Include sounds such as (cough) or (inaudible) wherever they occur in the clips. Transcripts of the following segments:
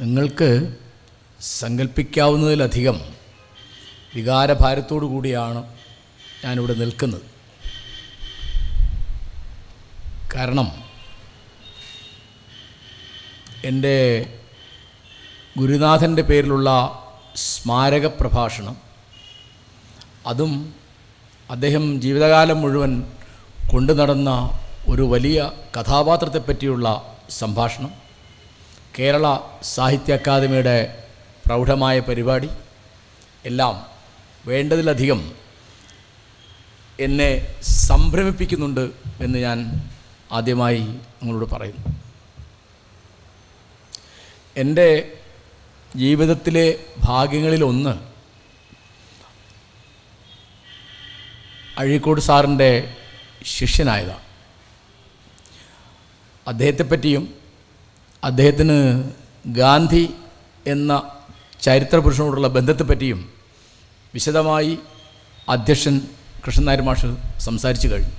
നിങ്ങൾക്ക് സങ്കല്പിക്കാവുന്നതിലധികം വികാരഭാരത്തോടു കൂടിയാണ് ഞാനിവിടെ നിൽക്കുന്നത് കാരണം എൻ്റെ ഗുരുനാഥൻ്റെ പേരിലുള്ള സ്മാരക പ്രഭാഷണം അതും അദ്ദേഹം ജീവിതകാലം മുഴുവൻ കൊണ്ടു നടന്ന ഒരു വലിയ കഥാപാത്രത്തെപ്പറ്റിയുള്ള സംഭാഷണം കേരള സാഹിത്യ അക്കാദമിയുടെ പ്രൗഢമായ പരിപാടി എല്ലാം വേണ്ടതിലധികം എന്നെ സംഭ്രമിപ്പിക്കുന്നുണ്ട് എന്ന് ഞാൻ ആദ്യമായി നിങ്ങളോട് പറയുന്നു എൻ്റെ ജീവിതത്തിലെ ഭാഗ്യങ്ങളിലൊന്ന് അഴീക്കോട് സാറിൻ്റെ ശിഷ്യനായതാണ് അദ്ദേഹത്തെപ്പറ്റിയും അദ്ദേഹത്തിന് ഗാന്ധി എന്ന പുരുഷനോടുള്ള ബന്ധത്തെപ്പറ്റിയും വിശദമായി അധ്യക്ഷൻ കൃഷ്ണനായർ മാഷ് സംസാരിച്ചു കഴിഞ്ഞു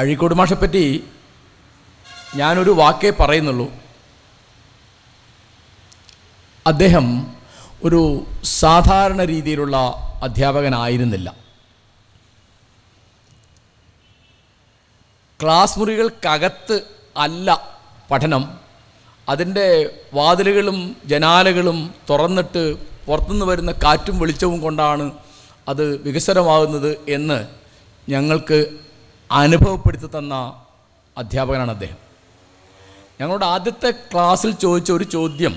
അഴീക്കോട് മാഷെപ്പറ്റി ഞാനൊരു വാക്കേ പറയുന്നുള്ളൂ അദ്ദേഹം ഒരു സാധാരണ രീതിയിലുള്ള അധ്യാപകനായിരുന്നില്ല ക്ലാസ് മുറികൾക്കകത്ത് അല്ല പഠനം അതിൻ്റെ വാതിലുകളും ജനാലകളും തുറന്നിട്ട് പുറത്തുനിന്ന് വരുന്ന കാറ്റും വെളിച്ചവും കൊണ്ടാണ് അത് വികസനമാകുന്നത് എന്ന് ഞങ്ങൾക്ക് അനുഭവപ്പെടുത്തി തന്ന അധ്യാപകനാണ് അദ്ദേഹം ഞങ്ങളുടെ ആദ്യത്തെ ക്ലാസ്സിൽ ചോദിച്ച ഒരു ചോദ്യം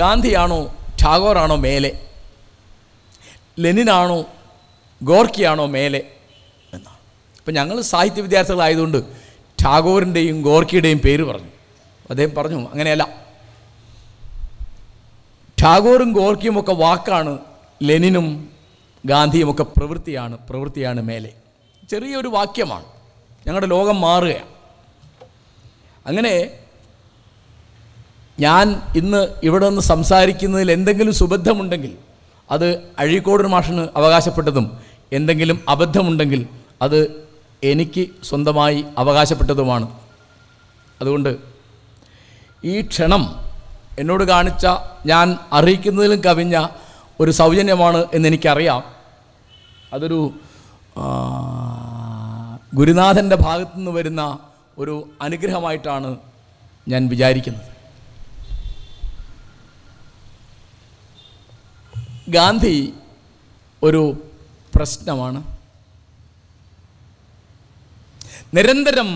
ഗാന്ധിയാണോ ഠാഗോറാണോ മേലെ ലെനിനാണോ ഗോർക്കിയാണോ മേലെ ഇപ്പം ഞങ്ങൾ സാഹിത്യ വിദ്യാർത്ഥികളായതുകൊണ്ട് ടാഗോറിൻ്റെയും ഗോർക്കിയുടെയും പേര് പറഞ്ഞു അദ്ദേഹം പറഞ്ഞു അങ്ങനെയല്ല ടാഗോറും ഗോർക്കിയും ഒക്കെ വാക്കാണ് ലെനിനും ഗാന്ധിയും ഒക്കെ പ്രവൃത്തിയാണ് പ്രവൃത്തിയാണ് മേലെ ചെറിയൊരു വാക്യമാണ് ഞങ്ങളുടെ ലോകം മാറുകയാണ് അങ്ങനെ ഞാൻ ഇന്ന് ഇവിടെ നിന്ന് സംസാരിക്കുന്നതിൽ എന്തെങ്കിലും സുബദ്ധമുണ്ടെങ്കിൽ അത് അഴീക്കോടൻ മാഷന് അവകാശപ്പെട്ടതും എന്തെങ്കിലും അബദ്ധമുണ്ടെങ്കിൽ അത് എനിക്ക് സ്വന്തമായി അവകാശപ്പെട്ടതുമാണ് അതുകൊണ്ട് ഈ ക്ഷണം എന്നോട് കാണിച്ച ഞാൻ അറിയിക്കുന്നതിലും കവിഞ്ഞ ഒരു സൗജന്യമാണ് എന്നെനിക്കറിയാം അതൊരു ഗുരുനാഥൻ്റെ ഭാഗത്തു നിന്ന് വരുന്ന ഒരു അനുഗ്രഹമായിട്ടാണ് ഞാൻ വിചാരിക്കുന്നത് ഗാന്ധി ഒരു പ്രശ്നമാണ് നിരന്തരം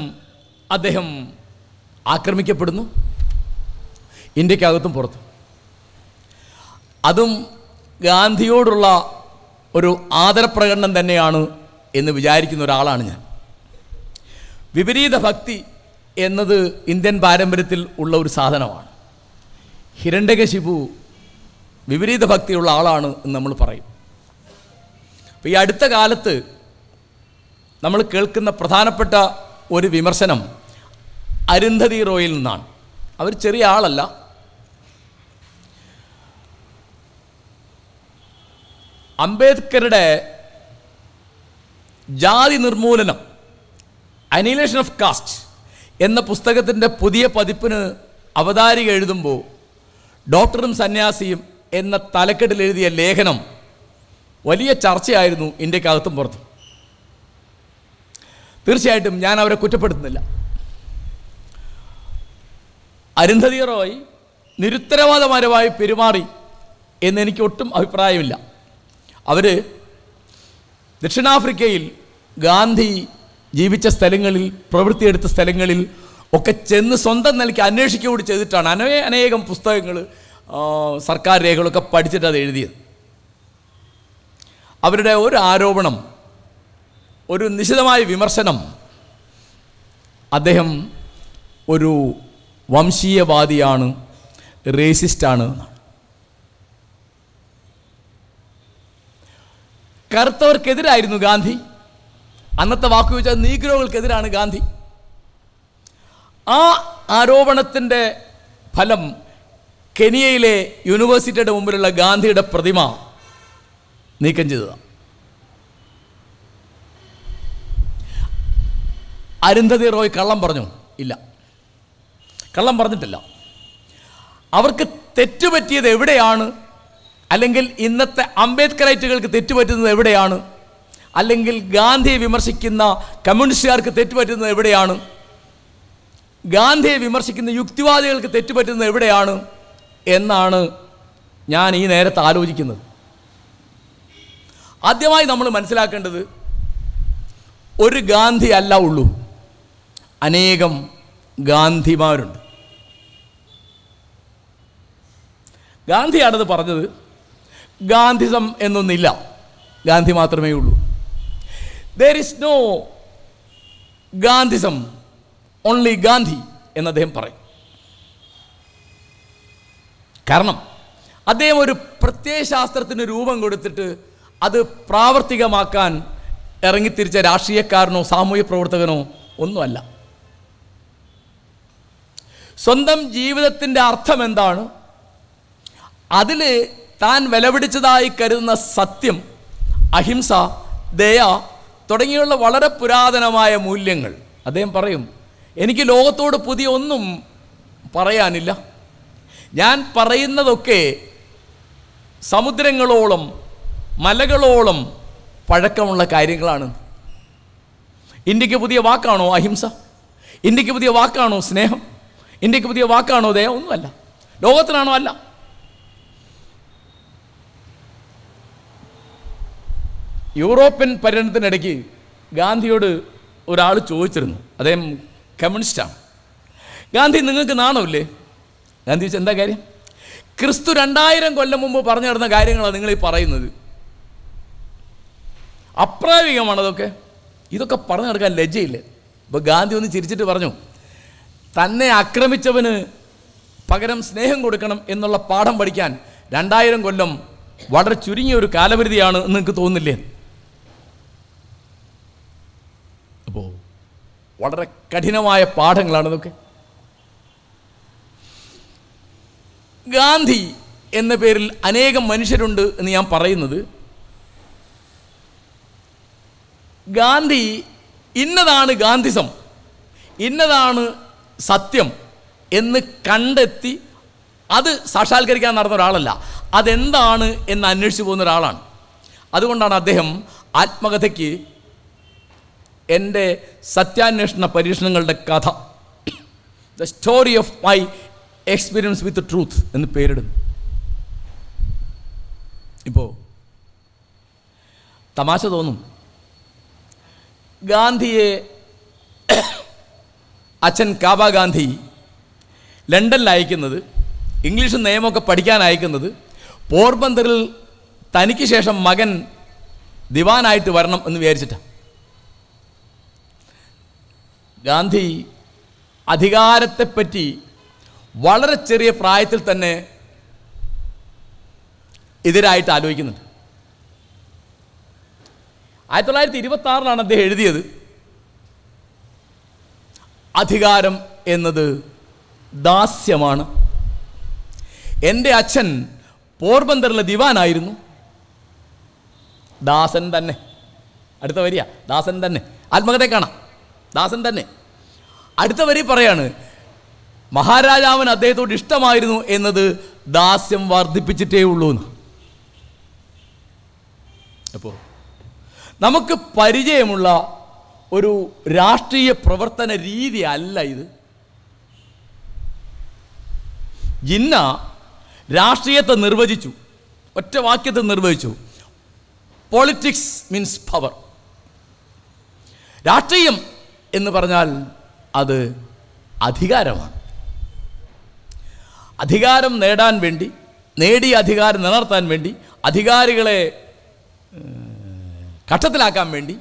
അദ്ദേഹം ആക്രമിക്കപ്പെടുന്നു ഇന്ത്യക്കകത്തും പുറത്തും അതും ഗാന്ധിയോടുള്ള ഒരു ആദരപ്രകടനം തന്നെയാണ് എന്ന് വിചാരിക്കുന്ന ഒരാളാണ് ഞാൻ വിപരീത ഭക്തി എന്നത് ഇന്ത്യൻ പാരമ്പര്യത്തിൽ ഉള്ള ഒരു സാധനമാണ് ഹിരണ്യകശിപു വിപരീത ഭക്തിയുള്ള ആളാണ് എന്ന് നമ്മൾ പറയും അപ്പോൾ ഈ അടുത്ത കാലത്ത് നമ്മൾ കേൾക്കുന്ന പ്രധാനപ്പെട്ട ഒരു വിമർശനം അരുന്ധതി റോയിൽ നിന്നാണ് അവർ ചെറിയ ആളല്ല അംബേദ്കറുടെ ജാതി നിർമൂലനം അനിലേഷൻ ഓഫ് കാസ്റ്റ് എന്ന പുസ്തകത്തിൻ്റെ പുതിയ പതിപ്പിന് അവതാരിക എഴുതുമ്പോൾ ഡോക്ടറും സന്യാസിയും എന്ന തലക്കെട്ടിൽ എഴുതിയ ലേഖനം വലിയ ചർച്ചയായിരുന്നു ഇന്ത്യക്കകത്തും പുറത്തും തീർച്ചയായിട്ടും ഞാൻ അവരെ കുറ്റപ്പെടുത്തുന്നില്ല അരുന്ധതി റോയ് നിരുത്തരവാദപരമായി പെരുമാറി എന്നെനിക്ക് ഒട്ടും അഭിപ്രായമില്ല അവർ ദക്ഷിണാഫ്രിക്കയിൽ ഗാന്ധി ജീവിച്ച സ്ഥലങ്ങളിൽ പ്രവൃത്തിയെടുത്ത സ്ഥലങ്ങളിൽ ഒക്കെ ചെന്ന് സ്വന്തം നിലയ്ക്ക് അന്വേഷിക്കുക കൂടി ചെയ്തിട്ടാണ് അനേ അനേകം പുസ്തകങ്ങൾ സർക്കാർ രേഖകളൊക്കെ പഠിച്ചിട്ട് അത് എഴുതിയത് അവരുടെ ഒരു ആരോപണം ഒരു നിശിതമായ വിമർശനം അദ്ദേഹം ഒരു വംശീയവാദിയാണ് റേസിസ്റ്റാണ് കറുത്തവർക്കെതിരായിരുന്നു ഗാന്ധി അന്നത്തെ വാക്കു വെച്ചാൽ നീഗ്രോകൾക്കെതിരാണ് ഗാന്ധി ആ ആരോപണത്തിൻ്റെ ഫലം കെനിയയിലെ യൂണിവേഴ്സിറ്റിയുടെ മുമ്പിലുള്ള ഗാന്ധിയുടെ പ്രതിമ നീക്കം ചെയ്തതാണ് അരുന്ധതി റോയ് കള്ളം പറഞ്ഞു ഇല്ല കള്ളം പറഞ്ഞിട്ടില്ല അവർക്ക് തെറ്റുപറ്റിയത് എവിടെയാണ് അല്ലെങ്കിൽ ഇന്നത്തെ അംബേദ്കറൈറ്റുകൾക്ക് തെറ്റുപറ്റുന്നത് എവിടെയാണ് അല്ലെങ്കിൽ ഗാന്ധിയെ വിമർശിക്കുന്ന കമ്മ്യൂണിസ്റ്റുകാർക്ക് തെറ്റുപറ്റുന്നത് എവിടെയാണ് ഗാന്ധിയെ വിമർശിക്കുന്ന യുക്തിവാദികൾക്ക് തെറ്റുപറ്റുന്നത് എവിടെയാണ് എന്നാണ് ഞാൻ ഈ നേരത്തെ ആലോചിക്കുന്നത് ആദ്യമായി നമ്മൾ മനസ്സിലാക്കേണ്ടത് ഒരു ഗാന്ധി അല്ല ഉള്ളൂ അനേകം ഗാന്ധിമാരുണ്ട് ഗാന്ധിയാണത് പറഞ്ഞത് ഗാന്ധിസം എന്നൊന്നില്ല ഗാന്ധി മാത്രമേ ഉള്ളൂ there is no Gandhism only Gandhi എന്ന് അദ്ദേഹം പറയും കാരണം അദ്ദേഹം ഒരു പ്രത്യയശാസ്ത്രത്തിന് ശാസ്ത്രത്തിന് രൂപം കൊടുത്തിട്ട് അത് പ്രാവർത്തികമാക്കാൻ ഇറങ്ങിത്തിരിച്ച രാഷ്ട്രീയക്കാരനോ സാമൂഹ്യ പ്രവർത്തകനോ ഒന്നുമല്ല സ്വന്തം ജീവിതത്തിൻ്റെ അർത്ഥം എന്താണ് അതിൽ താൻ വിലപിടിച്ചതായി കരുതുന്ന സത്യം അഹിംസ ദയ തുടങ്ങിയുള്ള വളരെ പുരാതനമായ മൂല്യങ്ങൾ അദ്ദേഹം പറയും എനിക്ക് ലോകത്തോട് പുതിയ ഒന്നും പറയാനില്ല ഞാൻ പറയുന്നതൊക്കെ സമുദ്രങ്ങളോളം മലകളോളം പഴക്കമുള്ള കാര്യങ്ങളാണ് ഇന്ത്യക്ക് പുതിയ വാക്കാണോ അഹിംസ ഇന്ത്യക്ക് പുതിയ വാക്കാണോ സ്നേഹം ഇന്ത്യക്ക് പുതിയ വാക്കാണോ ദയ ഒന്നുമല്ല ലോകത്തിനാണോ അല്ല യൂറോപ്യൻ പര്യടനത്തിനിടയ്ക്ക് ഗാന്ധിയോട് ഒരാൾ ചോദിച്ചിരുന്നു അദ്ദേഹം കമ്മ്യൂണിസ്റ്റാണ് ഗാന്ധി നിങ്ങൾക്ക് നാണമില്ലേ ഗാന്ധി ചോദിച്ചാൽ എന്താ കാര്യം ക്രിസ്തു രണ്ടായിരം കൊല്ലം മുമ്പ് പറഞ്ഞു നടന്ന കാര്യങ്ങളാണ് നിങ്ങൾ ഈ പറയുന്നത് അപ്രായോഗികമാണ് അതൊക്കെ ഇതൊക്കെ പറഞ്ഞു നടക്കാൻ ലജ്ജയില്ലേ ഇപ്പോൾ ഗാന്ധി ഒന്ന് ചിരിച്ചിട്ട് പറഞ്ഞു തന്നെ ആക്രമിച്ചവന് പകരം സ്നേഹം കൊടുക്കണം എന്നുള്ള പാഠം പഠിക്കാൻ രണ്ടായിരം കൊല്ലം വളരെ ചുരുങ്ങിയ ഒരു കാലപരിധിയാണ് എന്ന് നിങ്ങൾക്ക് തോന്നില്ലേ അപ്പോൾ വളരെ കഠിനമായ പാഠങ്ങളാണ് ഇതൊക്കെ ഗാന്ധി എന്ന പേരിൽ അനേകം മനുഷ്യരുണ്ട് എന്ന് ഞാൻ പറയുന്നത് ഗാന്ധി ഇന്നതാണ് ഗാന്ധിസം ഇന്നതാണ് സത്യം എന്ന് കണ്ടെത്തി അത് സാക്ഷാത്കരിക്കാൻ നടന്ന ഒരാളല്ല അതെന്താണ് എന്ന് അന്വേഷിച്ചു പോകുന്ന ഒരാളാണ് അതുകൊണ്ടാണ് അദ്ദേഹം ആത്മകഥയ്ക്ക് എൻ്റെ സത്യാന്വേഷണ പരീക്ഷണങ്ങളുടെ കഥ the story of my experience with truth എന്ന് പേരിടുന്നു ഇപ്പോൾ തമാശ തോന്നും ഗാന്ധിയെ അച്ഛൻ കാബ ഗാന്ധി ലണ്ടനിൽ അയക്കുന്നത് ഇംഗ്ലീഷ് നിയമമൊക്കെ പഠിക്കാൻ അയക്കുന്നത് പോർബന്തറിൽ തനിക്ക് ശേഷം മകൻ ദിവാനായിട്ട് വരണം എന്ന് വിചാരിച്ചിട്ടാണ് ഗാന്ധി അധികാരത്തെപ്പറ്റി വളരെ ചെറിയ പ്രായത്തിൽ തന്നെ എതിരായിട്ട് ആലോചിക്കുന്നുണ്ട് ആയിരത്തി തൊള്ളായിരത്തി ഇരുപത്തി ആറിലാണ് അദ്ദേഹം എഴുതിയത് അധികാരം എന്നത് ദാസ്യമാണ് എൻ്റെ അച്ഛൻ പോർബന്ദറിലെ ദിവാനായിരുന്നു ദാസൻ തന്നെ അടുത്ത വരിയ ദാസൻ തന്നെ ആത്മകഥയെ കാണാം ദാസൻ തന്നെ അടുത്ത വരി പറയാണ് മഹാരാജാവൻ അദ്ദേഹത്തോട് ഇഷ്ടമായിരുന്നു എന്നത് ദാസ്യം വർദ്ധിപ്പിച്ചിട്ടേ ഉള്ളൂ എന്ന് അപ്പോൾ നമുക്ക് പരിചയമുള്ള ഒരു രാഷ്ട്രീയ പ്രവർത്തന രീതി അല്ല ഇത് ഇന്ന രാഷ്ട്രീയത്തെ നിർവചിച്ചു ഒറ്റ വാക്യത്തെ നിർവചിച്ചു പൊളിറ്റിക്സ് മീൻസ് പവർ രാഷ്ട്രീയം എന്ന് പറഞ്ഞാൽ അത് അധികാരമാണ് അധികാരം നേടാൻ വേണ്ടി നേടിയ അധികാരം നിലനിർത്താൻ വേണ്ടി അധികാരികളെ കഷ്ടത്തിലാക്കാൻ വേണ്ടി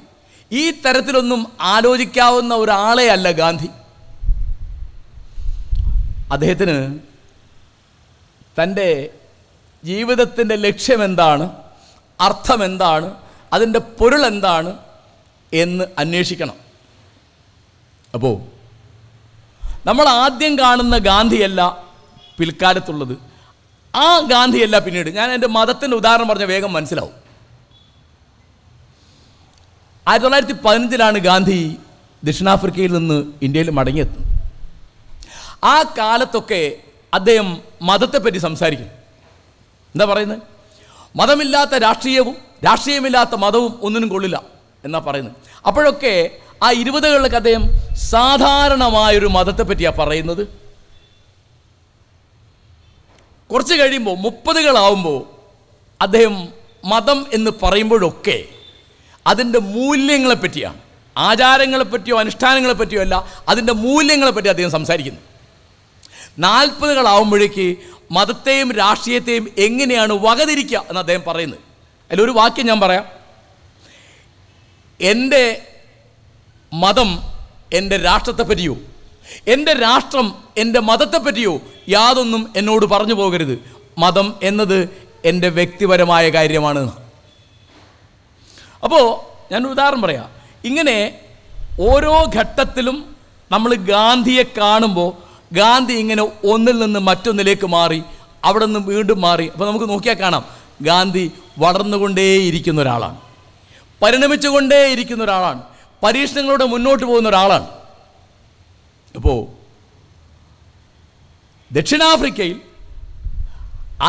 ഈ തരത്തിലൊന്നും ആലോചിക്കാവുന്ന ഒരാളെ അല്ല ഗാന്ധി അദ്ദേഹത്തിന് തൻ്റെ ജീവിതത്തിൻ്റെ ലക്ഷ്യമെന്താണ് അർത്ഥമെന്താണ് അതിൻ്റെ പൊരുൾ എന്താണ് എന്ന് അന്വേഷിക്കണം അപ്പോൾ നമ്മൾ ആദ്യം കാണുന്ന ഗാന്ധിയല്ല പിൽക്കാലത്തുള്ളത് ആ ഗാന്ധിയല്ല പിന്നീട് ഞാൻ എൻ്റെ മതത്തിൻ്റെ ഉദാഹരണം പറഞ്ഞ വേഗം മനസ്സിലാവും ആയിരത്തി തൊള്ളായിരത്തി പതിനഞ്ചിലാണ് ഗാന്ധി ദക്ഷിണാഫ്രിക്കയിൽ നിന്ന് ഇന്ത്യയിൽ മടങ്ങിയെത്തുന്നത് ആ കാലത്തൊക്കെ അദ്ദേഹം മതത്തെപ്പറ്റി സംസാരിക്കും എന്താ പറയുന്നത് മതമില്ലാത്ത രാഷ്ട്രീയവും രാഷ്ട്രീയമില്ലാത്ത മതവും ഒന്നിനും കൊള്ളില്ല എന്നാ പറയുന്നത് അപ്പോഴൊക്കെ ആ ഇരുപതുകളിലൊക്കെ അദ്ദേഹം സാധാരണമായൊരു മതത്തെപ്പറ്റിയാണ് പറയുന്നത് കുറച്ച് കഴിയുമ്പോൾ മുപ്പതുകളാവുമ്പോൾ അദ്ദേഹം മതം എന്ന് പറയുമ്പോഴൊക്കെ അതിൻ്റെ മൂല്യങ്ങളെ പറ്റിയാണ് ആചാരങ്ങളെ പറ്റിയോ അനുഷ്ഠാനങ്ങളെ പറ്റിയോ അല്ല അതിൻ്റെ മൂല്യങ്ങളെ പറ്റി അദ്ദേഹം സംസാരിക്കുന്നു നാൽപ്പതുകളാവുമ്പോഴേക്ക് മതത്തെയും രാഷ്ട്രീയത്തെയും എങ്ങനെയാണ് വകതിരിക്കുക എന്ന് അദ്ദേഹം പറയുന്നത് ഒരു വാക്യം ഞാൻ പറയാം എൻ്റെ മതം എൻ്റെ രാഷ്ട്രത്തെ പറ്റിയോ എൻ്റെ രാഷ്ട്രം എൻ്റെ മതത്തെ പറ്റിയോ യാതൊന്നും എന്നോട് പറഞ്ഞു പോകരുത് മതം എന്നത് എൻ്റെ വ്യക്തിപരമായ കാര്യമാണ് അപ്പോൾ ഞാൻ ഉദാഹരണം പറയാം ഇങ്ങനെ ഓരോ ഘട്ടത്തിലും നമ്മൾ ഗാന്ധിയെ കാണുമ്പോൾ ഗാന്ധി ഇങ്ങനെ ഒന്നിൽ നിന്ന് മറ്റൊന്നിലേക്ക് മാറി അവിടെ നിന്ന് വീണ്ടും മാറി അപ്പോൾ നമുക്ക് നോക്കിയാൽ കാണാം ഗാന്ധി വളർന്നുകൊണ്ടേയിരിക്കുന്ന ഒരാളാണ് പരിണമിച്ചുകൊണ്ടേയിരിക്കുന്ന ഒരാളാണ് പരീക്ഷണങ്ങളുടെ മുന്നോട്ട് പോകുന്ന ഒരാളാണ് അപ്പോൾ ദക്ഷിണാഫ്രിക്കയിൽ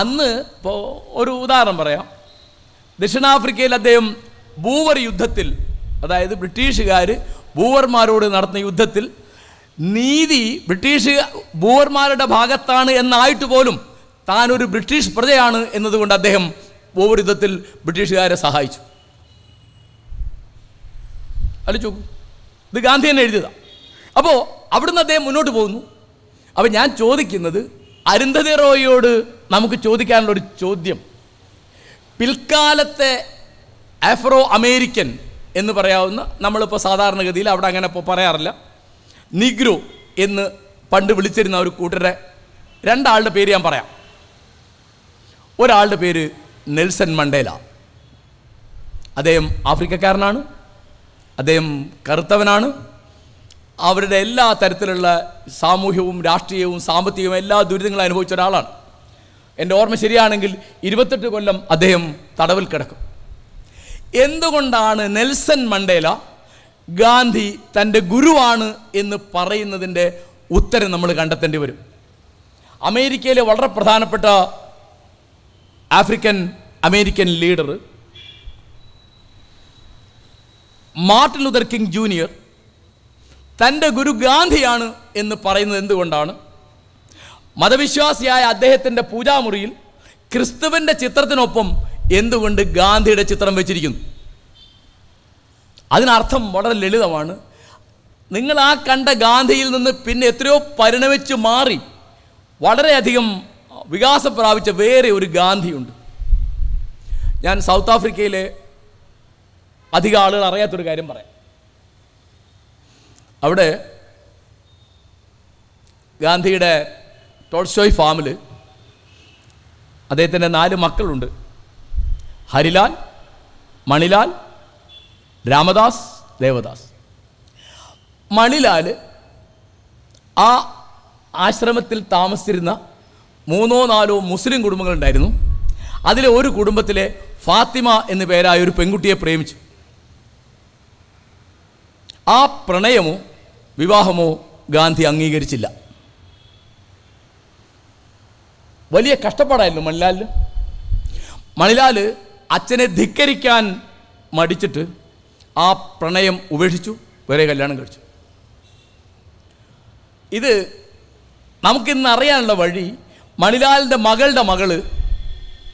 അന്ന് ഇപ്പോൾ ഒരു ഉദാഹരണം പറയാം ദക്ഷിണാഫ്രിക്കയിൽ അദ്ദേഹം ബൂവർ യുദ്ധത്തിൽ അതായത് ബ്രിട്ടീഷുകാർ ബൂവർമാരോട് നടന്ന യുദ്ധത്തിൽ നീതി ബ്രിട്ടീഷ് ബൂവർമാരുടെ ഭാഗത്താണ് എന്നായിട്ട് പോലും താനൊരു ബ്രിട്ടീഷ് പ്രജയാണ് എന്നതുകൊണ്ട് അദ്ദേഹം ബൂവർ യുദ്ധത്തിൽ ബ്രിട്ടീഷുകാരെ സഹായിച്ചു അലിച്ചു ഇത് ഗാന്ധി തന്നെ എഴുതിയതാണ് അപ്പോൾ അവിടുന്ന് അദ്ദേഹം മുന്നോട്ട് പോകുന്നു അപ്പോൾ ഞാൻ ചോദിക്കുന്നത് അരുന്ധതി റോയിയോട് നമുക്ക് ചോദിക്കാനുള്ള ഒരു ചോദ്യം പിൽക്കാലത്തെ ആഫ്രോ അമേരിക്കൻ എന്ന് പറയാവുന്ന നമ്മളിപ്പോൾ സാധാരണഗതിയിൽ അവിടെ അങ്ങനെ ഇപ്പോൾ പറയാറില്ല നിഗ്രോ എന്ന് പണ്ട് വിളിച്ചിരുന്ന ഒരു കൂട്ടരെ രണ്ടാളുടെ പേര് ഞാൻ പറയാം ഒരാളുടെ പേര് നെൽസൺ മണ്ടേല അദ്ദേഹം ആഫ്രിക്കക്കാരനാണ് അദ്ദേഹം കറുത്തവനാണ് അവരുടെ എല്ലാ തരത്തിലുള്ള സാമൂഹ്യവും രാഷ്ട്രീയവും സാമ്പത്തികവും എല്ലാ ദുരിതങ്ങളും അനുഭവിച്ച ഒരാളാണ് എൻ്റെ ഓർമ്മ ശരിയാണെങ്കിൽ ഇരുപത്തെട്ട് കൊല്ലം അദ്ദേഹം തടവിൽ കിടക്കും എന്തുകൊണ്ടാണ് നെൽസൺ മണ്ടേല ഗാന്ധി തൻ്റെ ഗുരുവാണ് എന്ന് പറയുന്നതിൻ്റെ ഉത്തരം നമ്മൾ കണ്ടെത്തേണ്ടി വരും അമേരിക്കയിലെ വളരെ പ്രധാനപ്പെട്ട African American leader Martin Luther King junior തൻ്റെ ഗുരു ഗാന്ധിയാണ് എന്ന് പറയുന്നത് എന്തുകൊണ്ടാണ് മതവിശ്വാസിയായ അദ്ദേഹത്തിൻ്റെ പൂജാമുറിയിൽ ക്രിസ്തുവിൻ്റെ ചിത്രത്തിനൊപ്പം എന്തുകൊണ്ട് ഗാന്ധിയുടെ ചിത്രം വെച്ചിരിക്കുന്നു അതിനർത്ഥം വളരെ ലളിതമാണ് നിങ്ങൾ ആ കണ്ട ഗാന്ധിയിൽ നിന്ന് പിന്നെ എത്രയോ പരിണമിച്ച് മാറി വളരെയധികം വികാസം പ്രാപിച്ച വേറെ ഒരു ഗാന്ധിയുണ്ട് ഞാൻ സൗത്ത് ആഫ്രിക്കയിലെ അധികം ആളുകൾ അറിയാത്തൊരു കാര്യം പറയാം അവിടെ ഗാന്ധിയുടെ ടോൾസ്റ്റോയ് ഫാമിൽ അദ്ദേഹത്തിൻ്റെ നാല് മക്കളുണ്ട് ഹരിലാൽ മണിലാൽ രാമദാസ് ദേവദാസ് മണിലാൽ ആ ആശ്രമത്തിൽ താമസിച്ചിരുന്ന മൂന്നോ നാലോ മുസ്ലിം കുടുംബങ്ങളുണ്ടായിരുന്നു അതിലെ ഒരു കുടുംബത്തിലെ ഫാത്തിമ എന്നു പേരായ ഒരു പെൺകുട്ടിയെ പ്രേമിച്ചു ആ പ്രണയമോ വിവാഹമോ ഗാന്ധി അംഗീകരിച്ചില്ല വലിയ കഷ്ടപ്പാടായിരുന്നു മണിലാലിന് മണിലാൽ അച്ഛനെ ധിക്കരിക്കാൻ മടിച്ചിട്ട് ആ പ്രണയം ഉപേക്ഷിച്ചു വേറെ കല്യാണം കഴിച്ചു ഇത് നമുക്കിന്ന് അറിയാനുള്ള വഴി മണിലാലിൻ്റെ മകളുടെ മകള്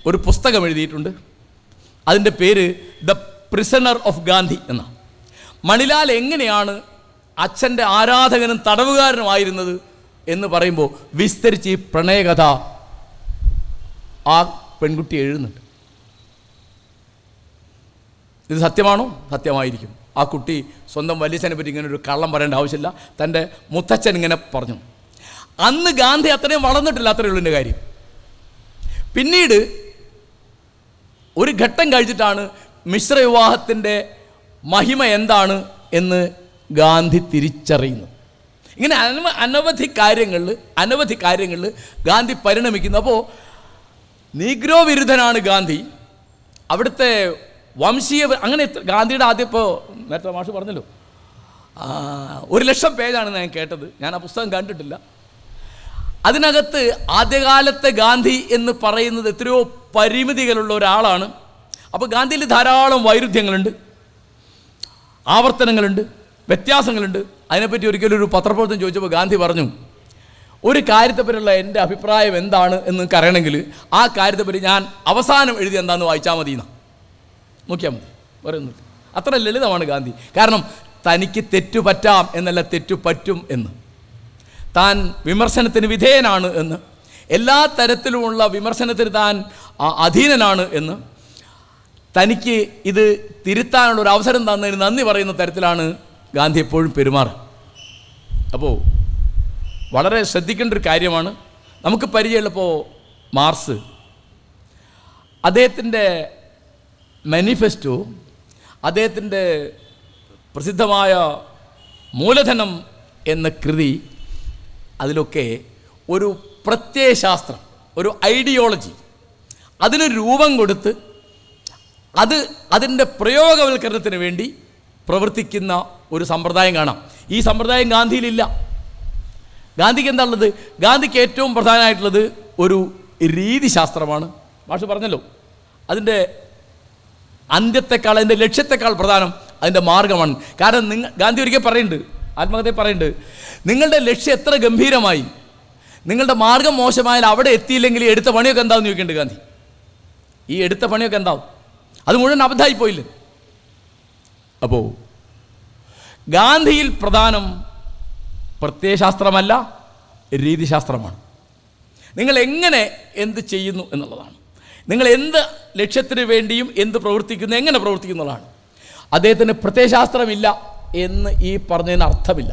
ഒരു പുസ്തകം എഴുതിയിട്ടുണ്ട് അതിൻ്റെ പേര് ദ പ്രിസണർ ഓഫ് ഗാന്ധി എന്നാണ് മണിലാൽ എങ്ങനെയാണ് അച്ഛൻ്റെ ആരാധകനും തടവുകാരനുമായിരുന്നത് എന്ന് പറയുമ്പോൾ വിസ്തരിച്ച് ഈ പ്രണയകഥ ആ പെൺകുട്ടി എഴുതുന്നുണ്ട് ഇത് സത്യമാണോ സത്യമായിരിക്കും ആ കുട്ടി സ്വന്തം വലിയച്ഛനെ പറ്റി ഇങ്ങനെ ഒരു കള്ളം പറയേണ്ട ആവശ്യമില്ല തൻ്റെ മുത്തച്ഛൻ ഇങ്ങനെ പറഞ്ഞു അന്ന് ഗാന്ധി അത്രയും വളർന്നിട്ടില്ല അത്രയേ ഉള്ളൂ എൻ്റെ കാര്യം പിന്നീട് ഒരു ഘട്ടം കഴിച്ചിട്ടാണ് മിശ്ര വിവാഹത്തിൻ്റെ മഹിമ എന്താണ് എന്ന് ഗാന്ധി തിരിച്ചറിയുന്നത് ഇങ്ങനെ അനവ അനവധി കാര്യങ്ങളിൽ അനവധി കാര്യങ്ങളിൽ ഗാന്ധി പരിണമിക്കുന്നു അപ്പോൾ നീഗ്രോ വിരുദ്ധനാണ് ഗാന്ധി അവിടുത്തെ വംശീയ അങ്ങനെ ഗാന്ധിയുടെ ആദ്യം ഇപ്പോൾ നേരത്തെ മാഷ് പറഞ്ഞല്ലോ ഒരു ലക്ഷം പേജാണ് ഞാൻ കേട്ടത് ഞാൻ ആ പുസ്തകം കണ്ടിട്ടില്ല അതിനകത്ത് ആദ്യകാലത്തെ ഗാന്ധി എന്ന് പറയുന്നത് എത്രയോ പരിമിതികളുള്ള ഒരാളാണ് അപ്പോൾ ഗാന്ധിയിൽ ധാരാളം വൈരുദ്ധ്യങ്ങളുണ്ട് ആവർത്തനങ്ങളുണ്ട് വ്യത്യാസങ്ങളുണ്ട് അതിനെപ്പറ്റി ഒരിക്കലും ഒരു പത്രപ്രവർത്തനം ചോദിച്ചപ്പോൾ ഗാന്ധി പറഞ്ഞു ഒരു കാര്യത്തെപ്പറ്റിയുള്ള എൻ്റെ അഭിപ്രായം എന്താണ് എന്ന് കരയണമെങ്കിൽ ആ കാര്യത്തെപ്പറ്റി ഞാൻ അവസാനം എഴുതി എന്താണെന്ന് വായിച്ചാൽ മതി എന്നാണ് നോക്കിയാൽ പറയുന്നു അത്ര ലളിതമാണ് ഗാന്ധി കാരണം തനിക്ക് തെറ്റുപറ്റാം പറ്റാം എന്നല്ല തെറ്റുപറ്റും പറ്റും എന്ന് താൻ വിമർശനത്തിന് വിധേയനാണ് എന്ന് എല്ലാ തരത്തിലുമുള്ള വിമർശനത്തിന് താൻ അധീനനാണ് എന്ന് തനിക്ക് ഇത് തിരുത്താനുള്ള ഒരു അവസരം തന്നതിന് നന്ദി പറയുന്ന തരത്തിലാണ് ഗാന്ധി എപ്പോഴും പെരുമാറുക അപ്പോൾ വളരെ ശ്രദ്ധിക്കേണ്ട ഒരു കാര്യമാണ് നമുക്ക് പരിചയമുള്ളപ്പോൾ മാർസ് അദ്ദേഹത്തിൻ്റെ മാനിഫെസ്റ്റോ അദ്ദേഹത്തിൻ്റെ പ്രസിദ്ധമായ മൂലധനം എന്ന കൃതി അതിലൊക്കെ ഒരു പ്രത്യയശാസ്ത്രം ഒരു ഐഡിയോളജി അതിന് രൂപം കൊടുത്ത് അത് അതിൻ്റെ പ്രയോഗവൽക്കരണത്തിന് വേണ്ടി പ്രവർത്തിക്കുന്ന ഒരു സമ്പ്രദായം കാണാം ഈ സമ്പ്രദായം ഗാന്ധിയിലില്ല ഗാന്ധിക്ക് എന്താണുള്ളത് ഗാന്ധിക്ക് ഏറ്റവും പ്രധാനമായിട്ടുള്ളത് ഒരു രീതിശാസ്ത്രമാണ് ഭാഷ പറഞ്ഞല്ലോ അതിൻ്റെ അന്ത്യത്തെക്കാൾ അതിൻ്റെ ലക്ഷ്യത്തെക്കാൾ പ്രധാനം അതിൻ്റെ മാർഗമാണ് കാരണം നിങ്ങൾ ഗാന്ധി ഒരിക്കൽ പറയുന്നുണ്ട് ആത്മഹത്യ പറയുന്നുണ്ട് നിങ്ങളുടെ ലക്ഷ്യം എത്ര ഗംഭീരമായി നിങ്ങളുടെ മാർഗം മോശമായാൽ അവിടെ എത്തിയില്ലെങ്കിൽ എടുത്ത പണിയൊക്കെ എന്താണെന്ന് ചോദിക്കേണ്ടത് ഗാന്ധി ഈ എടുത്ത പണിയൊക്കെ എന്താവും അത് മുഴുവൻ അബദ്ധമായി പോയില്ലേ അപ്പോൾ ഗാന്ധിയിൽ പ്രധാനം പ്രത്യയശാസ്ത്രമല്ല രീതിശാസ്ത്രമാണ് നിങ്ങൾ എങ്ങനെ എന്ത് ചെയ്യുന്നു എന്നുള്ളതാണ് നിങ്ങൾ എന്ത് ലക്ഷ്യത്തിന് വേണ്ടിയും എന്ത് പ്രവർത്തിക്കുന്നു എങ്ങനെ പ്രവർത്തിക്കുന്നതാണ് അദ്ദേഹത്തിന് പ്രത്യയശാസ്ത്രമില്ല എന്ന് ഈ പറഞ്ഞതിന് അർത്ഥമില്ല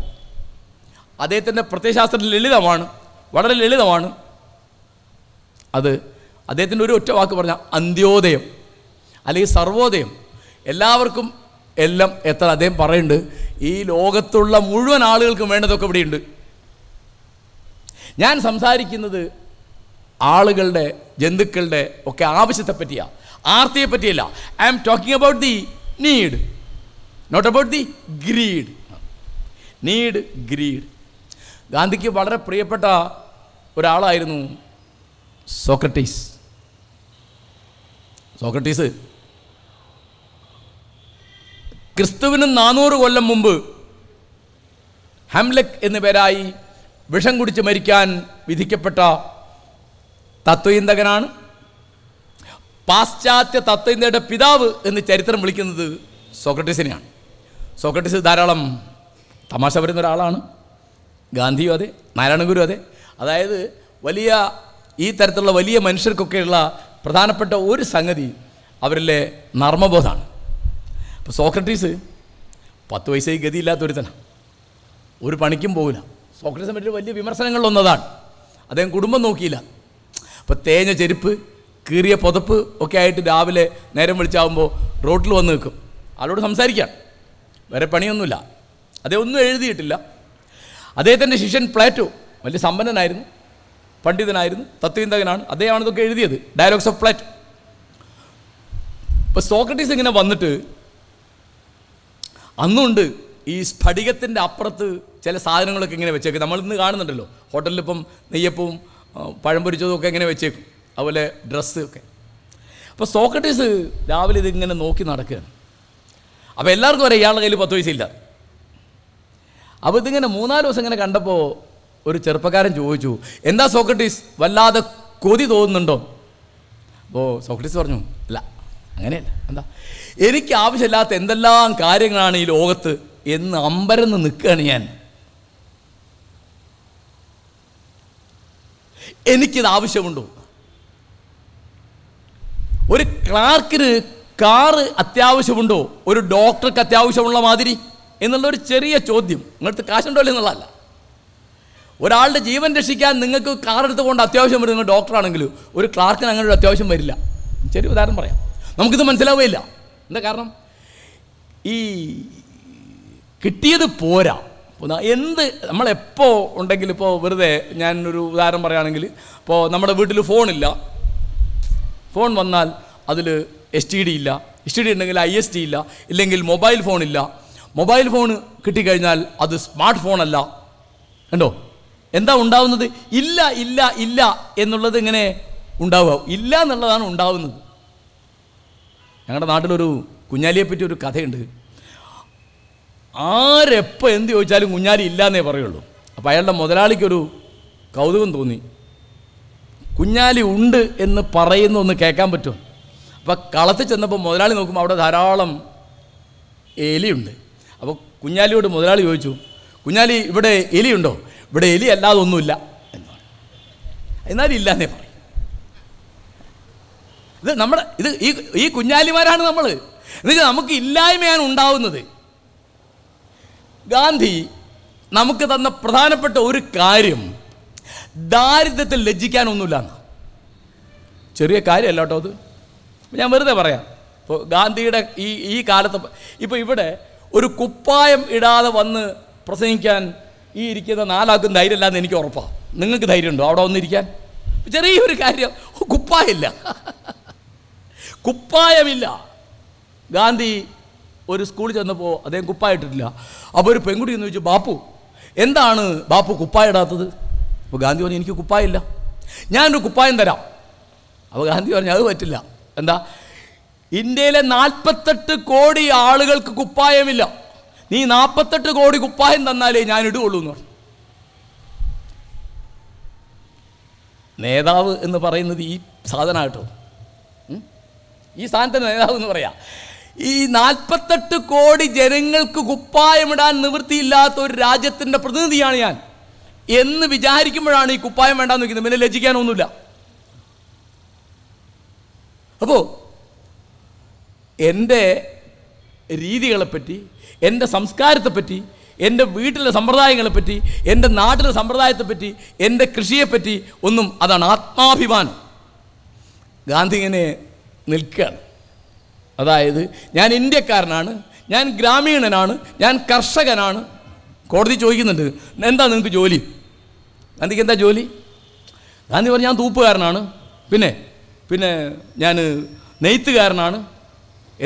അദ്ദേഹത്തിൻ്റെ പ്രത്യയശാസ്ത്രം ലളിതമാണ് വളരെ ലളിതമാണ് അത് അദ്ദേഹത്തിൻ്റെ ഒരു ഒറ്റ വാക്ക് പറഞ്ഞാൽ അന്ത്യോദയം അല്ലെങ്കിൽ സർവോദയം എല്ലാവർക്കും എല്ലാം എത്ര അദ്ദേഹം പറയുന്നുണ്ട് ഈ ലോകത്തുള്ള മുഴുവൻ ആളുകൾക്കും വേണ്ടതൊക്കെ ഇവിടെയുണ്ട് ഞാൻ സംസാരിക്കുന്നത് ആളുകളുടെ ജന്തുക്കളുടെ ഒക്കെ ആവശ്യത്തെ പറ്റിയാണ് ആർത്തിയെ പറ്റിയല്ല I am talking about the need not about the greed need greed ഗാന്ധിക്ക് വളരെ പ്രിയപ്പെട്ട ഒരാളായിരുന്നു സോക്രട്ടീസ് സോക്രട്ടീസ് ക്രിസ്തുവിന് നാനൂറ് കൊല്ലം മുമ്പ് ഹംലക് എന്നു പേരായി വിഷം കുടിച്ച് മരിക്കാൻ വിധിക്കപ്പെട്ട തത്വചിന്തകനാണ് പാശ്ചാത്യ തത്വചിന്തയുടെ പിതാവ് എന്ന് ചരിത്രം വിളിക്കുന്നത് സോക്രട്ടീസിനെയാണ് സോക്രട്ടീസ് ധാരാളം തമാശ വരുന്ന ഒരാളാണ് ഗാന്ധിയും അതെ ഗുരു അതെ അതായത് വലിയ ഈ തരത്തിലുള്ള വലിയ മനുഷ്യർക്കൊക്കെയുള്ള പ്രധാനപ്പെട്ട ഒരു സംഗതി അവരിലെ നർമ്മബോധമാണ് അപ്പോൾ സോക്രട്ടീസ് പത്ത് വയസ്സേ ഒരുത്തനാണ് ഒരു പണിക്കും പോകില്ല സോക്രട്ടീസിനെ പറ്റി വലിയ വിമർശനങ്ങളിലൊന്നതാണ് അദ്ദേഹം കുടുംബം നോക്കിയില്ല ഇപ്പം തേഞ്ഞ ചെരുപ്പ് കീറിയ പുതപ്പ് ഒക്കെ ആയിട്ട് രാവിലെ നേരം വിളിച്ചാവുമ്പോൾ റോട്ടിൽ വന്ന് നിൽക്കും ആളോട് സംസാരിക്കാൻ വേറെ പണിയൊന്നുമില്ല അദ്ദേഹം ഒന്നും എഴുതിയിട്ടില്ല അദ്ദേഹത്തിൻ്റെ ശിഷ്യൻ പ്ലാറ്റോ വലിയ സമ്പന്നനായിരുന്നു പണ്ഡിതനായിരുന്നു തത്വചിന്തകനാണ് അദ്ദേഹമാണ് ഇതൊക്കെ എഴുതിയത് ഡയലോഗ്സ് ഓഫ് പ്ലാറ്റ് ഇപ്പോൾ സോക്രട്ടീസ് ഇങ്ങനെ വന്നിട്ട് അന്നുണ്ട് ഈ സ്ഫടികത്തിൻ്റെ അപ്പുറത്ത് ചില സാധനങ്ങളൊക്കെ ഇങ്ങനെ വെച്ചേക്കും നമ്മൾ ഇന്ന് കാണുന്നുണ്ടല്ലോ ഇപ്പം നെയ്യപ്പവും പഴം പൊരിച്ചതൊക്കെ എങ്ങനെ വെച്ചേക്കും അതുപോലെ ഡ്രസ്സ് ഒക്കെ അപ്പോൾ സോക്രട്ടീസ് രാവിലെ ഇതിങ്ങനെ നോക്കി നടക്കുകയാണ് അപ്പോൾ എല്ലാവർക്കും വരെ ഇയാളുടെ കയ്യിൽ പത്ത് പൈസയില്ല അപ്പോൾ ഇതിങ്ങനെ മൂന്നാല് ദിവസം ഇങ്ങനെ കണ്ടപ്പോൾ ഒരു ചെറുപ്പക്കാരൻ ചോദിച്ചു എന്താ സോക്രട്ടീസ് വല്ലാതെ കൊതി തോന്നുന്നുണ്ടോ അപ്പോൾ സോക്രട്ടീസ് പറഞ്ഞു അല്ല അങ്ങനെയല്ല എന്താ എനിക്ക് ആവശ്യമില്ലാത്ത എന്തെല്ലാം കാര്യങ്ങളാണ് ഈ ലോകത്ത് എന്ന് അമ്പരന്ന് നിൽക്കുകയാണ് ഞാൻ എനിക്കിത് ആവശ്യമുണ്ടോ ഒരു ക്ലാർക്കിന് കാറ് അത്യാവശ്യമുണ്ടോ ഒരു ഡോക്ടർക്ക് അത്യാവശ്യമുള്ള മാതിരി എന്നുള്ള ഒരു ചെറിയ ചോദ്യം നിങ്ങളടുത്ത് കാശുണ്ടോ എന്നുള്ളതല്ല ഒരാളുടെ ജീവൻ രക്ഷിക്കാൻ നിങ്ങൾക്ക് കാർ എടുത്തുകൊണ്ട് അത്യാവശ്യം വരും നിങ്ങൾ ഡോക്ടറാണെങ്കിലും ഒരു ക്ലാർക്കിന് അങ്ങനെ ഒരു അത്യാവശ്യം വരില്ല ചെറിയ ഉദാഹരണം പറയാം നമുക്കിത് മനസ്സിലാവുകയില്ല എന്താ കാരണം ഈ കിട്ടിയത് പോരാ എന്ത് നമ്മളെപ്പോൾ ഉണ്ടെങ്കിൽ ഇപ്പോൾ വെറുതെ ഞാൻ ഒരു ഉദാഹരണം പറയുകയാണെങ്കിൽ ഇപ്പോൾ നമ്മുടെ വീട്ടിൽ ഫോണില്ല ഫോൺ വന്നാൽ അതിൽ എസ് ടി ഡി ഇല്ല എസ് ടി ഡി ഉണ്ടെങ്കിൽ ഐ എസ് ടി ഇല്ല ഇല്ലെങ്കിൽ മൊബൈൽ ഫോണില്ല മൊബൈൽ ഫോൺ കിട്ടിക്കഴിഞ്ഞാൽ അത് സ്മാർട്ട് ഫോണല്ല കണ്ടോ എന്താ ഉണ്ടാവുന്നത് ഇല്ല ഇല്ല ഇല്ല എന്നുള്ളത് ഇങ്ങനെ ഉണ്ടാവുക ഇല്ല എന്നുള്ളതാണ് ഉണ്ടാവുന്നത് ഞങ്ങളുടെ നാട്ടിലൊരു കുഞ്ഞാലിയെപ്പറ്റി ഒരു കഥയുണ്ട് ആരെപ്പോൾ എന്ത് ചോദിച്ചാലും കുഞ്ഞാലി ഇല്ലയെന്നേ പറയുള്ളൂ അപ്പോൾ അയാളുടെ മുതലാളിക്കൊരു കൗതുകം തോന്നി കുഞ്ഞാലി ഉണ്ട് എന്ന് പറയുന്ന ഒന്ന് കേൾക്കാൻ പറ്റും അപ്പോൾ കളത്തിൽ ചെന്നപ്പോൾ മുതലാളി നോക്കുമ്പോൾ അവിടെ ധാരാളം എലിയുണ്ട് അപ്പോൾ കുഞ്ഞാലിയോട് മുതലാളി ചോദിച്ചു കുഞ്ഞാലി ഇവിടെ എലിയുണ്ടോ ഇവിടെ എലി അല്ലാതെ ഒന്നുമില്ല എന്നാണ് എന്നാലും ഇല്ലാന്നേ പറയും ഇത് നമ്മുടെ ഇത് ഈ ഈ കുഞ്ഞാലിമാരാണ് നമ്മൾ എന്നുവെച്ചാൽ നമുക്ക് ഇല്ലായ്മയാണ് ഉണ്ടാവുന്നത് ഗാന്ധി നമുക്ക് തന്ന പ്രധാനപ്പെട്ട ഒരു കാര്യം ദാരിദ്ര്യത്തിൽ ലജ്ജിക്കാനൊന്നുമില്ല ചെറിയ കാര്യമല്ല കേട്ടോ അത് ഞാൻ വെറുതെ പറയാം ഇപ്പോൾ ഗാന്ധിയുടെ ഈ ഈ കാലത്ത് ഇപ്പോൾ ഇവിടെ ഒരു കുപ്പായം ഇടാതെ വന്ന് പ്രസംഗിക്കാൻ ഈ ഇരിക്കുന്ന നാലാൾക്കും ധൈര്യമില്ല എന്ന് എനിക്ക് ഉറപ്പാണ് നിങ്ങൾക്ക് ധൈര്യമുണ്ടോ അവിടെ വന്നിരിക്കാൻ ചെറിയൊരു കാര്യം കുപ്പായമില്ല കുപ്പായമില്ല ഗാന്ധി ഒരു സ്കൂളിൽ ചെന്നപ്പോൾ അദ്ദേഹം കുപ്പായിട്ടിട്ടില്ല അപ്പോൾ ഒരു പെൺകുട്ടി എന്ന് ചോദിച്ചു ബാപ്പു എന്താണ് ബാപ്പു കുപ്പായിടാത്തത് അപ്പോൾ ഗാന്ധി പറഞ്ഞു എനിക്ക് കുപ്പായില്ല ഞാനൊരു കുപ്പായം തരാം അപ്പോൾ ഗാന്ധി പറഞ്ഞു അത് പറ്റില്ല എന്താ ഇന്ത്യയിലെ നാൽപ്പത്തെട്ട് കോടി ആളുകൾക്ക് കുപ്പായമില്ല നീ നാൽപ്പത്തെട്ട് കോടി കുപ്പായം തന്നാലേ ഞാൻ ഇടുകയുള്ളൂ എന്ന് പറഞ്ഞു നേതാവ് എന്ന് പറയുന്നത് ഈ സാധനമായിട്ടോ ഈ സ്ഥാനത്തിന് നേതാവ് എന്ന് പറയാം ഈ നാൽപ്പത്തെട്ട് കോടി ജനങ്ങൾക്ക് കുപ്പായമിടാൻ നിവൃത്തിയില്ലാത്ത ഒരു രാജ്യത്തിൻ്റെ പ്രതിനിധിയാണ് ഞാൻ എന്ന് വിചാരിക്കുമ്പോഴാണ് ഈ കുപ്പായം വേണ്ടാന്ന് വയ്ക്കുന്നത് പിന്നെ ലജിക്കാനൊന്നുമില്ല അപ്പോൾ എൻ്റെ രീതികളെപ്പറ്റി എൻ്റെ സംസ്കാരത്തെപ്പറ്റി എൻ്റെ വീട്ടിലെ സമ്പ്രദായങ്ങളെപ്പറ്റി എൻ്റെ നാട്ടിലെ സമ്പ്രദായത്തെപ്പറ്റി എൻ്റെ കൃഷിയെപ്പറ്റി ഒന്നും അതാണ് ആത്മാഭിമാനം ഗാന്ധി ഇങ്ങനെ നിൽക്കുകയാണ് അതായത് ഞാൻ ഇന്ത്യക്കാരനാണ് ഞാൻ ഗ്രാമീണനാണ് ഞാൻ കർഷകനാണ് കോടതി ചോദിക്കുന്നുണ്ട് എന്താ നിങ്ങൾക്ക് ജോലി ഗാന്ധിക്ക് എന്താ ജോലി ഗാന്ധി പറഞ്ഞു ഞാൻ തൂപ്പുകാരനാണ് പിന്നെ പിന്നെ ഞാൻ നെയ്ത്തുകാരനാണ്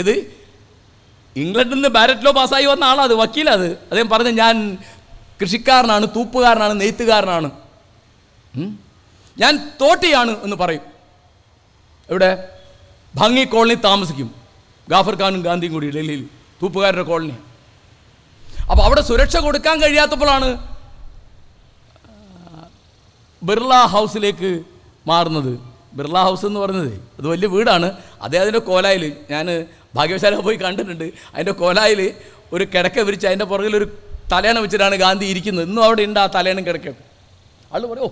ഏത് ഇംഗ്ലണ്ടിൽ നിന്ന് ബാരറ്റ് ലോ പാസ്സായി വന്ന അത് വക്കീലത് അദ്ദേഹം പറഞ്ഞു ഞാൻ കൃഷിക്കാരനാണ് തൂപ്പുകാരനാണ് നെയ്ത്തുകാരനാണ് ഞാൻ തോട്ടിയാണ് എന്ന് പറയും എവിടെ ഭംഗി കോളനി താമസിക്കും ഗാഫർ ഖാനും ഗാന്ധിയും കൂടി ഡൽഹിയിൽ തൂപ്പുകാരുടെ കോളനി അപ്പോൾ അവിടെ സുരക്ഷ കൊടുക്കാൻ കഴിയാത്തപ്പോഴാണ് ബിർള ഹൗസിലേക്ക് മാറുന്നത് ബിർള ഹൗസ് എന്ന് പറഞ്ഞത് അത് വലിയ വീടാണ് അദ്ദേഹത്തിൻ്റെ കോലായിൽ ഞാൻ ഭാഗ്യവശാല പോയി കണ്ടിട്ടുണ്ട് അതിൻ്റെ കോലായിൽ ഒരു കിടക്ക വിരിച്ച് അതിൻ്റെ പുറകിൽ ഒരു തലയണ വെച്ചിട്ടാണ് ഗാന്ധി ഇരിക്കുന്നത് ഇന്നും അവിടെ ഉണ്ട് ആ തലയണം കിടക്ക ആൾ പറയോ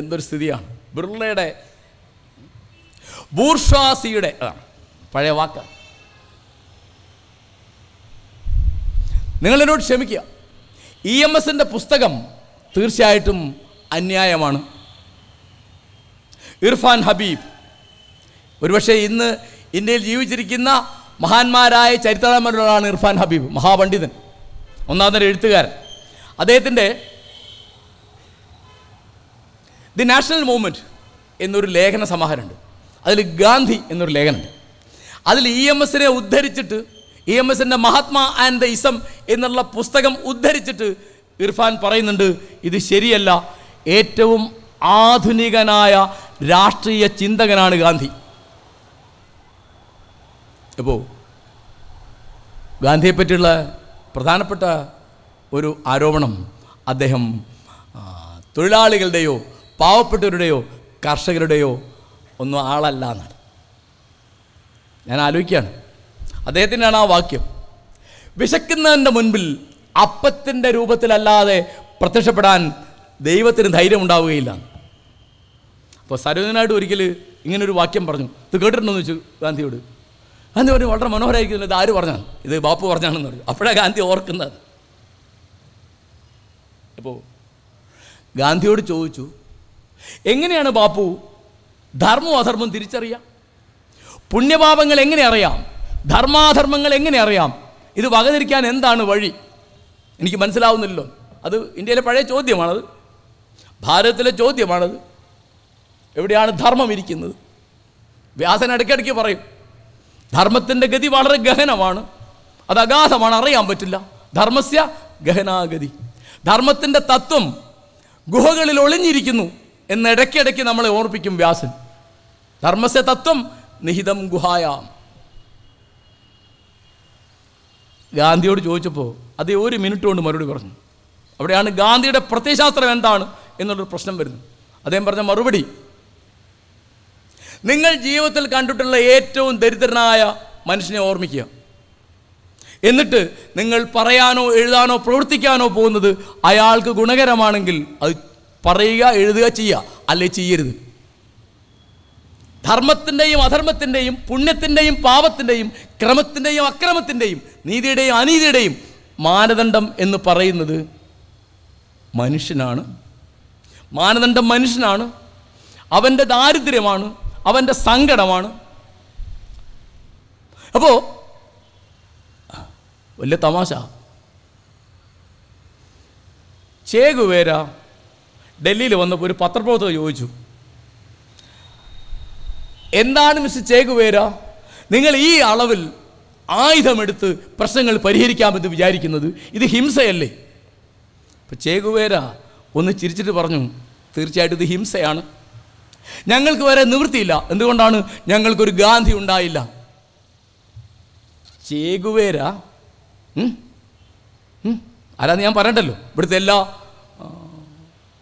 എന്തൊരു സ്ഥിതിയാണ് ബിർളയുടെ ബൂർഷാസിയുടെ പഴയ വാക്കാണ് നിങ്ങൾ എന്നോട് ക്ഷമിക്കുക ഇ എം എസിൻ്റെ പുസ്തകം തീർച്ചയായിട്ടും അന്യായമാണ് ഇർഫാൻ ഹബീബ് ഒരുപക്ഷെ ഇന്ന് ഇന്ത്യയിൽ ജീവിച്ചിരിക്കുന്ന മഹാന്മാരായ ചരിത്രകാരന്മാരിലൊരാളാണ് ഇർഫാൻ ഹബീബ് മഹാപണ്ഡിതൻ ഒന്നാമതൊരു എഴുത്തുകാരൻ അദ്ദേഹത്തിൻ്റെ ദി നാഷണൽ മൂവ്മെൻറ്റ് എന്നൊരു ലേഖന സമാഹാരമുണ്ട് അതിൽ ഗാന്ധി എന്നൊരു ലേഖനമുണ്ട് അതിൽ ഇ എം എസിനെ ഉദ്ധരിച്ചിട്ട് ഇ എം എസിൻ്റെ മഹാത്മാ ആൻഡ് ദ ഇസം എന്നുള്ള പുസ്തകം ഉദ്ധരിച്ചിട്ട് ഇർഫാൻ പറയുന്നുണ്ട് ഇത് ശരിയല്ല ഏറ്റവും ആധുനികനായ രാഷ്ട്രീയ ചിന്തകനാണ് ഗാന്ധി ഇപ്പോൾ ഗാന്ധിയെ പറ്റിയുള്ള പ്രധാനപ്പെട്ട ഒരു ആരോപണം അദ്ദേഹം തൊഴിലാളികളുടെയോ പാവപ്പെട്ടവരുടെയോ കർഷകരുടെയോ ഒന്നും ആളല്ല എന്നാണ് ഞാൻ ആലോചിക്കുകയാണ് അദ്ദേഹത്തിനാണ് ആ വാക്യം വിശക്കുന്നതിൻ്റെ മുൻപിൽ അപ്പത്തിൻ്റെ രൂപത്തിലല്ലാതെ പ്രത്യക്ഷപ്പെടാൻ ദൈവത്തിന് ധൈര്യം ഉണ്ടാവുകയില്ല അപ്പോൾ സരോജനായിട്ട് ഒരിക്കൽ ഇങ്ങനൊരു വാക്യം പറഞ്ഞു ഇത് കേട്ടിട്ടുണ്ടോ എന്ന് ചോദിച്ചു ഗാന്ധിയോട് ഗാന്ധി പറഞ്ഞു വളരെ മനോഹരമായിരിക്കുന്നു ഇത് ആര് പറഞ്ഞാണ് ഇത് ബാപ്പു പറഞ്ഞാണെന്ന് പറഞ്ഞു അപ്പോഴാണ് ഗാന്ധി ഓർക്കുന്നത് അപ്പോൾ ഗാന്ധിയോട് ചോദിച്ചു എങ്ങനെയാണ് ബാപ്പു ധർമ്മവും അധർമ്മവും തിരിച്ചറിയാം പുണ്യപാപങ്ങൾ എങ്ങനെ അറിയാം ധർമാധർമ്മങ്ങൾ എങ്ങനെ അറിയാം ഇത് വകതിരിക്കാൻ എന്താണ് വഴി എനിക്ക് മനസ്സിലാവുന്നില്ലല്ലോ അത് ഇന്ത്യയിലെ പഴയ ചോദ്യമാണത് ഭാരതത്തിലെ ചോദ്യമാണത് എവിടെയാണ് ധർമ്മം ഇരിക്കുന്നത് വ്യാസൻ ഇടയ്ക്കിടയ്ക്ക് പറയും ധർമ്മത്തിൻ്റെ ഗതി വളരെ ഗഹനമാണ് അത് അഗാധമാണ് അറിയാൻ പറ്റില്ല ധർമ്മസ്യ ഗഹനാഗതി ധർമ്മത്തിൻ്റെ തത്വം ഗുഹകളിൽ ഒളിഞ്ഞിരിക്കുന്നു എന്ന് ഇടയ്ക്കിടയ്ക്ക് നമ്മളെ ഓർപ്പിക്കും വ്യാസൻ ധർമ്മസ്യ തത്വം നിഹിതം ഗുഹായാം ഗാന്ധിയോട് ചോദിച്ചപ്പോൾ അതേ ഒരു മിനിറ്റ് കൊണ്ട് മറുപടി പറഞ്ഞു അവിടെയാണ് ഗാന്ധിയുടെ പ്രത്യയശാസ്ത്രം എന്താണ് എന്നുള്ളൊരു പ്രശ്നം വരുന്നത് അദ്ദേഹം പറഞ്ഞ മറുപടി നിങ്ങൾ ജീവിതത്തിൽ കണ്ടിട്ടുള്ള ഏറ്റവും ദരിദ്രനായ മനുഷ്യനെ ഓർമ്മിക്കുക എന്നിട്ട് നിങ്ങൾ പറയാനോ എഴുതാനോ പ്രവർത്തിക്കാനോ പോകുന്നത് അയാൾക്ക് ഗുണകരമാണെങ്കിൽ അത് പറയുക എഴുതുക ചെയ്യുക അല്ലെ ചെയ്യരുത് ധർമ്മത്തിൻ്റെയും അധർമ്മത്തിൻ്റെയും പുണ്യത്തിൻ്റെയും പാപത്തിൻ്റെയും ക്രമത്തിൻ്റെയും അക്രമത്തിൻ്റെയും നീതിയുടെയും അനീതിയുടെയും മാനദണ്ഡം എന്ന് പറയുന്നത് മനുഷ്യനാണ് മാനദണ്ഡം മനുഷ്യനാണ് അവൻ്റെ ദാരിദ്ര്യമാണ് അവൻ്റെ സങ്കടമാണ് അപ്പോൾ വലിയ തമാശ ചേകുവേര ഡൽഹിയിൽ വന്നപ്പോൾ ഒരു പത്രപ്രവർത്തകർ ചോദിച്ചു എന്താണ് മിസ് ചേകുവേര നിങ്ങൾ ഈ അളവിൽ ആയുധമെടുത്ത് പ്രശ്നങ്ങൾ പരിഹരിക്കാമെന്ന് വിചാരിക്കുന്നത് ഇത് ഹിംസയല്ലേ അപ്പം ചേകുവേര ഒന്ന് ചിരിച്ചിട്ട് പറഞ്ഞു തീർച്ചയായിട്ടും ഇത് ഹിംസയാണ് ഞങ്ങൾക്ക് വരെ നിവൃത്തിയില്ല എന്തുകൊണ്ടാണ് ഞങ്ങൾക്കൊരു ഗാന്ധി ഉണ്ടായില്ല ചേകുവേര അല്ലാതെ ഞാൻ പറയണ്ടല്ലോ ഇവിടുത്തെ എല്ലാ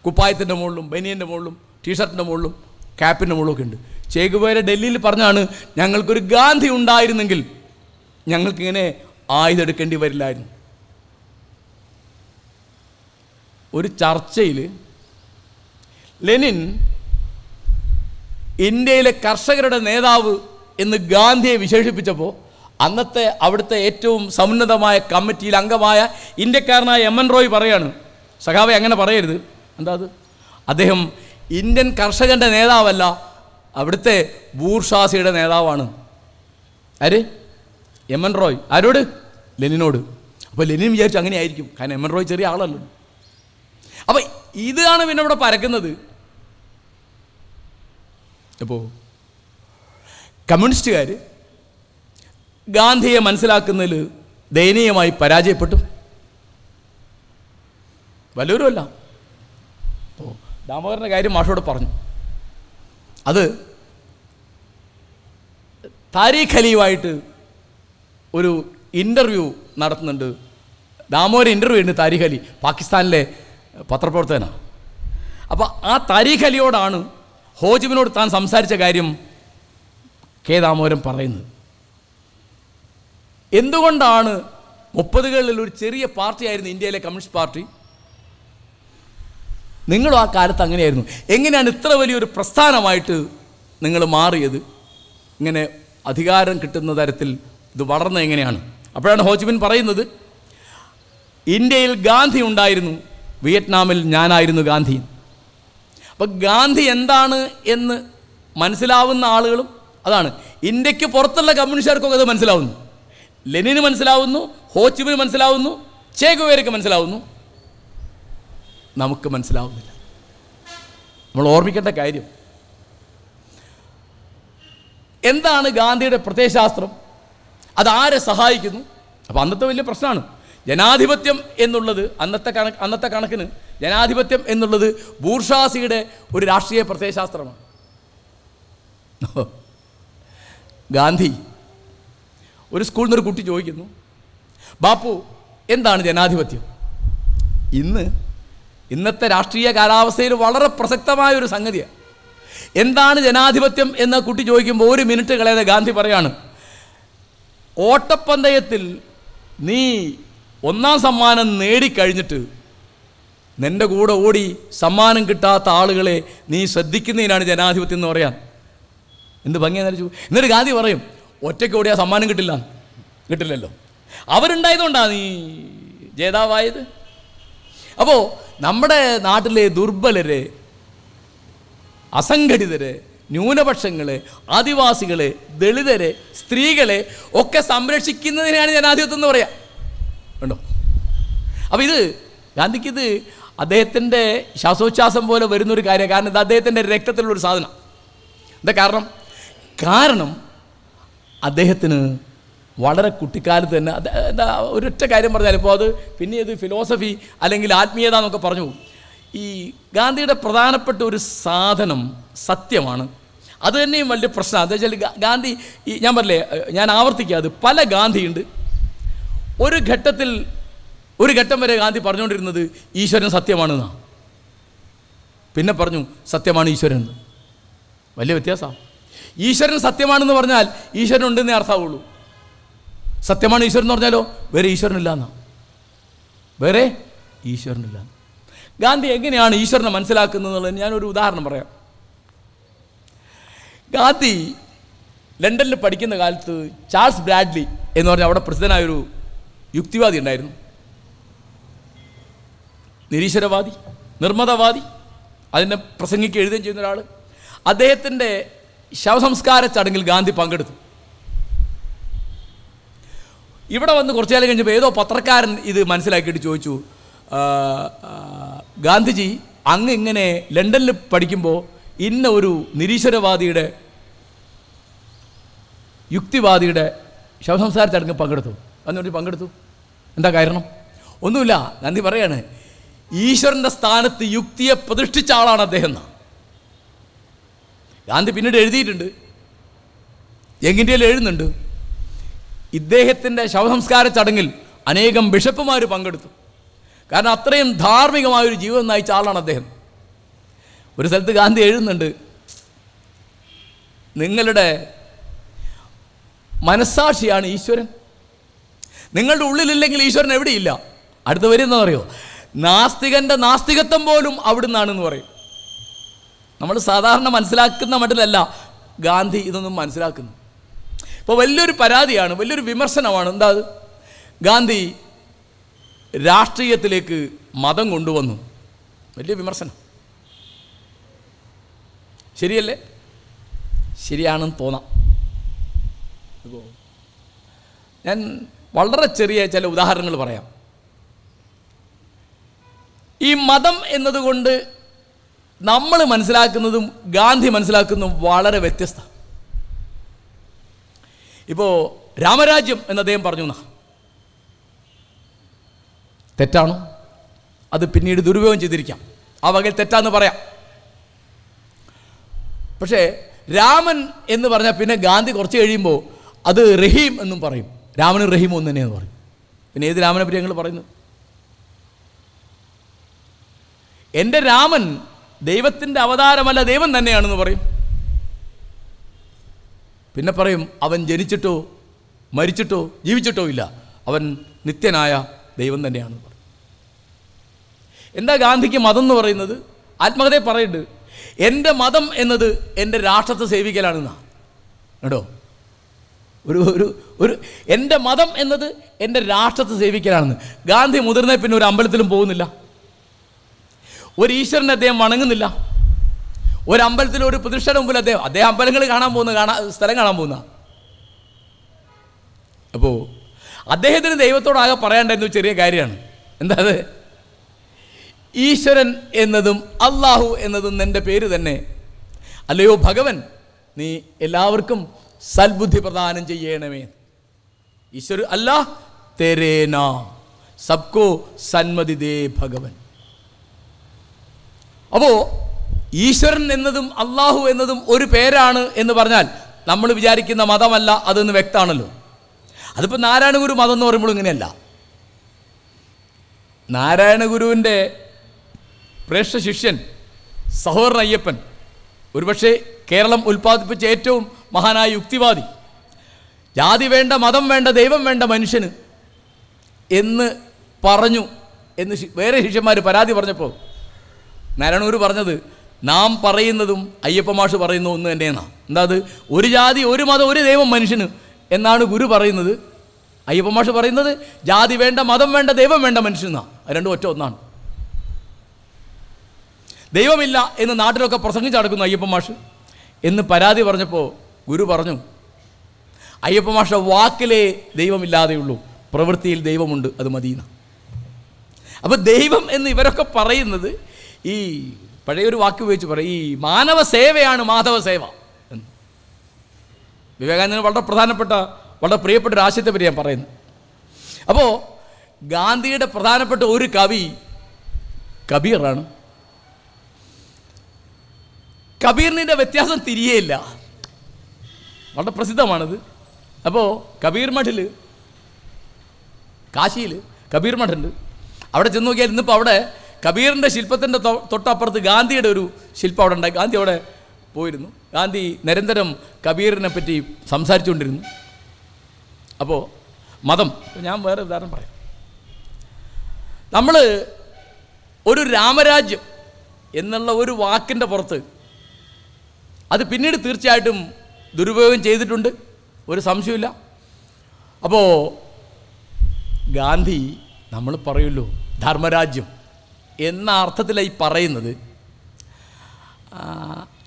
കുപ്പായത്തിൻ്റെ മുകളിലും ബനിയൻ്റെ മുകളിലും ടീഷർട്ടിൻ്റെ മുകളിലും ക്യാപ്പിൻ്റെ മുകളിലൊക്കെ ഉണ്ട് ചേകുവേര ഡൽഹിയിൽ പറഞ്ഞാണ് ഞങ്ങൾക്കൊരു ഗാന്ധി ഉണ്ടായിരുന്നെങ്കിൽ ഞങ്ങൾക്കിങ്ങനെ ആയുധെടുക്കേണ്ടി വരില്ലായിരുന്നു ഒരു ചർച്ചയിൽ ലെനിൻ ഇന്ത്യയിലെ കർഷകരുടെ നേതാവ് എന്ന് ഗാന്ധിയെ വിശേഷിപ്പിച്ചപ്പോൾ അന്നത്തെ അവിടുത്തെ ഏറ്റവും സമുന്നതമായ കമ്മിറ്റിയിൽ അംഗമായ ഇന്ത്യക്കാരനായ എം എൻ റോയ് പറയാണ് സഖാവെ അങ്ങനെ പറയരുത് എന്താ അത് അദ്ദേഹം ഇന്ത്യൻ കർഷകൻ്റെ നേതാവല്ല അവിടുത്തെ ബൂർഷാസിയുടെ നേതാവാണ് ആര് എം എൻ റോയ് ആരോട് ലെനിനോട് അപ്പോൾ ലെനിൻ വിചാരിച്ചു അങ്ങനെ ആയിരിക്കും കാരണം എം എൻ റോയ് ചെറിയ ആളല്ലോ അപ്പോൾ ഇതാണ് പിന്നെ ഇവിടെ പരക്കുന്നത് അപ്പോൾ കമ്മ്യൂണിസ്റ്റുകാർ ഗാന്ധിയെ മനസ്സിലാക്കുന്നതിൽ ദയനീയമായി പരാജയപ്പെട്ടു അല്ല അപ്പോൾ ദാമോദരൻ്റെ കാര്യം മാഷോട് പറഞ്ഞു അത് താരിഖ് അലിയുമായിട്ട് ഒരു ഇൻ്റർവ്യൂ നടത്തുന്നുണ്ട് ദാമോര ഇൻ്റർവ്യൂ ഉണ്ട് താരിഖ് അലി പാകിസ്ഥാനിലെ പത്രപ്രവർത്തകനാണ് അപ്പോൾ ആ താരിഖ് അലിയോടാണ് ഹോജിമിനോട് താൻ സംസാരിച്ച കാര്യം കെ ദാമോരം പറയുന്നത് എന്തുകൊണ്ടാണ് മുപ്പതുകളിൽ ഒരു ചെറിയ പാർട്ടിയായിരുന്നു ഇന്ത്യയിലെ കമ്മ്യൂണിസ്റ്റ് പാർട്ടി നിങ്ങളും ആ കാലത്ത് അങ്ങനെയായിരുന്നു എങ്ങനെയാണ് ഇത്ര വലിയൊരു പ്രസ്ഥാനമായിട്ട് നിങ്ങൾ മാറിയത് ഇങ്ങനെ അധികാരം കിട്ടുന്ന തരത്തിൽ ഇത് വളർന്ന എങ്ങനെയാണ് അപ്പോഴാണ് ഹോജിബിൻ പറയുന്നത് ഇന്ത്യയിൽ ഗാന്ധി ഉണ്ടായിരുന്നു വിയറ്റ്നാമിൽ ഞാനായിരുന്നു ഗാന്ധി അപ്പം ഗാന്ധി എന്താണ് എന്ന് മനസ്സിലാവുന്ന ആളുകളും അതാണ് ഇന്ത്യക്ക് പുറത്തുള്ള കമ്മ്യൂണിസ്റ്റുകാർക്കൊക്കെ അത് മനസ്സിലാവുന്നു ലെനിന് മനസ്സിലാവുന്നു ഹോച്ചുവിന് മനസ്സിലാവുന്നു ചേകുവേരയ്ക്ക് മനസ്സിലാവുന്നു നമുക്ക് മനസ്സിലാവുന്നില്ല നമ്മൾ ഓർമ്മിക്കേണ്ട കാര്യം എന്താണ് ഗാന്ധിയുടെ പ്രത്യയശാസ്ത്രം അതാരെ ആരെ സഹായിക്കുന്നു അപ്പോൾ അന്നത്തെ വലിയ പ്രശ്നമാണ് ജനാധിപത്യം എന്നുള്ളത് അന്നത്തെ കണക്ക് അന്നത്തെ കണക്കിന് ജനാധിപത്യം എന്നുള്ളത് ബൂർഷാസിയുടെ ഒരു രാഷ്ട്രീയ പ്രത്യയശാസ്ത്രമാണ് (laughs) ഗാന്ധി ഒരു സ്കൂളിൽ നിന്നൊരു കുട്ടി ചോദിക്കുന്നു ബാപ്പു എന്താണ് ജനാധിപത്യം ഇന്ന് ഇന്നത്തെ രാഷ്ട്രീയ കാലാവസ്ഥയിൽ വളരെ പ്രസക്തമായ ഒരു സംഗതിയാണ് എന്താണ് ജനാധിപത്യം എന്ന് കുട്ടി ചോദിക്കുമ്പോൾ ഒരു മിനിറ്റ് കളയാതെ ഗാന്ധി പറയാണ് ഓട്ടപ്പന്തയത്തിൽ നീ ഒന്നാം സമ്മാനം നേടിക്കഴിഞ്ഞിട്ട് നിൻ്റെ കൂടെ ഓടി സമ്മാനം കിട്ടാത്ത ആളുകളെ നീ ശ്രദ്ധിക്കുന്നതിനാണ് ജനാധിപത്യം എന്ന് പറയാം എന്ത് ഭംഗിയാ ചോദിച്ചു എന്നിട്ട് ഗാന്ധി പറയും ഒറ്റയ്ക്ക് ഓടിയാൽ സമ്മാനം കിട്ടില്ല കിട്ടില്ലല്ലോ അവരുണ്ടായതുകൊണ്ടാണ് നീ ജേതാവായത് അപ്പോൾ നമ്മുടെ നാട്ടിലെ ദുർബലര് അസംഘടിതര് ന്യൂനപക്ഷങ്ങളെ ആദിവാസികളെ ദളിതരെ സ്ത്രീകളെ ഒക്കെ സംരക്ഷിക്കുന്നതിനാണ് ജനാധിപത്യം എന്ന് പറയാം ഉണ്ടോ അപ്പോൾ ഇത് ഗാന്ധിക്കിത് അദ്ദേഹത്തിൻ്റെ ശ്വാസോച്ഛ്വാസം പോലെ വരുന്നൊരു കാര്യം കാരണം ഇത് അദ്ദേഹത്തിൻ്റെ രക്തത്തിലുള്ളൊരു സാധനം എന്താ കാരണം കാരണം അദ്ദേഹത്തിന് വളരെ കുട്ടിക്കാലത്ത് തന്നെ അത് എന്താ ഒരൊറ്റ കാര്യം പറഞ്ഞാൽ ഇപ്പോൾ അത് പിന്നെ ഇത് ഫിലോസഫി അല്ലെങ്കിൽ ആത്മീയത എന്നൊക്കെ പറഞ്ഞു ഈ ഗാന്ധിയുടെ പ്രധാനപ്പെട്ട ഒരു സാധനം സത്യമാണ് അത് തന്നെയും വലിയ പ്രശ്നമാണ് എന്താ വെച്ചാൽ ഗാന്ധി ഈ ഞാൻ പറഞ്ഞില്ലേ ഞാൻ ആവർത്തിക്കാതെ പല ഗാന്ധിയുണ്ട് ഒരു ഘട്ടത്തിൽ ഒരു ഘട്ടം വരെ ഗാന്ധി പറഞ്ഞുകൊണ്ടിരുന്നത് ഈശ്വരൻ സത്യമാണെന്നാണ് പിന്നെ പറഞ്ഞു സത്യമാണ് ഈശ്വരൻ വലിയ വ്യത്യാസമാണ് ഈശ്വരൻ സത്യമാണെന്ന് പറഞ്ഞാൽ ഈശ്വരൻ ഉണ്ടെന്നേ അർത്ഥമാവുള്ളൂ സത്യമാണ് ഈശ്വരൻ എന്ന് പറഞ്ഞാലോ വേറെ ഈശ്വരനില്ല എന്നാ വേറെ ഈശ്വരനില്ല ഗാന്ധി എങ്ങനെയാണ് ഈശ്വരനെ മനസ്സിലാക്കുന്നത് എന്നുള്ളത് ഞാനൊരു ഉദാഹരണം പറയാം ഗാന്ധി ലണ്ടനിൽ പഠിക്കുന്ന കാലത്ത് ചാൾസ് ബ്രാഡ്ലി എന്ന് പറഞ്ഞ അവിടെ പ്രസിദ്ധനായൊരു യുക്തിവാദി ഉണ്ടായിരുന്നു നിരീശ്വരവാദി നിർമ്മതവാദി അതിനെ പ്രസംഗിക്ക് എഴുതുകയും ചെയ്യുന്ന ഒരാൾ അദ്ദേഹത്തിൻ്റെ ശവസംസ്കാര ചടങ്ങിൽ ഗാന്ധി പങ്കെടുത്തു ഇവിടെ വന്ന് കുറച്ച് കാലം കഴിഞ്ഞപ്പോൾ ഏതോ പത്രക്കാരൻ ഇത് മനസ്സിലാക്കിയിട്ട് ചോദിച്ചു ഗാന്ധിജി അങ്ങ് ഇങ്ങനെ ലണ്ടനിൽ പഠിക്കുമ്പോൾ ഇന്ന ഒരു നിരീശ്വരവാദിയുടെ യുക്തിവാദിയുടെ ചടങ്ങ് പങ്കെടുത്തു അന്നുകൊണ്ട് പങ്കെടുത്തു എന്താ കാരണം ഒന്നുമില്ല ഗാന്ധി പറയാണ് ഈശ്വരൻ്റെ സ്ഥാനത്ത് യുക്തിയെ പ്രതിഷ്ഠിച്ച ആളാണ് അദ്ദേഹം എന്ന് ഗാന്ധി പിന്നീട് എഴുതിയിട്ടുണ്ട് എങ്ങിൻ്റെ എഴുതുന്നുണ്ട് ഇദ്ദേഹത്തിൻ്റെ ശവസംസ്കാര ചടങ്ങിൽ അനേകം ബിഷപ്പുമാർ പങ്കെടുത്തു കാരണം അത്രയും ധാർമ്മികമായൊരു ജീവിതം നയിച്ച ആളാണ് അദ്ദേഹം ഒരു സ്ഥലത്ത് ഗാന്ധി എഴുതുന്നുണ്ട് നിങ്ങളുടെ മനസ്സാക്ഷിയാണ് ഈശ്വരൻ നിങ്ങളുടെ ഉള്ളിലില്ലെങ്കിൽ ഈശ്വരൻ എവിടെയില്ല അടുത്ത് വരുന്നതെന്ന് പറയുമോ നാസ്തികൻ്റെ നാസ്തികത്വം പോലും നിന്നാണെന്ന് പറയും നമ്മൾ സാധാരണ മനസ്സിലാക്കുന്ന മട്ടിലല്ല ഗാന്ധി ഇതൊന്നും മനസ്സിലാക്കുന്നു ഇപ്പോൾ വലിയൊരു പരാതിയാണ് വലിയൊരു വിമർശനമാണ് എന്താ അത് ഗാന്ധി രാഷ്ട്രീയത്തിലേക്ക് മതം കൊണ്ടുവന്നു വലിയ വിമർശനം ശരിയല്ലേ ശരിയാണെന്ന് തോന്നാം ഞാൻ വളരെ ചെറിയ ചില ഉദാഹരണങ്ങൾ പറയാം ഈ മതം എന്നതുകൊണ്ട് നമ്മൾ മനസ്സിലാക്കുന്നതും ഗാന്ധി മനസ്സിലാക്കുന്നതും വളരെ വ്യത്യസ്തം ഇപ്പോൾ രാമരാജ്യം എന്ന് അദ്ദേഹം പറഞ്ഞു എന്നാ തെറ്റാണോ അത് പിന്നീട് ദുരുപയോഗം ചെയ്തിരിക്കാം ആ വകയിൽ തെറ്റാന്ന് പറയാം പക്ഷേ രാമൻ എന്ന് പറഞ്ഞാൽ പിന്നെ ഗാന്ധി കുറച്ച് കഴിയുമ്പോൾ അത് റഹീം എന്നും പറയും രാമനും റഹീമും ഒന്ന് തന്നെയെന്ന് പറയും പിന്നെ ഏത് രാമനെ പറ്റി ഞങ്ങൾ പറയുന്നു എൻ്റെ രാമൻ ദൈവത്തിൻ്റെ അവതാരമല്ല ദൈവം തന്നെയാണെന്ന് പറയും പിന്നെ പറയും അവൻ ജനിച്ചിട്ടോ മരിച്ചിട്ടോ ജീവിച്ചിട്ടോ ഇല്ല അവൻ നിത്യനായ ദൈവം തന്നെയാണ് എന്താ ഗാന്ധിക്ക് മതം എന്ന് പറയുന്നത് ആത്മകഥയെ പറയുന്നുണ്ട് എൻ്റെ മതം എന്നത് എൻ്റെ രാഷ്ട്രത്തെ സേവിക്കലാണെന്നാണ് കേട്ടോ ഒരു ഒരു ഒരു എൻ്റെ മതം എന്നത് എൻ്റെ രാഷ്ട്രത്തെ സേവിക്കലാണെന്ന് ഗാന്ധി മുതിർന്നേ പിന്നെ ഒരു അമ്പലത്തിലും പോകുന്നില്ല ഒരു ഈശ്വരനെ അദ്ദേഹം വണങ്ങുന്നില്ല ഒരു അമ്പലത്തിൽ ഒരു പ്രതിഷ്ഠയുടെ മുമ്പിൽ അദ്ദേഹം അദ്ദേഹം അമ്പലങ്ങൾ കാണാൻ പോകുന്ന കാണാ സ്ഥലം കാണാൻ പോകുന്ന അപ്പോൾ അദ്ദേഹത്തിന് ദൈവത്തോടാകെ പറയാണ്ടായിരുന്നു ചെറിയ കാര്യമാണ് എന്താ അത് ഈശ്വരൻ എന്നതും അള്ളാഹു എന്നതും എൻ്റെ പേര് തന്നെ അല്ലയോ ഭഗവൻ നീ എല്ലാവർക്കും സൽബുദ്ധി പ്രദാനം ചെയ്യണമേ ഈശ്വർ അല്ല തെരേന സബ്കോ സന്മതി ദേ ഭഗവൻ അപ്പോൾ ഈശ്വരൻ എന്നതും അള്ളാഹു എന്നതും ഒരു പേരാണ് എന്ന് പറഞ്ഞാൽ നമ്മൾ വിചാരിക്കുന്ന മതമല്ല അതെന്ന് വ്യക്തമാണല്ലോ അതിപ്പോൾ നാരായണ ഗുരു മതം എന്ന് പറയുമ്പോൾ ഇങ്ങനെയല്ല നാരായണ ഗുരുവിൻ്റെ പ്രേക്ഷ ശിഷ്യൻ സഹോദരൻ അയ്യപ്പൻ ഒരുപക്ഷെ കേരളം ഉൽപ്പാദിപ്പിച്ച ഏറ്റവും മഹാനായ യുക്തിവാദി ജാതി വേണ്ട മതം വേണ്ട ദൈവം വേണ്ട മനുഷ്യന് എന്ന് പറഞ്ഞു എന്ന് വേറെ ശിഷ്യന്മാർ പരാതി പറഞ്ഞപ്പോൾ നാരായണൂർ പറഞ്ഞത് നാം പറയുന്നതും അയ്യപ്പമാഷ് പറയുന്ന ഒന്ന് തന്നെയാണ് എന്താ അത് ഒരു ജാതി ഒരു മതം ഒരു ദൈവം മനുഷ്യന് എന്നാണ് ഗുരു പറയുന്നത് അയ്യപ്പമാഷ് പറയുന്നത് ജാതി വേണ്ട മതം വേണ്ട ദൈവം വേണ്ട അത് രണ്ടും ഒറ്റ ഒന്നാണ് ദൈവമില്ല എന്ന് നാട്ടിലൊക്കെ പ്രസംഗിച്ച് നടക്കുന്നു അയ്യപ്പമാഷ് എന്ന് പരാതി പറഞ്ഞപ്പോൾ ഗുരു പറഞ്ഞു അയ്യപ്പമാഷ വാക്കിലേ ദൈവമില്ലാതെയുള്ളൂ പ്രവൃത്തിയിൽ ദൈവമുണ്ട് അത് മതിയെന്ന അപ്പോൾ ദൈവം എന്ന് ഇവരൊക്കെ പറയുന്നത് ഈ പഴയൊരു വാക്ക് ഉപയോഗിച്ച് പറയും ഈ മാനവ സേവയാണ് മാധവ സേവ എന്ന് വിവേകാനന്ദന് വളരെ പ്രധാനപ്പെട്ട വളരെ പ്രിയപ്പെട്ട ഒരു പറ്റി ഞാൻ പറയുന്നു അപ്പോൾ ഗാന്ധിയുടെ പ്രധാനപ്പെട്ട ഒരു കവി കബീറാണ് കബീറിൻ്റെ വ്യത്യാസം തിരിയേയില്ല വളരെ പ്രസിദ്ധമാണിത് അപ്പോൾ കബീർ മഠിൽ കാശിയിൽ കബീർ മഠുണ്ട് അവിടെ ചെന്ന് നോക്കിയാൽ ഇന്നിപ്പോൾ അവിടെ കബീറിൻ്റെ ശില്പത്തിൻ്റെ തൊട്ടപ്പുറത്ത് ഗാന്ധിയുടെ ഒരു ശില്പം അവിടെ ഉണ്ടായി ഗാന്ധി അവിടെ പോയിരുന്നു ഗാന്ധി നിരന്തരം കബീറിനെ പറ്റി സംസാരിച്ചുകൊണ്ടിരുന്നു അപ്പോൾ മതം ഞാൻ വേറെ ഉദാഹരണം പറയാം നമ്മൾ ഒരു രാമരാജ്യം എന്നുള്ള ഒരു വാക്കിൻ്റെ പുറത്ത് അത് പിന്നീട് തീർച്ചയായിട്ടും ദുരുപയോഗം ചെയ്തിട്ടുണ്ട് ഒരു സംശയമില്ല അപ്പോൾ ഗാന്ധി നമ്മൾ പറയുമല്ലോ ധർമ്മരാജ്യം എന്ന അർത്ഥത്തിലായി പറയുന്നത്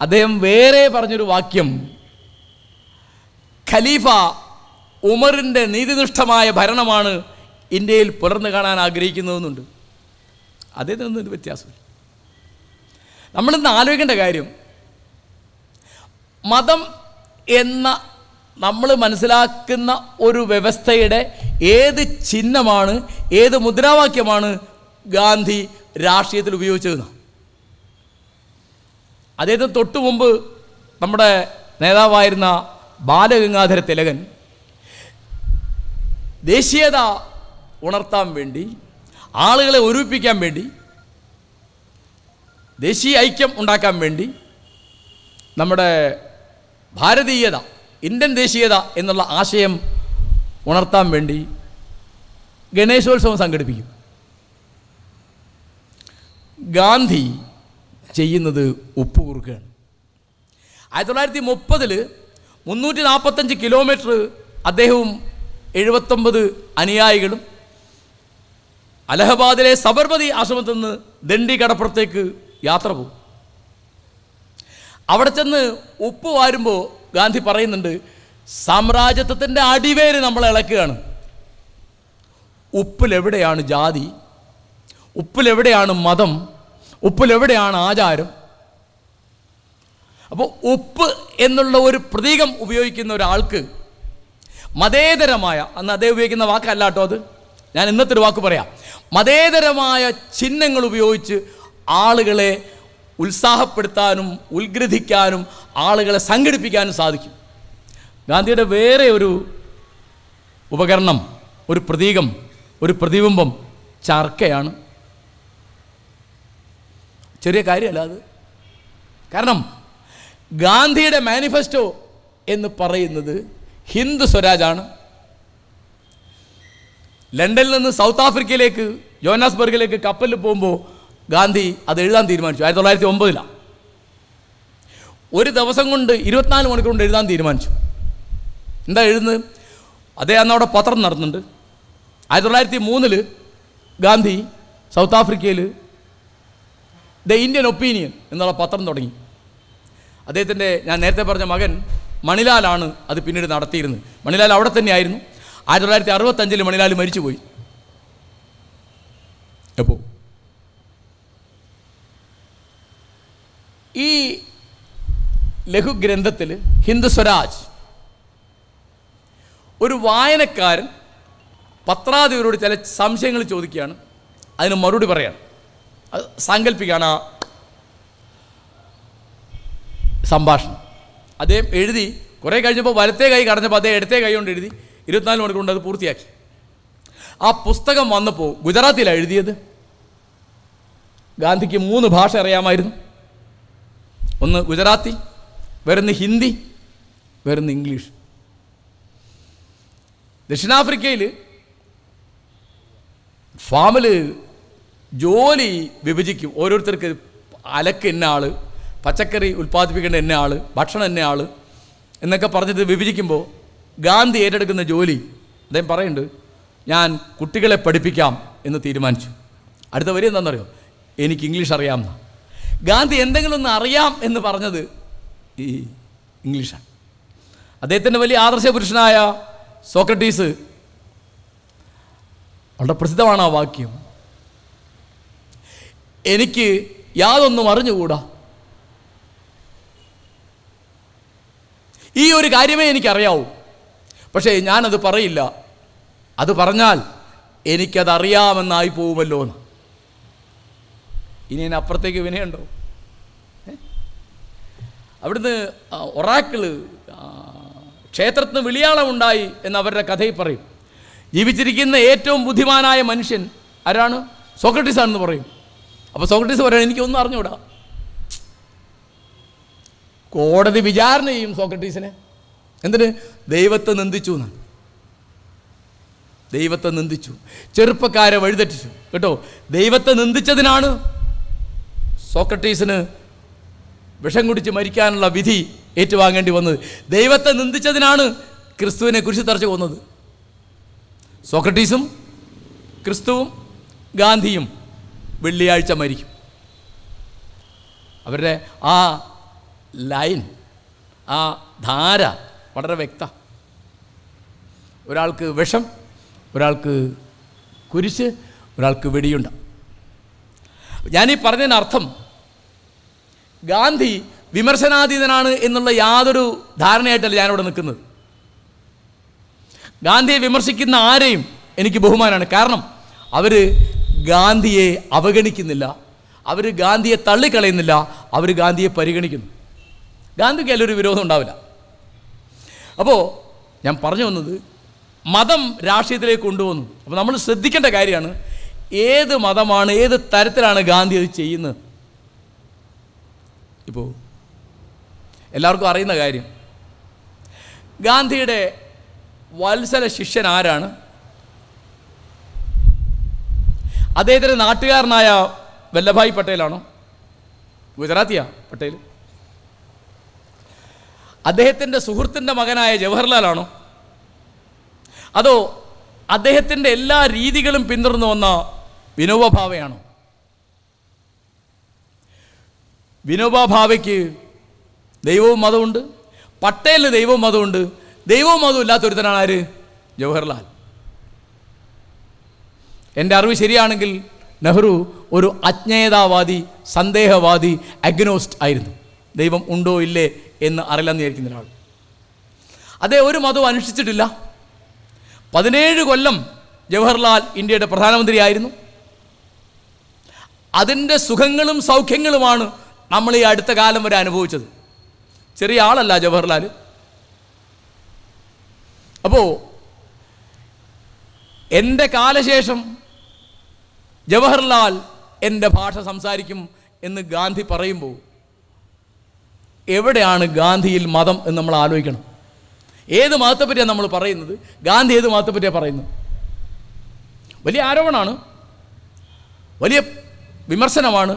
അദ്ദേഹം വേറെ പറഞ്ഞൊരു വാക്യം ഖലീഫ ഉമറിൻ്റെ നീതിനിഷ്ഠമായ ഭരണമാണ് ഇന്ത്യയിൽ പുലർന്നു കാണാൻ ആഗ്രഹിക്കുന്നതെന്നുണ്ട് അദ്ദേഹത്തിനൊന്നും ഒരു വ്യത്യാസമില്ല നമ്മളിന്ന് ആലോചിക്കേണ്ട കാര്യം മതം എന്ന നമ്മൾ മനസ്സിലാക്കുന്ന ഒരു വ്യവസ്ഥയുടെ ഏത് ചിഹ്നമാണ് ഏത് മുദ്രാവാക്യമാണ് ഗാന്ധി രാഷ്ട്രീയത്തിൽ ഉപയോഗിച്ചിരുന്നു അദ്ദേഹത്തിന് തൊട്ടു മുമ്പ് നമ്മുടെ നേതാവായിരുന്ന ബാലഗംഗാധര തിലകൻ ദേശീയത ഉണർത്താൻ വേണ്ടി ആളുകളെ ഒരുമിപ്പിക്കാൻ വേണ്ടി ദേശീയ ഐക്യം ഉണ്ടാക്കാൻ വേണ്ടി നമ്മുടെ ഭാരതീയത ഇന്ത്യൻ ദേശീയത എന്നുള്ള ആശയം ഉണർത്താൻ വേണ്ടി ഗണേശോത്സവം സംഘടിപ്പിക്കും ഗാന്ധി ചെയ്യുന്നത് ഉപ്പ് കുറുക്കുകയാണ് ആയിരത്തി തൊള്ളായിരത്തി മുപ്പതിൽ മുന്നൂറ്റി നാൽപ്പത്തഞ്ച് കിലോമീറ്റർ അദ്ദേഹവും എഴുപത്തൊമ്പത് അനുയായികളും അലഹബാദിലെ സബർമതി ആശ്രമത്തിൽ നിന്ന് ദണ്ഡി കടപ്പുറത്തേക്ക് യാത്ര പോകും അവിടെ ചെന്ന് ഉപ്പ് വാരുമ്പോൾ ഗാന്ധി പറയുന്നുണ്ട് സാമ്രാജ്യത്വത്തിൻ്റെ അടിവേര് നമ്മൾ ഇളക്കുകയാണ് ഉപ്പിലെവിടെയാണ് ജാതി ഉപ്പിലെവിടെയാണ് മതം ഉപ്പിലെവിടെയാണ് ആചാരം അപ്പോൾ ഉപ്പ് എന്നുള്ള ഒരു പ്രതീകം ഉപയോഗിക്കുന്ന ഒരാൾക്ക് മതേതരമായ അന്ന് അതേ ഉപയോഗിക്കുന്ന വാക്കല്ല കേട്ടോ അത് ഞാൻ ഇന്നത്തെ ഒരു വാക്ക് പറയാം മതേതരമായ ചിഹ്നങ്ങൾ ഉപയോഗിച്ച് ആളുകളെ ഉത്സാഹപ്പെടുത്താനും ഉത്ഗ്രഥിക്കാനും ആളുകളെ സംഘടിപ്പിക്കാനും സാധിക്കും ഗാന്ധിയുടെ വേറെ ഒരു ഉപകരണം ഒരു പ്രതീകം ഒരു പ്രതിബിംബം ചർക്കയാണ് ചെറിയ കാര്യമല്ല അത് കാരണം ഗാന്ധിയുടെ മാനിഫെസ്റ്റോ എന്ന് പറയുന്നത് ഹിന്ദ് സ്വരാജാണ് ലണ്ടനിൽ നിന്ന് സൗത്ത് ആഫ്രിക്കയിലേക്ക് ജോനാസ്ബർഗിലേക്ക് കപ്പലിൽ പോകുമ്പോൾ ഗാന്ധി അത് എഴുതാൻ തീരുമാനിച്ചു ആയിരത്തി തൊള്ളായിരത്തി ഒമ്പതിലാണ് ഒരു ദിവസം കൊണ്ട് ഇരുപത്തിനാല് മണിക്കൂർ കൊണ്ട് എഴുതാൻ തീരുമാനിച്ചു എന്താ എഴുതുന്നത് അതേ അന്ന് അവിടെ പത്രം നടന്നുണ്ട് ആയിരത്തി തൊള്ളായിരത്തി മൂന്നിൽ ഗാന്ധി സൗത്ത് ആഫ്രിക്കയിൽ ദ ഇന്ത്യൻ ഒപ്പീനിയൻ എന്നുള്ള പത്രം തുടങ്ങി അദ്ദേഹത്തിൻ്റെ ഞാൻ നേരത്തെ പറഞ്ഞ മകൻ മണിലാലാണ് അത് പിന്നീട് നടത്തിയിരുന്നത് മണിലാൽ അവിടെ തന്നെയായിരുന്നു ആയിരത്തി തൊള്ളായിരത്തി അറുപത്തഞ്ചിൽ മണിലാൽ മരിച്ചുപോയി എപ്പോ ഈ ലഘുഗ്രന്ഥത്തിൽ ഹിന്ദു സ്വരാജ് ഒരു വായനക്കാരൻ പത്രാധിപരോട് ചില സംശയങ്ങൾ ചോദിക്കുകയാണ് അതിന് മറുപടി പറയാണ് അത് സാങ്കല്പിക്കാണ് ആ സംഭാഷണം അദ്ദേഹം എഴുതി കുറേ കഴിഞ്ഞപ്പോൾ വലത്തേ കൈ കടഞ്ഞപ്പോൾ അദ്ദേഹം എടുത്തേ കൈ കൊണ്ട് എഴുതി ഇരുപത്തിനാല് മണിക്കൂർ കൊണ്ട് അത് പൂർത്തിയാക്കി ആ പുസ്തകം വന്നപ്പോൾ ഗുജറാത്തിലാണ് എഴുതിയത് ഗാന്ധിക്ക് മൂന്ന് ഭാഷ അറിയാമായിരുന്നു ഒന്ന് ഗുജറാത്തി വരുന്ന ഹിന്ദി വരുന്ന ഇംഗ്ലീഷ് ദക്ഷിണാഫ്രിക്കയിൽ ഫാമിൽ ജോലി വിഭജിക്കും ഓരോരുത്തർക്ക് അലക്ക് എന്ന ആൾ പച്ചക്കറി ഉൽപ്പാദിപ്പിക്കേണ്ട എന്ന ആൾ ഭക്ഷണം എന്ന ആൾ എന്നൊക്കെ പറഞ്ഞിട്ട് വിഭജിക്കുമ്പോൾ ഗാന്ധി ഏറ്റെടുക്കുന്ന ജോലി അദ്ദേഹം പറയുന്നുണ്ട് ഞാൻ കുട്ടികളെ പഠിപ്പിക്കാം എന്ന് തീരുമാനിച്ചു അടുത്ത വരി എന്താണെന്നറിയോ എനിക്ക് ഇംഗ്ലീഷ് അറിയാമെന്ന ഗാന്ധി എന്തെങ്കിലും ഒന്ന് അറിയാം എന്ന് പറഞ്ഞത് ഈ ഇംഗ്ലീഷാണ് അദ്ദേഹത്തിൻ്റെ വലിയ ആദർശ പുരുഷനായ സോക്രട്ടീസ് വളരെ പ്രസിദ്ധമാണ് ആ വാക്യം എനിക്ക് യാതൊന്നും അറിഞ്ഞുകൂടാ ഈ ഒരു കാര്യമേ എനിക്കറിയാവൂ പക്ഷേ ഞാനത് പറയില്ല അത് പറഞ്ഞാൽ എനിക്കതറിയാമെന്നായി പോകുമല്ലോ എന്ന് ഇനി എന്നെ അപ്പുറത്തേക്ക് വിനയുണ്ടോ അവിടുന്ന് ഒറാക്കിള് ക്ഷേത്രത്തിന് വിളിയാളമുണ്ടായി എന്ന് അവരുടെ കഥയിൽ പറയും ജീവിച്ചിരിക്കുന്ന ഏറ്റവും ബുദ്ധിമാനായ മനുഷ്യൻ ആരാണ് സോക്രട്ടീസ് ആണെന്ന് പറയും അപ്പോൾ സോക്രട്ടീസ് പറയണം എനിക്കൊന്നും അറിഞ്ഞൂടാ കോടതി വിചാരണ ചെയ്യും സോക്രട്ടീസിനെ എന്തിന് ദൈവത്തെ നിന്ദിച്ചു എന്നാണ് ദൈവത്തെ നിന്ദിച്ചു ചെറുപ്പക്കാരെ വഴിതെറ്റിച്ചു കേട്ടോ ദൈവത്തെ നിന്ദിച്ചതിനാണ് സോക്രട്ടീസിന് വിഷം കുടിച്ച് മരിക്കാനുള്ള വിധി ഏറ്റുവാങ്ങേണ്ടി വന്നത് ദൈവത്തെ നിന്ദിച്ചതിനാണ് ക്രിസ്തുവിനെ കുരിശ് തറച്ചു കൊന്നത് സോക്രട്ടീസും ക്രിസ്തുവും ഗാന്ധിയും വെള്ളിയാഴ്ച മരിക്കും അവരുടെ ആ ലൈൻ ആ ധാര വളരെ വ്യക്ത ഒരാൾക്ക് വിഷം ഒരാൾക്ക് കുരിശ് ഒരാൾക്ക് വെടിയുണ്ട ഞാനീ പറഞ്ഞതിനർത്ഥം ഗാന്ധി വിമർശനാതീതനാണ് എന്നുള്ള യാതൊരു ധാരണയായിട്ടല്ല ഞാനിവിടെ നിൽക്കുന്നത് ഗാന്ധിയെ വിമർശിക്കുന്ന ആരെയും എനിക്ക് ബഹുമാനമാണ് കാരണം അവർ ഗാന്ധിയെ അവഗണിക്കുന്നില്ല അവർ ഗാന്ധിയെ തള്ളിക്കളയുന്നില്ല അവർ ഗാന്ധിയെ പരിഗണിക്കുന്നു ഗാന്ധിക്ക് അതിലൊരു വിരോധം ഉണ്ടാവില്ല അപ്പോൾ ഞാൻ പറഞ്ഞു വന്നത് മതം രാഷ്ട്രീയത്തിലേക്ക് കൊണ്ടുവന്നു അപ്പോൾ നമ്മൾ ശ്രദ്ധിക്കേണ്ട കാര്യമാണ് ഏത് മതമാണ് ഏത് തരത്തിലാണ് ഗാന്ധി അത് ചെയ്യുന്നത് ഇപ്പോൾ എല്ലാവർക്കും അറിയുന്ന കാര്യം ഗാന്ധിയുടെ വത്സല ശിഷ്യൻ ആരാണ് അദ്ദേഹത്തിൻ്റെ നാട്ടുകാരനായ വല്ലഭായ് പട്ടേലാണോ ഗുജറാത്തിയാ പട്ടേൽ അദ്ദേഹത്തിൻ്റെ സുഹൃത്തിൻ്റെ മകനായ ജവഹർലാലാണോ അതോ അദ്ദേഹത്തിൻ്റെ എല്ലാ രീതികളും പിന്തുടർന്നു വന്ന വിനോബ വിനോബാവയ്ക്ക് വിനോബ ദൈവവും മതമുണ്ട് പട്ടേലിന് ദൈവവും മതമുണ്ട് ദൈവവും മതവും ഇല്ലാത്തൊരുത്തനാണ് ആര് ജവഹർലാൽ എൻ്റെ അറിവ് ശരിയാണെങ്കിൽ നെഹ്റു ഒരു അജ്ഞേയതാവാദി സന്ദേഹവാദി അഗ്നോസ്റ്റ് ആയിരുന്നു ദൈവം ഉണ്ടോ ഇല്ലേ എന്ന് അറിയില്ലെന്ന് വിചാരിക്കുന്ന ഒരാൾ അതേ ഒരു മതവും അനുഷ്ഠിച്ചിട്ടില്ല പതിനേഴ് കൊല്ലം ജവഹർലാൽ ഇന്ത്യയുടെ പ്രധാനമന്ത്രിയായിരുന്നു അതിൻ്റെ സുഖങ്ങളും സൗഖ്യങ്ങളുമാണ് നമ്മൾ ഈ അടുത്ത കാലം വരെ അനുഭവിച്ചത് ചെറിയ ആളല്ല ജവഹർലാൽ അപ്പോൾ എൻ്റെ കാലശേഷം ജവഹർലാൽ എൻ്റെ ഭാഷ സംസാരിക്കും എന്ന് ഗാന്ധി പറയുമ്പോൾ എവിടെയാണ് ഗാന്ധിയിൽ മതം എന്ന് നമ്മൾ ആലോചിക്കണം ഏത് മതത്തെപ്പറ്റിയാണ് നമ്മൾ പറയുന്നത് ഗാന്ധി ഏത് മതത്തെപ്പറ്റിയാണ് പറയുന്നത് വലിയ ആരോപണമാണ് വലിയ വിമർശനമാണ്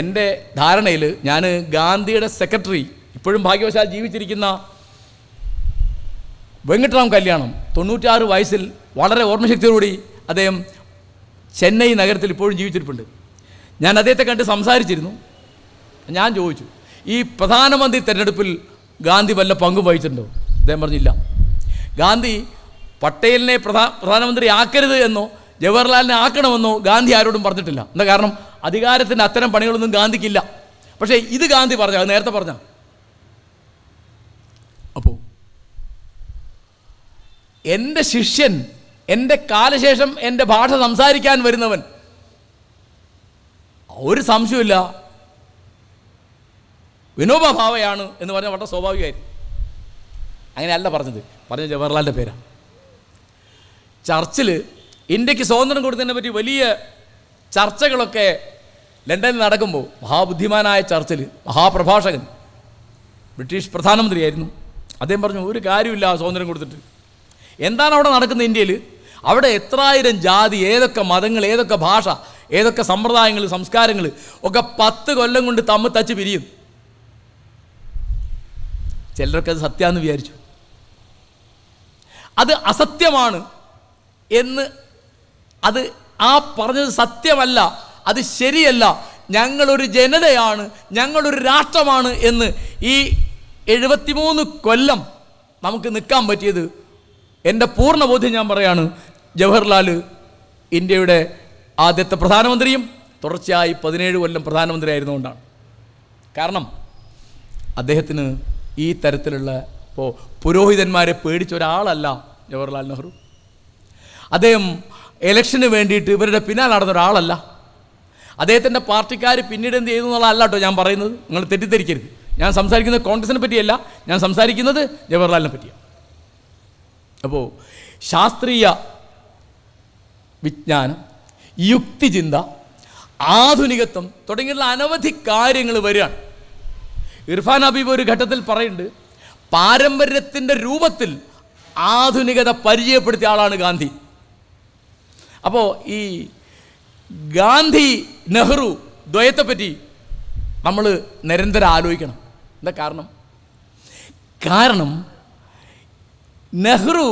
എൻ്റെ ധാരണയിൽ ഞാൻ ഗാന്ധിയുടെ സെക്രട്ടറി ഇപ്പോഴും ഭാഗ്യവശാൽ ജീവിച്ചിരിക്കുന്ന വെങ്കട്ടറാം കല്യാണം തൊണ്ണൂറ്റാറ് വയസ്സിൽ വളരെ ഓർമ്മശക്തിയോടുകൂടി അദ്ദേഹം ചെന്നൈ നഗരത്തിൽ ഇപ്പോഴും ജീവിച്ചിരിപ്പുണ്ട് ഞാൻ അദ്ദേഹത്തെ കണ്ട് സംസാരിച്ചിരുന്നു ഞാൻ ചോദിച്ചു ഈ പ്രധാനമന്ത്രി തിരഞ്ഞെടുപ്പിൽ ഗാന്ധി വല്ല പങ്കും വഹിച്ചിട്ടുണ്ടോ അദ്ദേഹം പറഞ്ഞില്ല ഗാന്ധി പട്ടേലിനെ പ്രധാ പ്രധാനമന്ത്രി ആക്കരുത് എന്നോ ജവഹർലാലിനെ ആക്കണമെന്നോ ഗാന്ധി ആരോടും പറഞ്ഞിട്ടില്ല എന്താ കാരണം അധികാരത്തിൻ്റെ അത്തരം പണികളൊന്നും ഗാന്ധിക്കില്ല പക്ഷേ ഇത് ഗാന്ധി പറഞ്ഞു അത് നേരത്തെ പറഞ്ഞ അപ്പോൾ എൻ്റെ ശിഷ്യൻ എൻ്റെ കാലശേഷം എൻ്റെ ഭാഷ സംസാരിക്കാൻ വരുന്നവൻ ഒരു സംശയമില്ല വിനോബഭാവയാണ് എന്ന് പറഞ്ഞാൽ വളരെ സ്വാഭാവികമായിരുന്നു അങ്ങനെയല്ല പറഞ്ഞത് പറഞ്ഞ ജവഹർലാലിൻ്റെ പേരാണ് ചർച്ചിൽ ഇന്ത്യക്ക് സ്വാതന്ത്ര്യം കൊടുത്തതിനെ പറ്റി വലിയ ചർച്ചകളൊക്കെ ലണ്ടനിൽ നടക്കുമ്പോൾ മഹാബുദ്ധിമാനായ ചർച്ചിൽ മഹാപ്രഭാഷകൻ ബ്രിട്ടീഷ് പ്രധാനമന്ത്രിയായിരുന്നു അദ്ദേഹം പറഞ്ഞു ഒരു കാര്യമില്ല സ്വാതന്ത്ര്യം കൊടുത്തിട്ട് എന്താണ് അവിടെ നടക്കുന്നത് ഇന്ത്യയിൽ അവിടെ എത്രായിരം ജാതി ഏതൊക്കെ മതങ്ങൾ ഏതൊക്കെ ഭാഷ ഏതൊക്കെ സമ്പ്രദായങ്ങൾ സംസ്കാരങ്ങൾ ഒക്കെ പത്ത് കൊല്ലം കൊണ്ട് തമ്മ് തച്ച് പിരിയും ചിലരൊക്കെ അത് എന്ന് വിചാരിച്ചു അത് അസത്യമാണ് എന്ന് അത് ആ പറഞ്ഞത് സത്യമല്ല അത് ശരിയല്ല ഞങ്ങളൊരു ജനതയാണ് ഞങ്ങളൊരു രാഷ്ട്രമാണ് എന്ന് ഈ എഴുപത്തിമൂന്ന് കൊല്ലം നമുക്ക് നിൽക്കാൻ പറ്റിയത് എൻ്റെ പൂർണ്ണ ബോധ്യം ഞാൻ പറയാണ് ജവഹർലാൽ ഇന്ത്യയുടെ ആദ്യത്തെ പ്രധാനമന്ത്രിയും തുടർച്ചയായി പതിനേഴ് കൊല്ലം ആയിരുന്നുകൊണ്ടാണ് കാരണം അദ്ദേഹത്തിന് ഈ തരത്തിലുള്ള ഇപ്പോൾ പുരോഹിതന്മാരെ പേടിച്ച ഒരാളല്ല ജവഹർലാൽ നെഹ്റു അദ്ദേഹം എലക്ഷന് വേണ്ടിയിട്ട് ഇവരുടെ പിന്നാലെ നടന്ന ഒരാളല്ല അദ്ദേഹത്തിൻ്റെ പാർട്ടിക്കാർ പിന്നീട് എന്ത് ചെയ്തു എന്നുള്ളതല്ല കേട്ടോ ഞാൻ പറയുന്നത് നിങ്ങൾ തെറ്റിദ്ധരിക്കരുത് ഞാൻ സംസാരിക്കുന്നത് കോൺഗ്രസിനെ പറ്റിയല്ല ഞാൻ സംസാരിക്കുന്നത് ജവഹർലാലിനെ പറ്റിയാണ് അപ്പോൾ ശാസ്ത്രീയ വിജ്ഞാനം യുക്തിചിന്ത ആധുനികത്വം തുടങ്ങിയിട്ടുള്ള അനവധി കാര്യങ്ങൾ വരികയാണ് ഇർഫാൻ ഹബീബ് ഒരു ഘട്ടത്തിൽ പറയുന്നുണ്ട് പാരമ്പര്യത്തിൻ്റെ രൂപത്തിൽ ആധുനികത പരിചയപ്പെടുത്തിയ ആളാണ് ഗാന്ധി അപ്പോൾ ഈ ഗാന്ധി നെഹ്റു ദ്വയത്തെപ്പറ്റി നമ്മൾ നിരന്തരം ആലോചിക്കണം എന്താ കാരണം കാരണം നെഹ്റു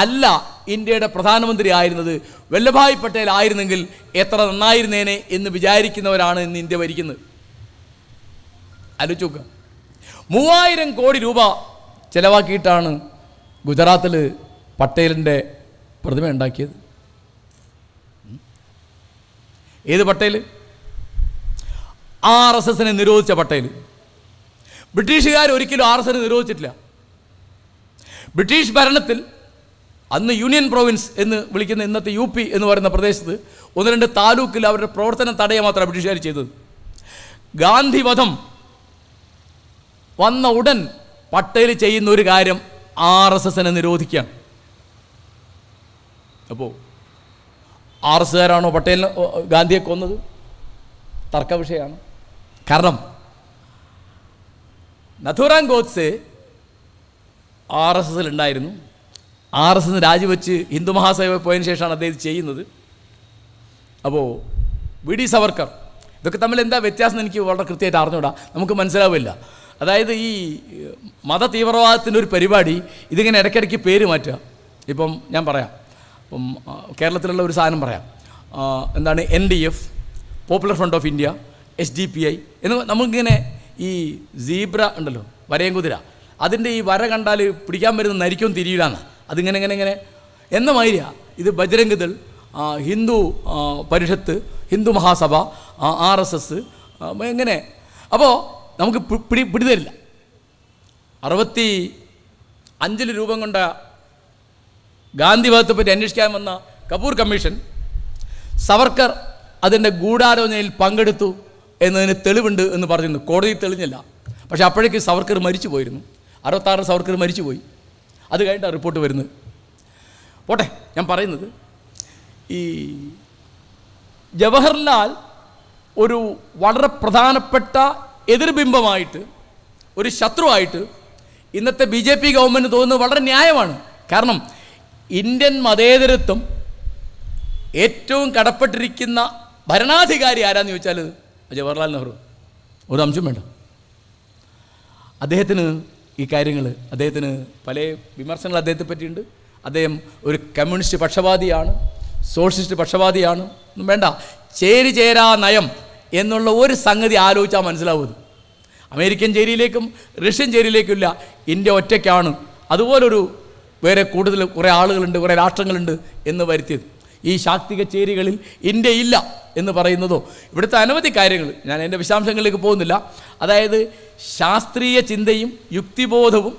അല്ല ഇന്ത്യയുടെ പ്രധാനമന്ത്രി ആയിരുന്നത് വല്ലഭായ് പട്ടേൽ ആയിരുന്നെങ്കിൽ എത്ര നന്നായിരുന്നേനെ എന്ന് വിചാരിക്കുന്നവരാണ് ഇന്ന് ഇന്ത്യ ഭരിക്കുന്നത് ആലോചിച്ച് മൂവായിരം കോടി രൂപ ചിലവാക്കിയിട്ടാണ് ഗുജറാത്തിൽ പട്ടേലിൻ്റെ പ്രതിമ ഉണ്ടാക്കിയത് ഏത് പട്ടേൽ ആർ എസ് എസിനെ നിരോധിച്ച പട്ടേൽ ബ്രിട്ടീഷുകാർ ഒരിക്കലും ആർ എസ് എസിനെ നിരോധിച്ചിട്ടില്ല ബ്രിട്ടീഷ് ഭരണത്തിൽ അന്ന് യൂണിയൻ പ്രൊവിൻസ് എന്ന് വിളിക്കുന്ന ഇന്നത്തെ യു പി എന്ന് പറയുന്ന പ്രദേശത്ത് ഒന്ന് രണ്ട് താലൂക്കിൽ അവരുടെ പ്രവർത്തനം തടയുക മാത്രമേ ബ്രിട്ടീഷുകാർ ചെയ്തത് ഗാന്ധിവധം വന്ന ഉടൻ പട്ടേൽ ചെയ്യുന്ന ഒരു കാര്യം ആർ എസ് എസിനെ നിരോധിക്കുകയാണ് അപ്പോൾ ആർ എസ് കാരാണോ പട്ടേലിനെ ഗാന്ധിയെ കൊന്നത് തർക്ക വിഷയമാണ് കാരണം നഥുറാം ഗോഡ്സെ ആർ എസ് എസിലുണ്ടായിരുന്നു ഉണ്ടായിരുന്നു ആർ എസ് നിന്ന് രാജിവെച്ച് ഹിന്ദു മഹാസഭ പോയതിനു ശേഷമാണ് അദ്ദേഹം ചെയ്യുന്നത് അപ്പോൾ വി ഡി സവർക്കർ ഇതൊക്കെ തമ്മിൽ എന്താ വ്യത്യാസം എനിക്ക് വളരെ കൃത്യമായിട്ട് അറിഞ്ഞൂടാ നമുക്ക് മനസ്സിലാവില്ല അതായത് ഈ മത തീവ്രവാദത്തിൻ്റെ ഒരു പരിപാടി ഇതിങ്ങനെ ഇടയ്ക്കിടയ്ക്ക് പേര് മാറ്റുക ഇപ്പം ഞാൻ പറയാം ഇപ്പം കേരളത്തിലുള്ള ഒരു സാധനം പറയാം എന്താണ് N D F popular front of India S D P I എന്ന് നമുക്കിങ്ങനെ ഈ സീബ്ര ഉണ്ടല്ലോ വരയും കുതിര അതിൻ്റെ ഈ വര കണ്ടാൽ പിടിക്കാൻ വരുന്ന നരിക്കും തിരിയിലാണ് അതിങ്ങനെ ഇങ്ങനെ ഇങ്ങനെ എന്ന മാതിരി ഇത് Bajrang Hindu Parishad Hindu Mahasabha R S S എങ്ങനെ അപ്പോൾ നമുക്ക് പിടി പിടിതരില്ല അറുപത്തി അഞ്ചിൽ രൂപം കൊണ്ട ഗാന്ധിവാദത്തെ പറ്റി അന്വേഷിക്കാൻ വന്ന കപൂർ കമ്മീഷൻ സവർക്കർ അതിൻ്റെ ഗൂഢാലോചനയിൽ പങ്കെടുത്തു എന്നതിന് തെളിവുണ്ട് എന്ന് പറഞ്ഞിരുന്നു കോടതി തെളിഞ്ഞില്ല പക്ഷേ അപ്പോഴേക്ക് സവർക്കർ മരിച്ചു പോയിരുന്നു അറുപത്താറ് സവർക്കർ മരിച്ചു പോയി അത് കഴിഞ്ഞിട്ടാണ് റിപ്പോർട്ട് വരുന്നത് പോട്ടെ ഞാൻ പറയുന്നത് ഈ ജവഹർലാൽ ഒരു വളരെ പ്രധാനപ്പെട്ട എതിർബിംബമായിട്ട് ഒരു ശത്രുവായിട്ട് ഇന്നത്തെ ബി ജെ പി ഗവൺമെൻറ് തോന്നുന്നത് വളരെ ന്യായമാണ് കാരണം ഇന്ത്യൻ മതേതരത്വം ഏറ്റവും കടപ്പെട്ടിരിക്കുന്ന ഭരണാധികാരി ആരാന്ന് ചോദിച്ചാൽ ജവഹർലാൽ നെഹ്റു ഒരു അംശം വേണ്ട അദ്ദേഹത്തിന് ഈ കാര്യങ്ങൾ അദ്ദേഹത്തിന് പല വിമർശനങ്ങൾ അദ്ദേഹത്തെ പറ്റിയുണ്ട് അദ്ദേഹം ഒരു കമ്മ്യൂണിസ്റ്റ് പക്ഷപാതിയാണ് സോഷ്യലിസ്റ്റ് പക്ഷപാതിയാണ് ഒന്നും വേണ്ട ചേരി ചേരാ നയം എന്നുള്ള ഒരു സംഗതി ആലോചിച്ചാൽ മനസ്സിലാവുന്നത് അമേരിക്കൻ ചേരിയിലേക്കും റഷ്യൻ ചേരിയിലേക്കും ഇല്ല ഇന്ത്യ ഒറ്റയ്ക്കാണ് അതുപോലൊരു വേറെ കൂടുതൽ കുറേ ആളുകളുണ്ട് കുറേ രാഷ്ട്രങ്ങളുണ്ട് എന്ന് വരുത്തിയത് ഈ ശാക്തിക ചേരികളിൽ ഇന്ത്യ ഇല്ല എന്ന് പറയുന്നതോ ഇവിടുത്തെ അനവധി കാര്യങ്ങൾ ഞാൻ എൻ്റെ വിശാംശങ്ങളിലേക്ക് പോകുന്നില്ല അതായത് ശാസ്ത്രീയ ചിന്തയും യുക്തിബോധവും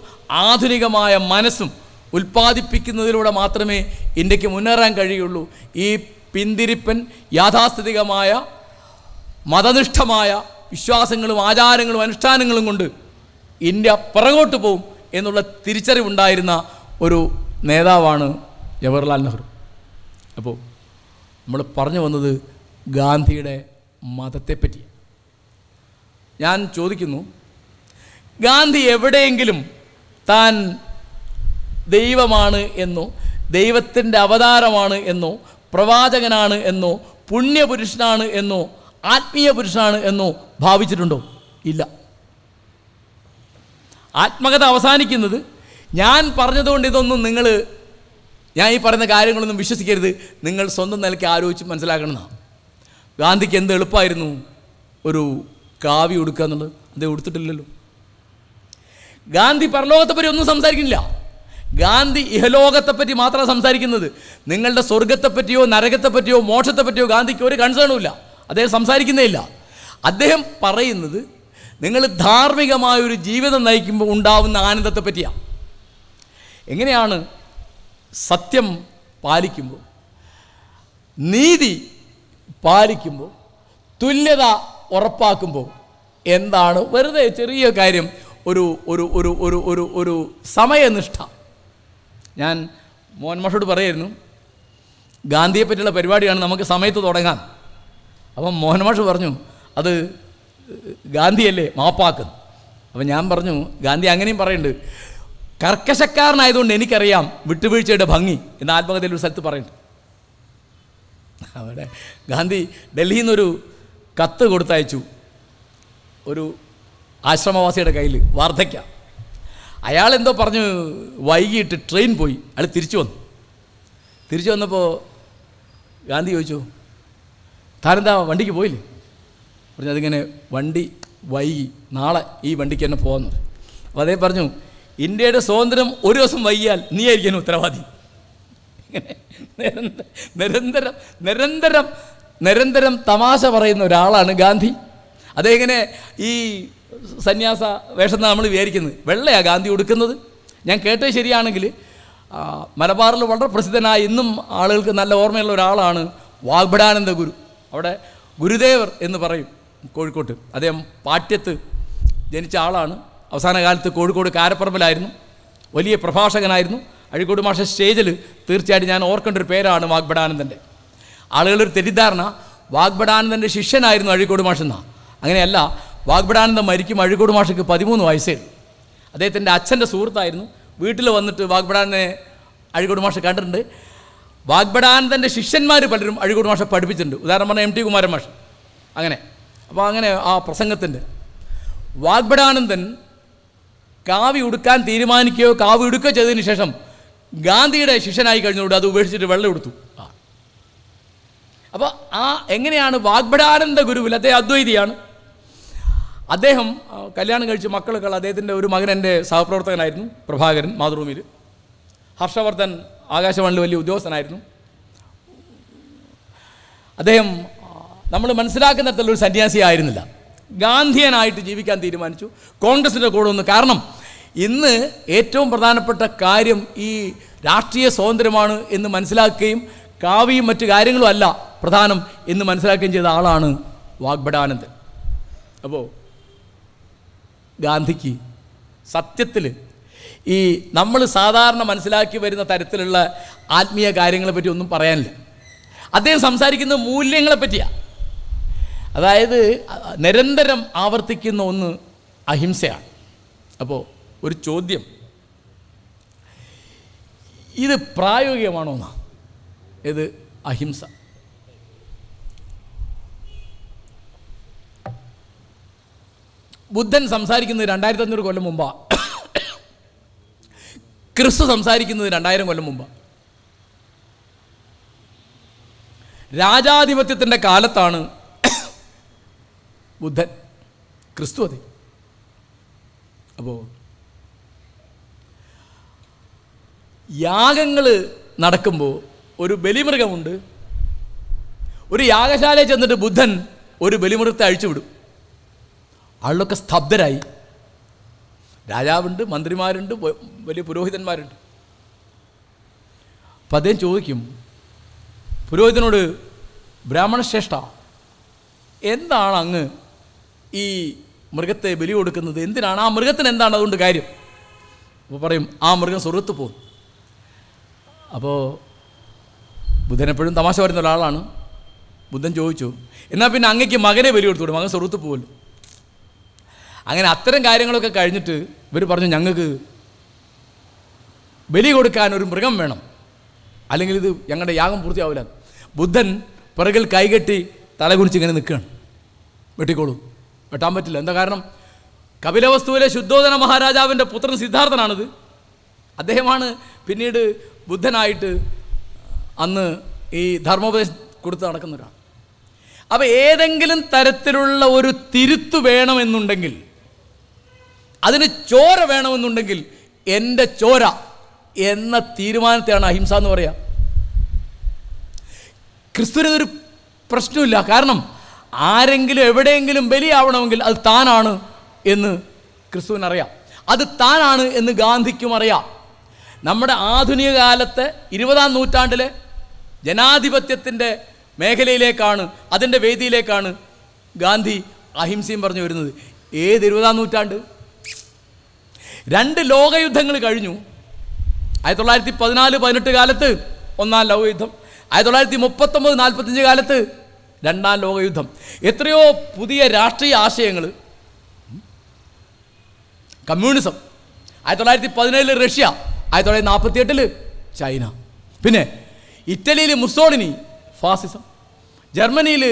ആധുനികമായ മനസ്സും ഉൽപ്പാദിപ്പിക്കുന്നതിലൂടെ മാത്രമേ ഇന്ത്യക്ക് മുന്നേറാൻ കഴിയുള്ളൂ ഈ പിന്തിരിപ്പൻ യാഥാസ്ഥിതികമായ മതനിഷ്ഠമായ വിശ്വാസങ്ങളും ആചാരങ്ങളും അനുഷ്ഠാനങ്ങളും കൊണ്ട് ഇന്ത്യ പുറകോട്ട് പോവും എന്നുള്ള തിരിച്ചറിവുണ്ടായിരുന്ന ഒരു നേതാവാണ് ജവഹർലാൽ നെഹ്റു അപ്പോൾ നമ്മൾ പറഞ്ഞു വന്നത് ഗാന്ധിയുടെ മതത്തെപ്പറ്റി ഞാൻ ചോദിക്കുന്നു ഗാന്ധി എവിടെയെങ്കിലും താൻ ദൈവമാണ് എന്നോ ദൈവത്തിൻ്റെ അവതാരമാണ് എന്നോ പ്രവാചകനാണ് എന്നോ പുണ്യപുരുഷനാണ് എന്നോ ആത്മീയ പുരുഷനാണ് എന്നോ ഭാവിച്ചിട്ടുണ്ടോ ഇല്ല ആത്മകഥ അവസാനിക്കുന്നത് ഞാൻ പറഞ്ഞതുകൊണ്ട് ഇതൊന്നും നിങ്ങൾ ഞാൻ ഈ പറയുന്ന കാര്യങ്ങളൊന്നും വിശ്വസിക്കരുത് നിങ്ങൾ സ്വന്തം നിലയ്ക്ക് ആലോചിച്ച് മനസ്സിലാക്കണം ഗാന്ധിക്ക് എന്ത് എളുപ്പമായിരുന്നു ഒരു കാവ്യ കൊടുക്കുക എന്നുള്ളത് അദ്ദേഹം കൊടുത്തിട്ടില്ലല്ലോ ഗാന്ധി പരലോകത്തെപ്പറ്റി ഒന്നും സംസാരിക്കുന്നില്ല ഗാന്ധി ഇഹലോകത്തെപ്പറ്റി മാത്രമാണ് സംസാരിക്കുന്നത് നിങ്ങളുടെ സ്വർഗത്തെപ്പറ്റിയോ നരകത്തെപ്പറ്റിയോ മോക്ഷത്തെപ്പറ്റിയോ ഗാന്ധിക്ക് ഒരു കൺസേണും ഇല്ല അദ്ദേഹം സംസാരിക്കുന്നേ ഇല്ല അദ്ദേഹം പറയുന്നത് നിങ്ങൾ ധാർമ്മികമായൊരു ജീവിതം നയിക്കുമ്പോൾ ഉണ്ടാവുന്ന ആനന്ദത്തെ പറ്റിയാണ് എങ്ങനെയാണ് സത്യം പാലിക്കുമ്പോൾ നീതി പാലിക്കുമ്പോൾ തുല്യത ഉറപ്പാക്കുമ്പോൾ എന്താണ് വെറുതെ ചെറിയ കാര്യം ഒരു ഒരു ഒരു ഒരു ഒരു ഒരു സമയനിഷ്ഠ ഞാൻ മോഹൻ മാഷോട് പറയായിരുന്നു ഗാന്ധിയെ പറ്റിയുള്ള പരിപാടിയാണ് നമുക്ക് സമയത്ത് തുടങ്ങാൻ അപ്പം മോഹൻ മാഷ് പറഞ്ഞു അത് ഗാന്ധിയല്ലേ മാപ്പാക്കുന്നു അപ്പം ഞാൻ പറഞ്ഞു ഗാന്ധി അങ്ങനെയും പറയുന്നുണ്ട് കർക്കശക്കാരനായതുകൊണ്ട് എനിക്കറിയാം വിട്ടുവീഴ്ചയുടെ ഭംഗി എന്ന് ആത്മകഥയിൽ ഒരു സ്ഥലത്ത് പറയുന്നു അവിടെ ഗാന്ധി ഡൽഹിയിൽ നിന്നൊരു കത്ത് കൊടുത്തയച്ചു ഒരു ആശ്രമവാസിയുടെ കയ്യിൽ വാർദ്ധക്യ അയാൾ എന്തോ പറഞ്ഞു വൈകിട്ട് ട്രെയിൻ പോയി അയാൾ തിരിച്ചു വന്നു തിരിച്ചു വന്നപ്പോൾ ഗാന്ധി ചോദിച്ചു താരെന്താ വണ്ടിക്ക് പോയില്ലേ പറഞ്ഞു അതിങ്ങനെ വണ്ടി വൈകി നാളെ ഈ വണ്ടിക്ക് തന്നെ പോകാമെന്ന് പറഞ്ഞു അപ്പോൾ അതേ പറഞ്ഞു ഇന്ത്യയുടെ സ്വാതന്ത്ര്യം ഒരു ദിവസം വൈകിയാൽ നീ ആയിരിക്കും ഉത്തരവാദി നിരന്തരം നിരന്തരം നിരന്തരം തമാശ പറയുന്ന ഒരാളാണ് ഗാന്ധി അതെങ്ങനെ ഈ സന്യാസ വേഷം നമ്മൾ വിചാരിക്കുന്നത് വെള്ളയാണ് ഗാന്ധി ഉടുക്കുന്നത് ഞാൻ കേട്ടത് ശരിയാണെങ്കിൽ മലബാറിൽ വളരെ പ്രസിദ്ധനായ ഇന്നും ആളുകൾക്ക് നല്ല ഓർമ്മയുള്ള ഒരാളാണ് വാഗ്ബടാനന്ദ ഗുരു അവിടെ ഗുരുദേവർ എന്ന് പറയും കോഴിക്കോട്ട് അദ്ദേഹം പാട്യത്ത് ജനിച്ച ആളാണ് അവസാന കാലത്ത് കോഴിക്കോട് കാരപ്പറമ്പിലായിരുന്നു വലിയ പ്രഭാഷകനായിരുന്നു അഴിക്കോട് മാഷ സ്റ്റേജിൽ തീർച്ചയായിട്ടും ഞാൻ ഓർക്കേണ്ട ഒരു പേരാണ് വാഗ്ബടാനന്ദൻ്റെ ആളുകളൊരു തെറ്റിദ്ധാരണ വാഗ്ബടാനന്ദൻ്റെ ശിഷ്യനായിരുന്നു അഴിക്കോട് മാഷെന്ന അങ്ങനെയല്ല വാഗ്ബടാനന്ദൻ മരിക്കും അഴിക്കോട് മാഷയ്ക്ക് പതിമൂന്ന് വയസ്സേ അദ്ദേഹത്തിൻ്റെ അച്ഛൻ്റെ സുഹൃത്തായിരുന്നു വീട്ടിൽ വന്നിട്ട് വാഗ്ബടാനെ അഴിക്കോട് മാഷ കണ്ടിട്ടുണ്ട് വാഗ്ബടാനന്ദൻ്റെ ശിഷ്യന്മാർ പലരും അഴിക്കോട് മാഷ പഠിപ്പിച്ചിട്ടുണ്ട് ഉദാഹരണം പറഞ്ഞാൽ എം ടി കുമാരൻ മാഷ് അങ്ങനെ അപ്പോൾ അങ്ങനെ ആ പ്രസംഗത്തിൻ്റെ വാഗ്ബടാനന്ദൻ കാവി ഉടുക്കാൻ തീരുമാനിക്കുകയോ കാവി ഉടുക്കുകയോ ചെയ്തതിന് ശേഷം ഗാന്ധിയുടെ ശിഷ്യനായി കഴിഞ്ഞുകൊണ്ട് അത് ഉപേക്ഷിച്ചിട്ട് വെള്ളം എടുത്തു അപ്പോൾ ആ എങ്ങനെയാണ് വാഗ്ഭടാനന്ദ ഗുരുവിൽ അദ്ദേഹം അദ്വൈതിയാണ് അദ്ദേഹം കല്യാണം കഴിച്ച് മക്കളൊക്കെ അദ്ദേഹത്തിൻ്റെ ഒരു മകൻ എൻ്റെ സഹപ്രവർത്തകനായിരുന്നു പ്രഭാകരൻ മാതൃഭൂമിയിൽ ഹർഷവർദ്ധൻ ആകാശവാണിയിൽ വലിയ ഉദ്യോഗസ്ഥനായിരുന്നു അദ്ദേഹം നമ്മൾ മനസ്സിലാക്കുന്ന തരത്തിലൊരു ഒരു സന്യാസി ആയിരുന്നില്ല ഗാന്ധിയനായിട്ട് ജീവിക്കാൻ തീരുമാനിച്ചു കോൺഗ്രസിൻ്റെ കൂടെ ഒന്ന് കാരണം ഇന്ന് ഏറ്റവും പ്രധാനപ്പെട്ട കാര്യം ഈ രാഷ്ട്രീയ സ്വാതന്ത്ര്യമാണ് എന്ന് മനസ്സിലാക്കുകയും കാവ്യയും മറ്റു കാര്യങ്ങളും അല്ല പ്രധാനം എന്ന് മനസ്സിലാക്കുകയും ചെയ്ത ആളാണ് വാഗ്ബടാനന്ദൻ അപ്പോൾ ഗാന്ധിക്ക് സത്യത്തിൽ ഈ നമ്മൾ സാധാരണ മനസ്സിലാക്കി വരുന്ന തരത്തിലുള്ള ആത്മീയ കാര്യങ്ങളെപ്പറ്റി ഒന്നും പറയാനില്ല അദ്ദേഹം സംസാരിക്കുന്നത് മൂല്യങ്ങളെപ്പറ്റിയാണ് അതായത് നിരന്തരം ആവർത്തിക്കുന്ന ഒന്ന് അഹിംസയാണ് അപ്പോൾ ഒരു ചോദ്യം ഇത് പ്രായോഗികമാണോ എന്നാ ഇത് അഹിംസ ബുദ്ധൻ സംസാരിക്കുന്നത് രണ്ടായിരത്തി അഞ്ഞൂറ് കൊല്ലം മുമ്പാണ് ക്രിസ്തു സംസാരിക്കുന്നത് രണ്ടായിരം കൊല്ലം മുമ്പാണ് രാജാധിപത്യത്തിൻ്റെ കാലത്താണ് ബുദ്ധൻ ക്രിസ്തു അതെ അപ്പോൾ യാഗങ്ങൾ നടക്കുമ്പോൾ ഒരു ബലിമൃഗമുണ്ട് ഒരു യാഗശാലയിൽ ചെന്നിട്ട് ബുദ്ധൻ ഒരു ബലിമൃഗത്തെ അഴിച്ചുവിടും ആളൊക്കെ സ്തബ്ധരായി രാജാവുണ്ട് മന്ത്രിമാരുണ്ട് വലിയ പുരോഹിതന്മാരുണ്ട് അപ്പം അദ്ദേഹം ചോദിക്കും പുരോഹിതനോട് ബ്രാഹ്മണശ്രേഷ്ഠ എന്താണ് അങ്ങ് ഈ മൃഗത്തെ ബലി കൊടുക്കുന്നത് എന്തിനാണ് ആ മൃഗത്തിന് എന്താണ് അതുകൊണ്ട് കാര്യം അപ്പോൾ പറയും ആ മൃഗം സ്വർഗത്ത് പോകും അപ്പോൾ ബുധനെപ്പോഴും തമാശ പറയുന്ന ഒരാളാണ് ബുദ്ധൻ ചോദിച്ചു എന്നാൽ പിന്നെ അങ്ങയ്ക്ക് മകനെ ബലി കൊടുത്തു മകൻ സ്വർഗത്ത് പോകുമല്ലോ അങ്ങനെ അത്തരം കാര്യങ്ങളൊക്കെ കഴിഞ്ഞിട്ട് ഇവർ പറഞ്ഞു ഞങ്ങൾക്ക് ബലി കൊടുക്കാൻ ഒരു മൃഗം വേണം അല്ലെങ്കിൽ ഇത് ഞങ്ങളുടെ യാഗം പൂർത്തിയാവില്ല ബുദ്ധൻ പിറകിൽ കൈകെട്ടി തലകുനിച്ച് ഇങ്ങനെ നിൽക്കുകയാണ് വെട്ടിക്കോളൂ വെട്ടാൻ പറ്റില്ല എന്താ കാരണം കപിലവസ്തുവിലെ ശുദ്ധോധന മഹാരാജാവിൻ്റെ പുത്രൻ സിദ്ധാർത്ഥനാണിത് അദ്ദേഹമാണ് പിന്നീട് ബുദ്ധനായിട്ട് അന്ന് ഈ ധർമ്മോപദേശം കൊടുത്ത് നടക്കുന്ന ഒരാൾ അപ്പോൾ ഏതെങ്കിലും തരത്തിലുള്ള ഒരു തിരുത്തു വേണമെന്നുണ്ടെങ്കിൽ അതിന് ചോര വേണമെന്നുണ്ടെങ്കിൽ എൻ്റെ ചോര എന്ന തീരുമാനത്തെയാണ് അഹിംസ എന്ന് പറയുക ക്രിസ്തുവിനൊരു പ്രശ്നമില്ല കാരണം ആരെങ്കിലും എവിടെയെങ്കിലും ബലിയാവണമെങ്കിൽ അത് താനാണ് എന്ന് ക്രിസ്തുവിനറിയാം അത് താനാണ് എന്ന് ഗാന്ധിക്കും അറിയാം നമ്മുടെ ആധുനിക കാലത്തെ ഇരുപതാം നൂറ്റാണ്ടിലെ ജനാധിപത്യത്തിൻ്റെ മേഖലയിലേക്കാണ് അതിൻ്റെ വേദിയിലേക്കാണ് ഗാന്ധി അഹിംസയും പറഞ്ഞു വരുന്നത് ഏത് ഇരുപതാം നൂറ്റാണ്ട് രണ്ട് ലോകയുദ്ധങ്ങൾ കഴിഞ്ഞു ആയിരത്തി തൊള്ളായിരത്തി പതിനാല് പതിനെട്ട് കാലത്ത് ഒന്നാം ലോകയുദ്ധം ആയിരത്തി തൊള്ളായിരത്തി മുപ്പത്തൊമ്പത് നാൽപ്പത്തഞ്ച് കാലത്ത് രണ്ടാം ലോകയുദ്ധം എത്രയോ പുതിയ രാഷ്ട്രീയ ആശയങ്ങൾ കമ്മ്യൂണിസം ആയിരത്തി തൊള്ളായിരത്തി പതിനേഴിൽ റഷ്യ ആയിരത്തി തൊള്ളായിരത്തി നാൽപ്പത്തി എട്ടിൽ ചൈന പിന്നെ ഇറ്റലിയിൽ മുസോളിനി ഫാസിസം ജർമ്മനിയിൽ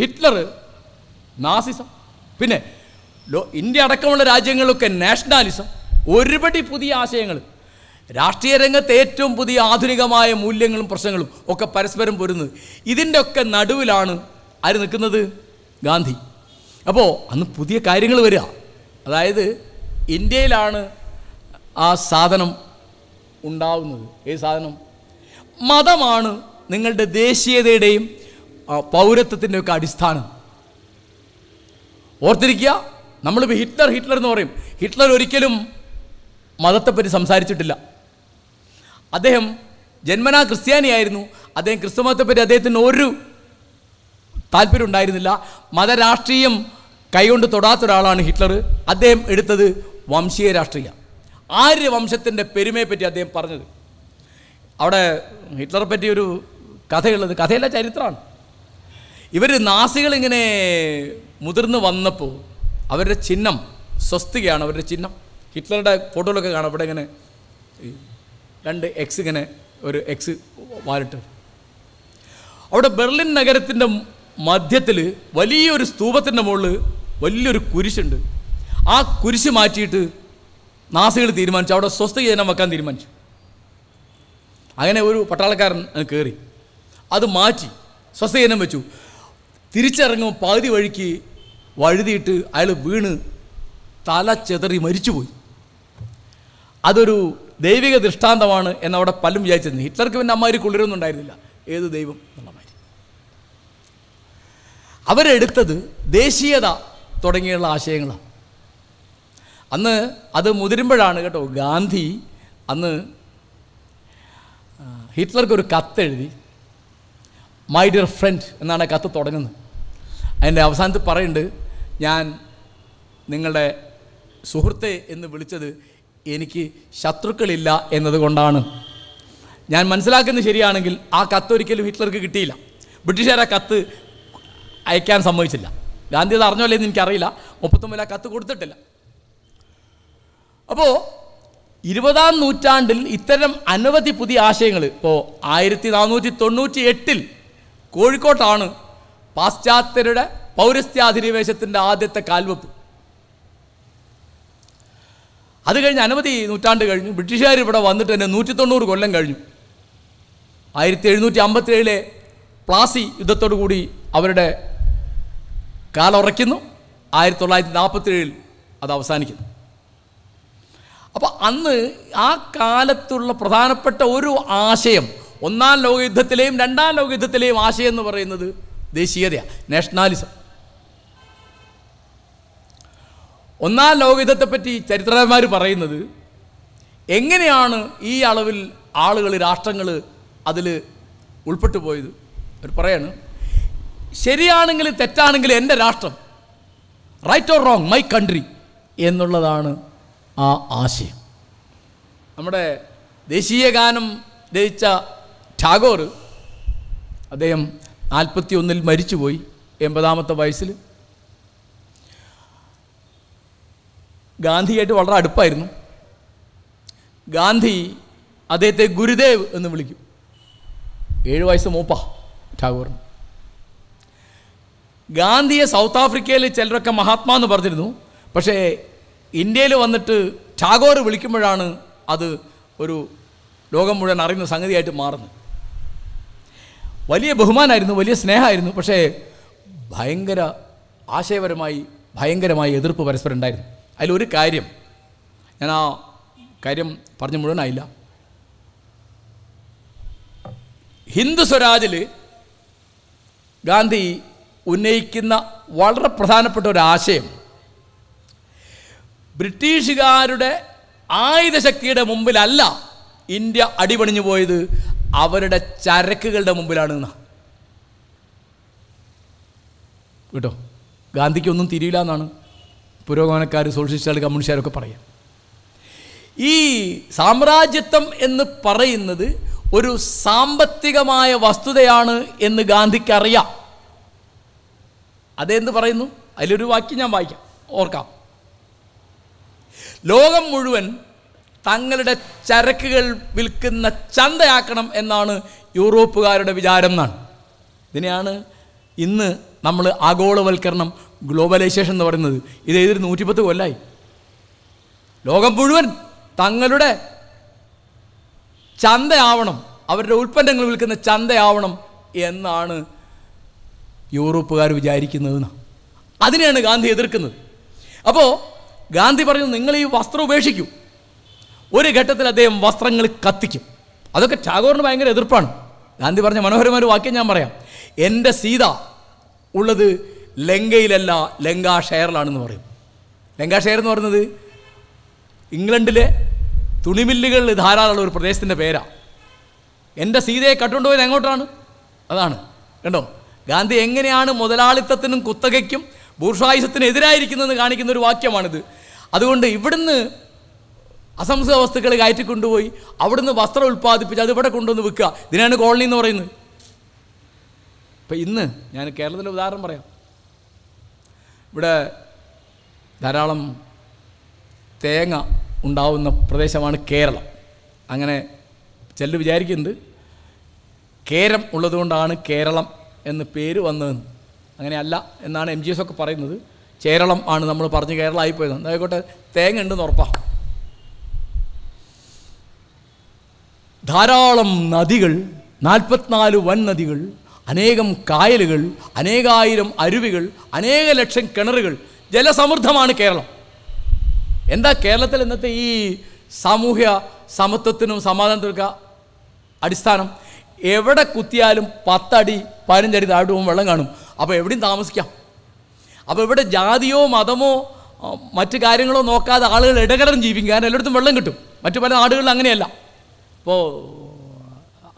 ഹിറ്റ്ലർ നാസിസം പിന്നെ ഇന്ത്യ അടക്കമുള്ള രാജ്യങ്ങളൊക്കെ നാഷണാലിസം ഒരുപടി പുതിയ ആശയങ്ങൾ രാഷ്ട്രീയ രംഗത്ത് ഏറ്റവും പുതിയ ആധുനികമായ മൂല്യങ്ങളും പ്രശ്നങ്ങളും ഒക്കെ പരസ്പരം പൊരുന്നത് ഇതിൻ്റെ ഒക്കെ നടുവിലാണ് ആര് നിൽക്കുന്നത് ഗാന്ധി അപ്പോൾ അന്ന് പുതിയ കാര്യങ്ങൾ വരിക അതായത് ഇന്ത്യയിലാണ് ആ സാധനം ഉണ്ടാവുന്നത് ഏത് സാധനം മതമാണ് നിങ്ങളുടെ ദേശീയതയുടെയും പൗരത്വത്തിൻ്റെ ഒക്കെ അടിസ്ഥാനം ഓർത്തിരിക്കുക നമ്മളിപ്പോൾ ഹിറ്റ്ലർ ഹിറ്റ്ലർ എന്ന് പറയും ഹിറ്റ്ലർ ഒരിക്കലും മതത്തെപ്പറ്റി സംസാരിച്ചിട്ടില്ല അദ്ദേഹം ജന്മനാ ക്രിസ്ത്യാനിയായിരുന്നു അദ്ദേഹം ക്രിസ്തുമതത്തെപ്പറ്റി അദ്ദേഹത്തിന് ഒരു താല്പര്യം ഉണ്ടായിരുന്നില്ല മതരാഷ്ട്രീയം കൈകൊണ്ട് തൊടാത്ത ഒരാളാണ് ഹിറ്റ്ലർ അദ്ദേഹം എടുത്തത് വംശീയ രാഷ്ട്രീയ ആര്യ വംശത്തിൻ്റെ പെരുമയെപ്പറ്റി അദ്ദേഹം പറഞ്ഞത് അവിടെ ഹിറ്റ്ലറെ പറ്റി ഒരു കഥയുള്ളത് കഥയല്ല ചരിത്രമാണ് ഇവർ നാസികളിങ്ങനെ മുതിർന്ന് വന്നപ്പോൾ അവരുടെ ചിഹ്നം സ്വസ്തികയാണ് അവരുടെ ചിഹ്നം ഹിറ്റ്ലറുടെ ഫോട്ടോയിലൊക്കെ കാണാം ഇവിടെ ഇങ്ങനെ രണ്ട് എക്സ് ഇങ്ങനെ ഒരു എക്സ് വാലിട്ട് അവിടെ ബെർലിൻ നഗരത്തിൻ്റെ മധ്യത്തിൽ വലിയൊരു സ്തൂപത്തിൻ്റെ മുകളിൽ വലിയൊരു കുരിശുണ്ട് ആ കുരിശ് മാറ്റിയിട്ട് നാസികൾ തീരുമാനിച്ചു അവിടെ സ്വസ്ഥ ജനം വെക്കാൻ തീരുമാനിച്ചു അങ്ങനെ ഒരു പട്ടാളക്കാരൻ കയറി അത് മാറ്റി സ്വസ്ഥജനം വെച്ചു തിരിച്ചിറങ്ങും പകുതി വഴിക്ക് വഴുതിയിട്ട് അയാൾ വീണ് തല ചെതറി മരിച്ചുപോയി അതൊരു ദൈവിക ദൃഷ്ടാന്തമാണ് എന്നവിടെ പലരും വിചാരിച്ചിരുന്നു ഹിറ്റ്ലർക്ക് പിന്നെ അമ്മാതിരി കുളിരൊന്നും ഉണ്ടായിരുന്നില്ല ഏത് ദൈവം എന്നുള്ളമാതിരി അവരെടുത്തത് ദേശീയത തുടങ്ങിയുള്ള ആശയങ്ങളാണ് അന്ന് അത് മുതിരുമ്പോഴാണ് കേട്ടോ ഗാന്ധി അന്ന് ഹിറ്റ്ലർക്ക് ഒരു കത്തെഴുതി മൈ ഡിയർ ഫ്രണ്ട് എന്നാണ് കത്ത് തുടങ്ങുന്നത് അതിൻ്റെ അവസാനത്തിൽ പറയുന്നുണ്ട് ഞാൻ നിങ്ങളുടെ സുഹൃത്തെ എന്ന് വിളിച്ചത് എനിക്ക് ശത്രുക്കളില്ല എന്നതുകൊണ്ടാണ് ഞാൻ മനസ്സിലാക്കുന്നത് ശരിയാണെങ്കിൽ ആ കത്ത് ഒരിക്കലും ഹിറ്റ്ലർക്ക് കിട്ടിയില്ല ബ്രിട്ടീഷുകാർ കത്ത് അയക്കാൻ സമ്മതിച്ചില്ല ഗാന്ധി അത് അറിഞ്ഞോ അല്ലെന്ന് എനിക്കറിയില്ല മുപ്പത്തൊമ്പതിൽ കത്ത് കൊടുത്തിട്ടില്ല അപ്പോൾ ഇരുപതാം നൂറ്റാണ്ടിൽ ഇത്തരം അനവധി പുതിയ ആശയങ്ങൾ ഇപ്പോൾ ആയിരത്തി നാനൂറ്റി തൊണ്ണൂറ്റി എട്ടിൽ കോഴിക്കോട്ടാണ് പാശ്ചാത്യരുടെ പൗരസ്ത്യാധിനിവേശത്തിൻ്റെ ആദ്യത്തെ കാൽവെപ്പ് അത് കഴിഞ്ഞ് അനവധി നൂറ്റാണ്ട് കഴിഞ്ഞു ബ്രിട്ടീഷുകാർ ഇവിടെ വന്നിട്ട് തന്നെ നൂറ്റി തൊണ്ണൂറ് കൊല്ലം കഴിഞ്ഞു ആയിരത്തി എഴുന്നൂറ്റി അമ്പത്തിയേഴിലെ പ്ലാസി യുദ്ധത്തോടുകൂടി അവരുടെ കാലുറയ്ക്കുന്നു ആയിരത്തി തൊള്ളായിരത്തി നാൽപ്പത്തിയേഴിൽ അത് അവസാനിക്കുന്നു അപ്പോൾ അന്ന് ആ കാലത്തുള്ള പ്രധാനപ്പെട്ട ഒരു ആശയം ഒന്നാം ലോകയുദ്ധത്തിലെയും രണ്ടാം ലോകയുദ്ധത്തിലെയും ആശയം എന്ന് പറയുന്നത് ദേശീയതയാണ് നാഷണാലിസം ഒന്നാം പറ്റി ചരിത്രകാരന്മാർ പറയുന്നത് എങ്ങനെയാണ് ഈ അളവിൽ ആളുകൾ രാഷ്ട്രങ്ങൾ അതിൽ ഉൾപ്പെട്ടു പോയത് അവർ പറയാണ് ശരിയാണെങ്കിൽ തെറ്റാണെങ്കിൽ എൻ്റെ രാഷ്ട്രം right or wrong my country എന്നുള്ളതാണ് ആ ആശയം നമ്മുടെ ദേശീയ ഗാനം രചിച്ച ടാഗോർ അദ്ദേഹം നാൽപ്പത്തി ഒന്നിൽ മരിച്ചുപോയി എൺപതാമത്തെ വയസ്സിൽ ഗാന്ധിയായിട്ട് വളരെ അടുപ്പായിരുന്നു ഗാന്ധി അദ്ദേഹത്തെ ഗുരുദേവ് എന്ന് വിളിക്കും ഏഴ് വയസ്സ് മൂപ്പ ടാഗോറിന് ഗാന്ധിയെ സൗത്ത് ആഫ്രിക്കയിൽ ചിലരൊക്കെ മഹാത്മാ എന്ന് പറഞ്ഞിരുന്നു പക്ഷേ ഇന്ത്യയിൽ വന്നിട്ട് ടാഗോർ വിളിക്കുമ്പോഴാണ് അത് ഒരു ലോകം മുഴുവൻ അറിയുന്ന സംഗതിയായിട്ട് മാറുന്നത് വലിയ ബഹുമാനായിരുന്നു വലിയ സ്നേഹമായിരുന്നു പക്ഷേ ഭയങ്കര ആശയപരമായി ഭയങ്കരമായി എതിർപ്പ് പരസ്പരം ഉണ്ടായിരുന്നു അതിലൊരു കാര്യം ഞാൻ ആ കാര്യം പറഞ്ഞു മുഴുവനായില്ല ഹിന്ദു സ്വരാജിൽ ഗാന്ധി ഉന്നയിക്കുന്ന വളരെ പ്രധാനപ്പെട്ട ഒരു ആശയം ബ്രിട്ടീഷുകാരുടെ ആയുധശക്തിയുടെ മുമ്പിലല്ല ഇന്ത്യ അടിപണിഞ്ഞു പോയത് അവരുടെ ചരക്കുകളുടെ മുമ്പിലാണ് കേട്ടോ ഗാന്ധിക്കൊന്നും തിരിയില്ല എന്നാണ് പുരോഗമനക്കാർ സോഷ്യലിസ്റ്റുകൾ കമ്മ്യൂണിസ്റ്റുകാരൊക്കെ പറയാം ഈ സാമ്രാജ്യത്വം എന്ന് പറയുന്നത് ഒരു സാമ്പത്തികമായ വസ്തുതയാണ് എന്ന് ഗാന്ധിക്ക് അറിയാം അതെന്ത് പറയുന്നു അതിലൊരു വാക്യം ഞാൻ വായിക്കാം ഓർക്കാം ലോകം മുഴുവൻ തങ്ങളുടെ ചരക്കുകൾ വിൽക്കുന്ന ചന്തയാക്കണം എന്നാണ് യൂറോപ്പുകാരുടെ വിചാരം എന്നാണ് ഇതിനെയാണ് ഇന്ന് നമ്മൾ ആഗോളവൽക്കരണം ഗ്ലോബലൈസേഷൻ എന്ന് പറയുന്നത് ഇത് എഴുതിയൊരു നൂറ്റിപ്പത്ത് കൊല്ലായി ലോകം മുഴുവൻ തങ്ങളുടെ ചന്തയാവണം അവരുടെ ഉൽപ്പന്നങ്ങൾ വിൽക്കുന്ന ചന്തയാവണം എന്നാണ് യൂറോപ്പുകാർ വിചാരിക്കുന്നതെന്ന് അതിനെയാണ് ഗാന്ധി എതിർക്കുന്നത് അപ്പോൾ ഗാന്ധി പറഞ്ഞു നിങ്ങൾ ഈ വസ്ത്രം ഉപേക്ഷിക്കൂ ഒരു ഘട്ടത്തിൽ അദ്ദേഹം വസ്ത്രങ്ങൾ കത്തിക്കും അതൊക്കെ ടാഗോറിന് ഭയങ്കര എതിർപ്പാണ് ഗാന്ധി പറഞ്ഞ മനോഹരമായ ഒരു വാക്യം ഞാൻ പറയാം എൻ്റെ സീത ഉള്ളത് ലങ്കയിലല്ല ലങ്കാ ഷെയറിലാണെന്ന് പറയും ലങ്കാ ഷെയർ എന്ന് പറയുന്നത് ഇംഗ്ലണ്ടിലെ തുണിമില്ലുകൾ ധാരാളമുള്ള ഒരു പ്രദേശത്തിൻ്റെ പേരാണ് എൻ്റെ സീതയെ കട്ടുകൊണ്ടുപോയത് എങ്ങോട്ടാണ് അതാണ് കണ്ടോ ഗാന്ധി എങ്ങനെയാണ് മുതലാളിത്തത്തിനും കുത്തകയ്ക്കും ബൂർഷായുസത്തിന് എതിരായിരിക്കുന്നതെന്ന് കാണിക്കുന്ന ഒരു വാക്യമാണിത് അതുകൊണ്ട് ഇവിടുന്ന് അസംസ്കൃത വസ്തുക്കൾ കയറ്റി കൊണ്ടുപോയി അവിടുന്ന് വസ്ത്രം ഉൽപ്പാദിപ്പിച്ച് അത് ഇവിടെ കൊണ്ടുവന്ന് വിൽക്കുക ഇതിനാണ് കോളനി എന്ന് പറയുന്നത് ഇപ്പം ഇന്ന് ഞാൻ കേരളത്തിലെ ഉദാഹരണം പറയാം ഇവിടെ ധാരാളം തേങ്ങ ഉണ്ടാവുന്ന പ്രദേശമാണ് കേരളം അങ്ങനെ ചിലർ വിചാരിക്കുന്നത് കേരം ഉള്ളതുകൊണ്ടാണ് കേരളം എന്ന് പേര് വന്നത് അങ്ങനെയല്ല എന്നാണ് എം ജി എസ് ഒക്കെ പറയുന്നത് കേരളം ആണ് നമ്മൾ പറഞ്ഞ് കേരളമായി പോയത് അതായിക്കോട്ടെ തേങ്ങ ഉണ്ടെന്ന് ഉറപ്പാണ് ധാരാളം നദികൾ നാൽപ്പത്തിനാല് വൻ നദികൾ അനേകം കായലുകൾ അനേകായിരം അരുവികൾ അനേക ലക്ഷം കിണറുകൾ ജലസമൃദ്ധമാണ് കേരളം എന്താ കേരളത്തിൽ ഇന്നത്തെ ഈ സാമൂഹ്യ സമത്വത്തിനും സമാധാനത്തിനൊക്കെ അടിസ്ഥാനം എവിടെ കുത്തിയാലും പത്തടി പതിനഞ്ചടി താഴ്വും വെള്ളം കാണും അപ്പോൾ എവിടെയും താമസിക്കാം അപ്പോൾ ഇവിടെ ജാതിയോ മതമോ മറ്റു കാര്യങ്ങളോ നോക്കാതെ ആളുകൾ ഇടകലർന്ന് ജീവിക്കും കാരണം എല്ലായിടത്തും വെള്ളം കിട്ടും മറ്റു പല നാടുകളിൽ അങ്ങനെയല്ല ഇപ്പോൾ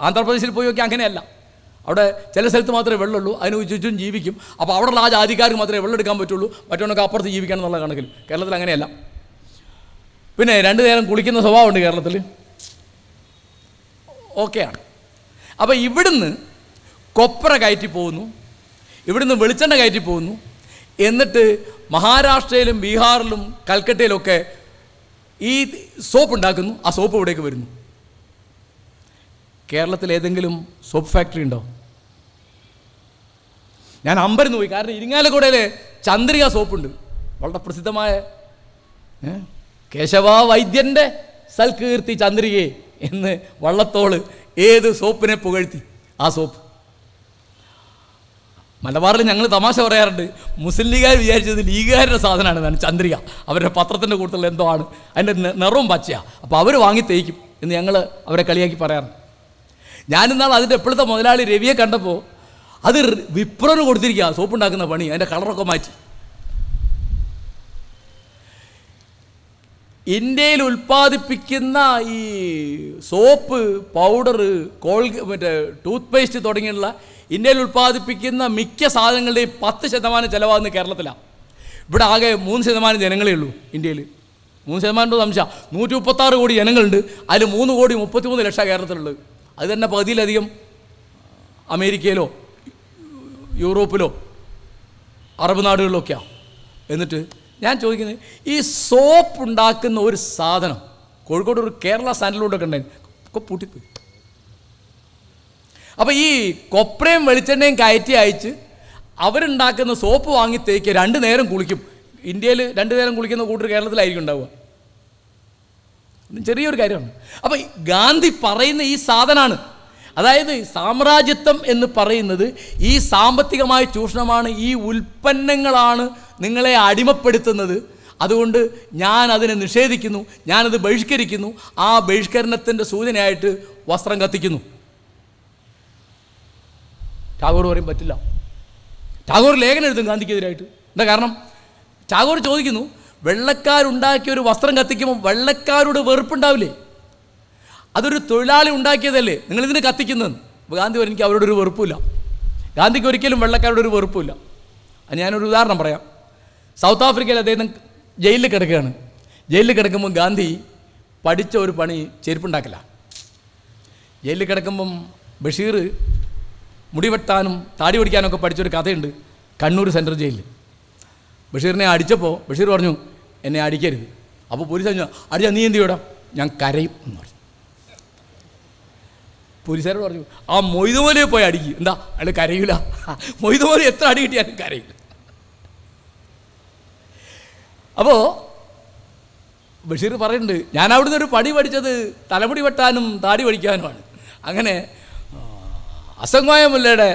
ആന്ധ്രാപ്രദേശിൽ പോയി നോക്കിയാൽ അങ്ങനെയല്ല അവിടെ ചില സ്ഥലത്ത് മാത്രമേ വെള്ളമുള്ളൂ അതിന് ചുറ്റും ജീവിക്കും അപ്പോൾ അവിടെയുള്ള ആ ജാതിക്കാർക്ക് മാത്രമേ എടുക്കാൻ പറ്റുള്ളൂ മറ്റവനൊക്കെ അപ്പുറത്ത് ജീവിക്കണം എന്നുള്ള കണക്കിൽ കേരളത്തിൽ അങ്ങനെയല്ല പിന്നെ രണ്ട് നേരം കുളിക്കുന്ന സ്വഭാവമുണ്ട് കേരളത്തിൽ ഓക്കെയാണ് അപ്പോൾ ഇവിടുന്ന് കൊപ്ര കയറ്റി പോകുന്നു ഇവിടുന്ന് വെളിച്ചെണ്ണ കയറ്റി പോകുന്നു എന്നിട്ട് മഹാരാഷ്ട്രയിലും ബീഹാറിലും കൽക്കട്ടയിലൊക്കെ ഈ സോപ്പ് ഉണ്ടാക്കുന്നു ആ സോപ്പ് ഇവിടേക്ക് വരുന്നു കേരളത്തിൽ ഏതെങ്കിലും സോപ്പ് ഫാക്ടറി ഉണ്ടോ ഞാൻ അമ്പരന്ന് പോയി കാരണം ഇരിങ്ങാലക്കൂടെ ചന്ദ്രിക സോപ്പുണ്ട് വളരെ പ്രസിദ്ധമായ കേശവ വൈദ്യൻ്റെ സൽകീർത്തി ചന്ദ്രികയെ എന്ന് വള്ളത്തോള് ഏത് സോപ്പിനെ പുകഴ്ത്തി ആ സോപ്പ് മലബാറിൽ ഞങ്ങൾ തമാശ പറയാറുണ്ട് മുസ്ലിം ലീഗുകാർ വിചാരിച്ചത് ലീഗുകാരുടെ സാധനമാണ് ചന്ദ്രിക അവരുടെ പത്രത്തിൻ്റെ കൂട്ടത്തിൽ എന്തോ ആണ് അതിൻ്റെ നിറവും പച്ചയാണ് അപ്പോൾ അവർ വാങ്ങി തേക്കും എന്ന് ഞങ്ങൾ അവരെ കളിയാക്കി പറയാറുണ്ട് ഞാനിന്നാൾ അതിൻ്റെ എപ്പോഴത്തെ മുതലാളി രവിയെ കണ്ടപ്പോൾ അത് വിപ്രന് കൊടുത്തിരിക്കുക സോപ്പുണ്ടാക്കുന്ന പണി അതിൻ്റെ കളറൊക്കെ മാറ്റി ഇന്ത്യയിൽ ഉൽപ്പാദിപ്പിക്കുന്ന ഈ സോപ്പ് പൗഡർ കോൾ മറ്റേ ടൂത്ത് പേസ്റ്റ് തുടങ്ങിയുള്ള ഇന്ത്യയിൽ ഉൽപ്പാദിപ്പിക്കുന്ന മിക്ക സാധനങ്ങളുടെയും പത്ത് ശതമാനം ചിലവാകുന്ന കേരളത്തിലാണ് ഇവിടെ ആകെ മൂന്ന് ശതമാനം ജനങ്ങളേ ഉള്ളൂ ഇന്ത്യയിൽ മൂന്ന് ശതമാനം അംശം നൂറ്റി മുപ്പത്താറ് കോടി ജനങ്ങളുണ്ട് അതിൽ മൂന്ന് കോടി മുപ്പത്തിമൂന്ന് ലക്ഷം കേരളത്തിലുള്ളത് അത് തന്നെ പകുതിയിലധികം അമേരിക്കയിലോ യൂറോപ്പിലോ അറബ് നാടുകളിലൊക്കെയാണ് എന്നിട്ട് ഞാൻ ചോദിക്കുന്നത് ഈ സോപ്പ് ഉണ്ടാക്കുന്ന ഒരു സാധനം കോഴിക്കോട് ഒരു കേരള സാൻഡൽവുഡൊക്കെ ഉണ്ടായിരുന്നു ഒക്കെ പൂട്ടിപ്പോയി അപ്പോൾ ഈ കൊപ്രയും വെളിച്ചെണ്ണയും കയറ്റി അയച്ച് അവരുണ്ടാക്കുന്ന സോപ്പ് വാങ്ങി തേക്കുക രണ്ട് നേരം കുളിക്കും ഇന്ത്യയിൽ രണ്ട് നേരം കുളിക്കുന്ന കൂട്ടർ കേരളത്തിലായിരിക്കും ഉണ്ടാവുക ചെറിയൊരു കാര്യമാണ് അപ്പോൾ ഗാന്ധി പറയുന്ന ഈ സാധനമാണ് അതായത് സാമ്രാജ്യത്വം എന്ന് പറയുന്നത് ഈ സാമ്പത്തികമായ ചൂഷണമാണ് ഈ ഉൽപ്പന്നങ്ങളാണ് നിങ്ങളെ അടിമപ്പെടുത്തുന്നത് അതുകൊണ്ട് ഞാൻ അതിനെ നിഷേധിക്കുന്നു ഞാനത് ബഹിഷ്കരിക്കുന്നു ആ ബഹിഷ്കരണത്തിൻ്റെ സൂചനയായിട്ട് വസ്ത്രം കത്തിക്കുന്നു ടാഗോർ പറയും പറ്റില്ല ടാഗോർ ലേഖനം എഴുതും ഗാന്ധിക്കെതിരായിട്ട് എന്താ കാരണം ടാഗോർ ചോദിക്കുന്നു വെള്ളക്കാരുണ്ടാക്കിയ ഒരു വസ്ത്രം കത്തിക്കുമ്പോൾ വെള്ളക്കാരോട് വെറുപ്പുണ്ടാവില്ലേ അതൊരു തൊഴിലാളി ഉണ്ടാക്കിയതല്ലേ നിങ്ങൾ നിങ്ങളിതിന് കത്തിക്കുന്നത് ഗാന്ധി എനിക്ക് അവരോടൊരു വെറുപ്പില്ല ഗാന്ധിക്ക് ഒരിക്കലും വെള്ളക്കാരോട് ഒരു വെറുപ്പില്ല ഞാനൊരു ഉദാഹരണം പറയാം സൗത്ത് ആഫ്രിക്കയിൽ അദ്ദേഹം ജയിലിൽ കിടക്കുകയാണ് ജയിലിൽ കിടക്കുമ്പോൾ ഗാന്ധി പഠിച്ച ഒരു പണി ചെരുപ്പുണ്ടാക്കില്ല ജയിലിൽ കിടക്കുമ്പം ബഷീർ മുടിവെട്ടാനും താടി ഒക്കെ പഠിച്ചൊരു കഥയുണ്ട് കണ്ണൂർ സെൻട്രൽ ജയിലിൽ ബഷീറിനെ അടിച്ചപ്പോൾ ബഷീർ പറഞ്ഞു എന്നെ അടിക്കരുത് അപ്പോൾ പോലീസ് പറഞ്ഞു അടിച്ചാൽ നീ എന്ത് ചെയ്യടാ ഞാൻ കരയും എന്ന് പറഞ്ഞു പോലീസുകാരോട് പറഞ്ഞു ആ മൊയ്തുപോലെ പോയി അടിക്കും എന്താ അയാൾ കരയില്ല (laughs) മൊയ്തുപോലെ എത്ര അടി കിട്ടിയാലും കരയില്ല അപ്പോൾ ബഷീർ പറയുന്നുണ്ട് ഞാൻ അവിടുന്ന് ഒരു പടി പഠിച്ചത് തലമുടി വെട്ടാനും താടി പഠിക്കാനുമാണ് അങ്ങനെ അസംഗമായ മുല്ലയുടെ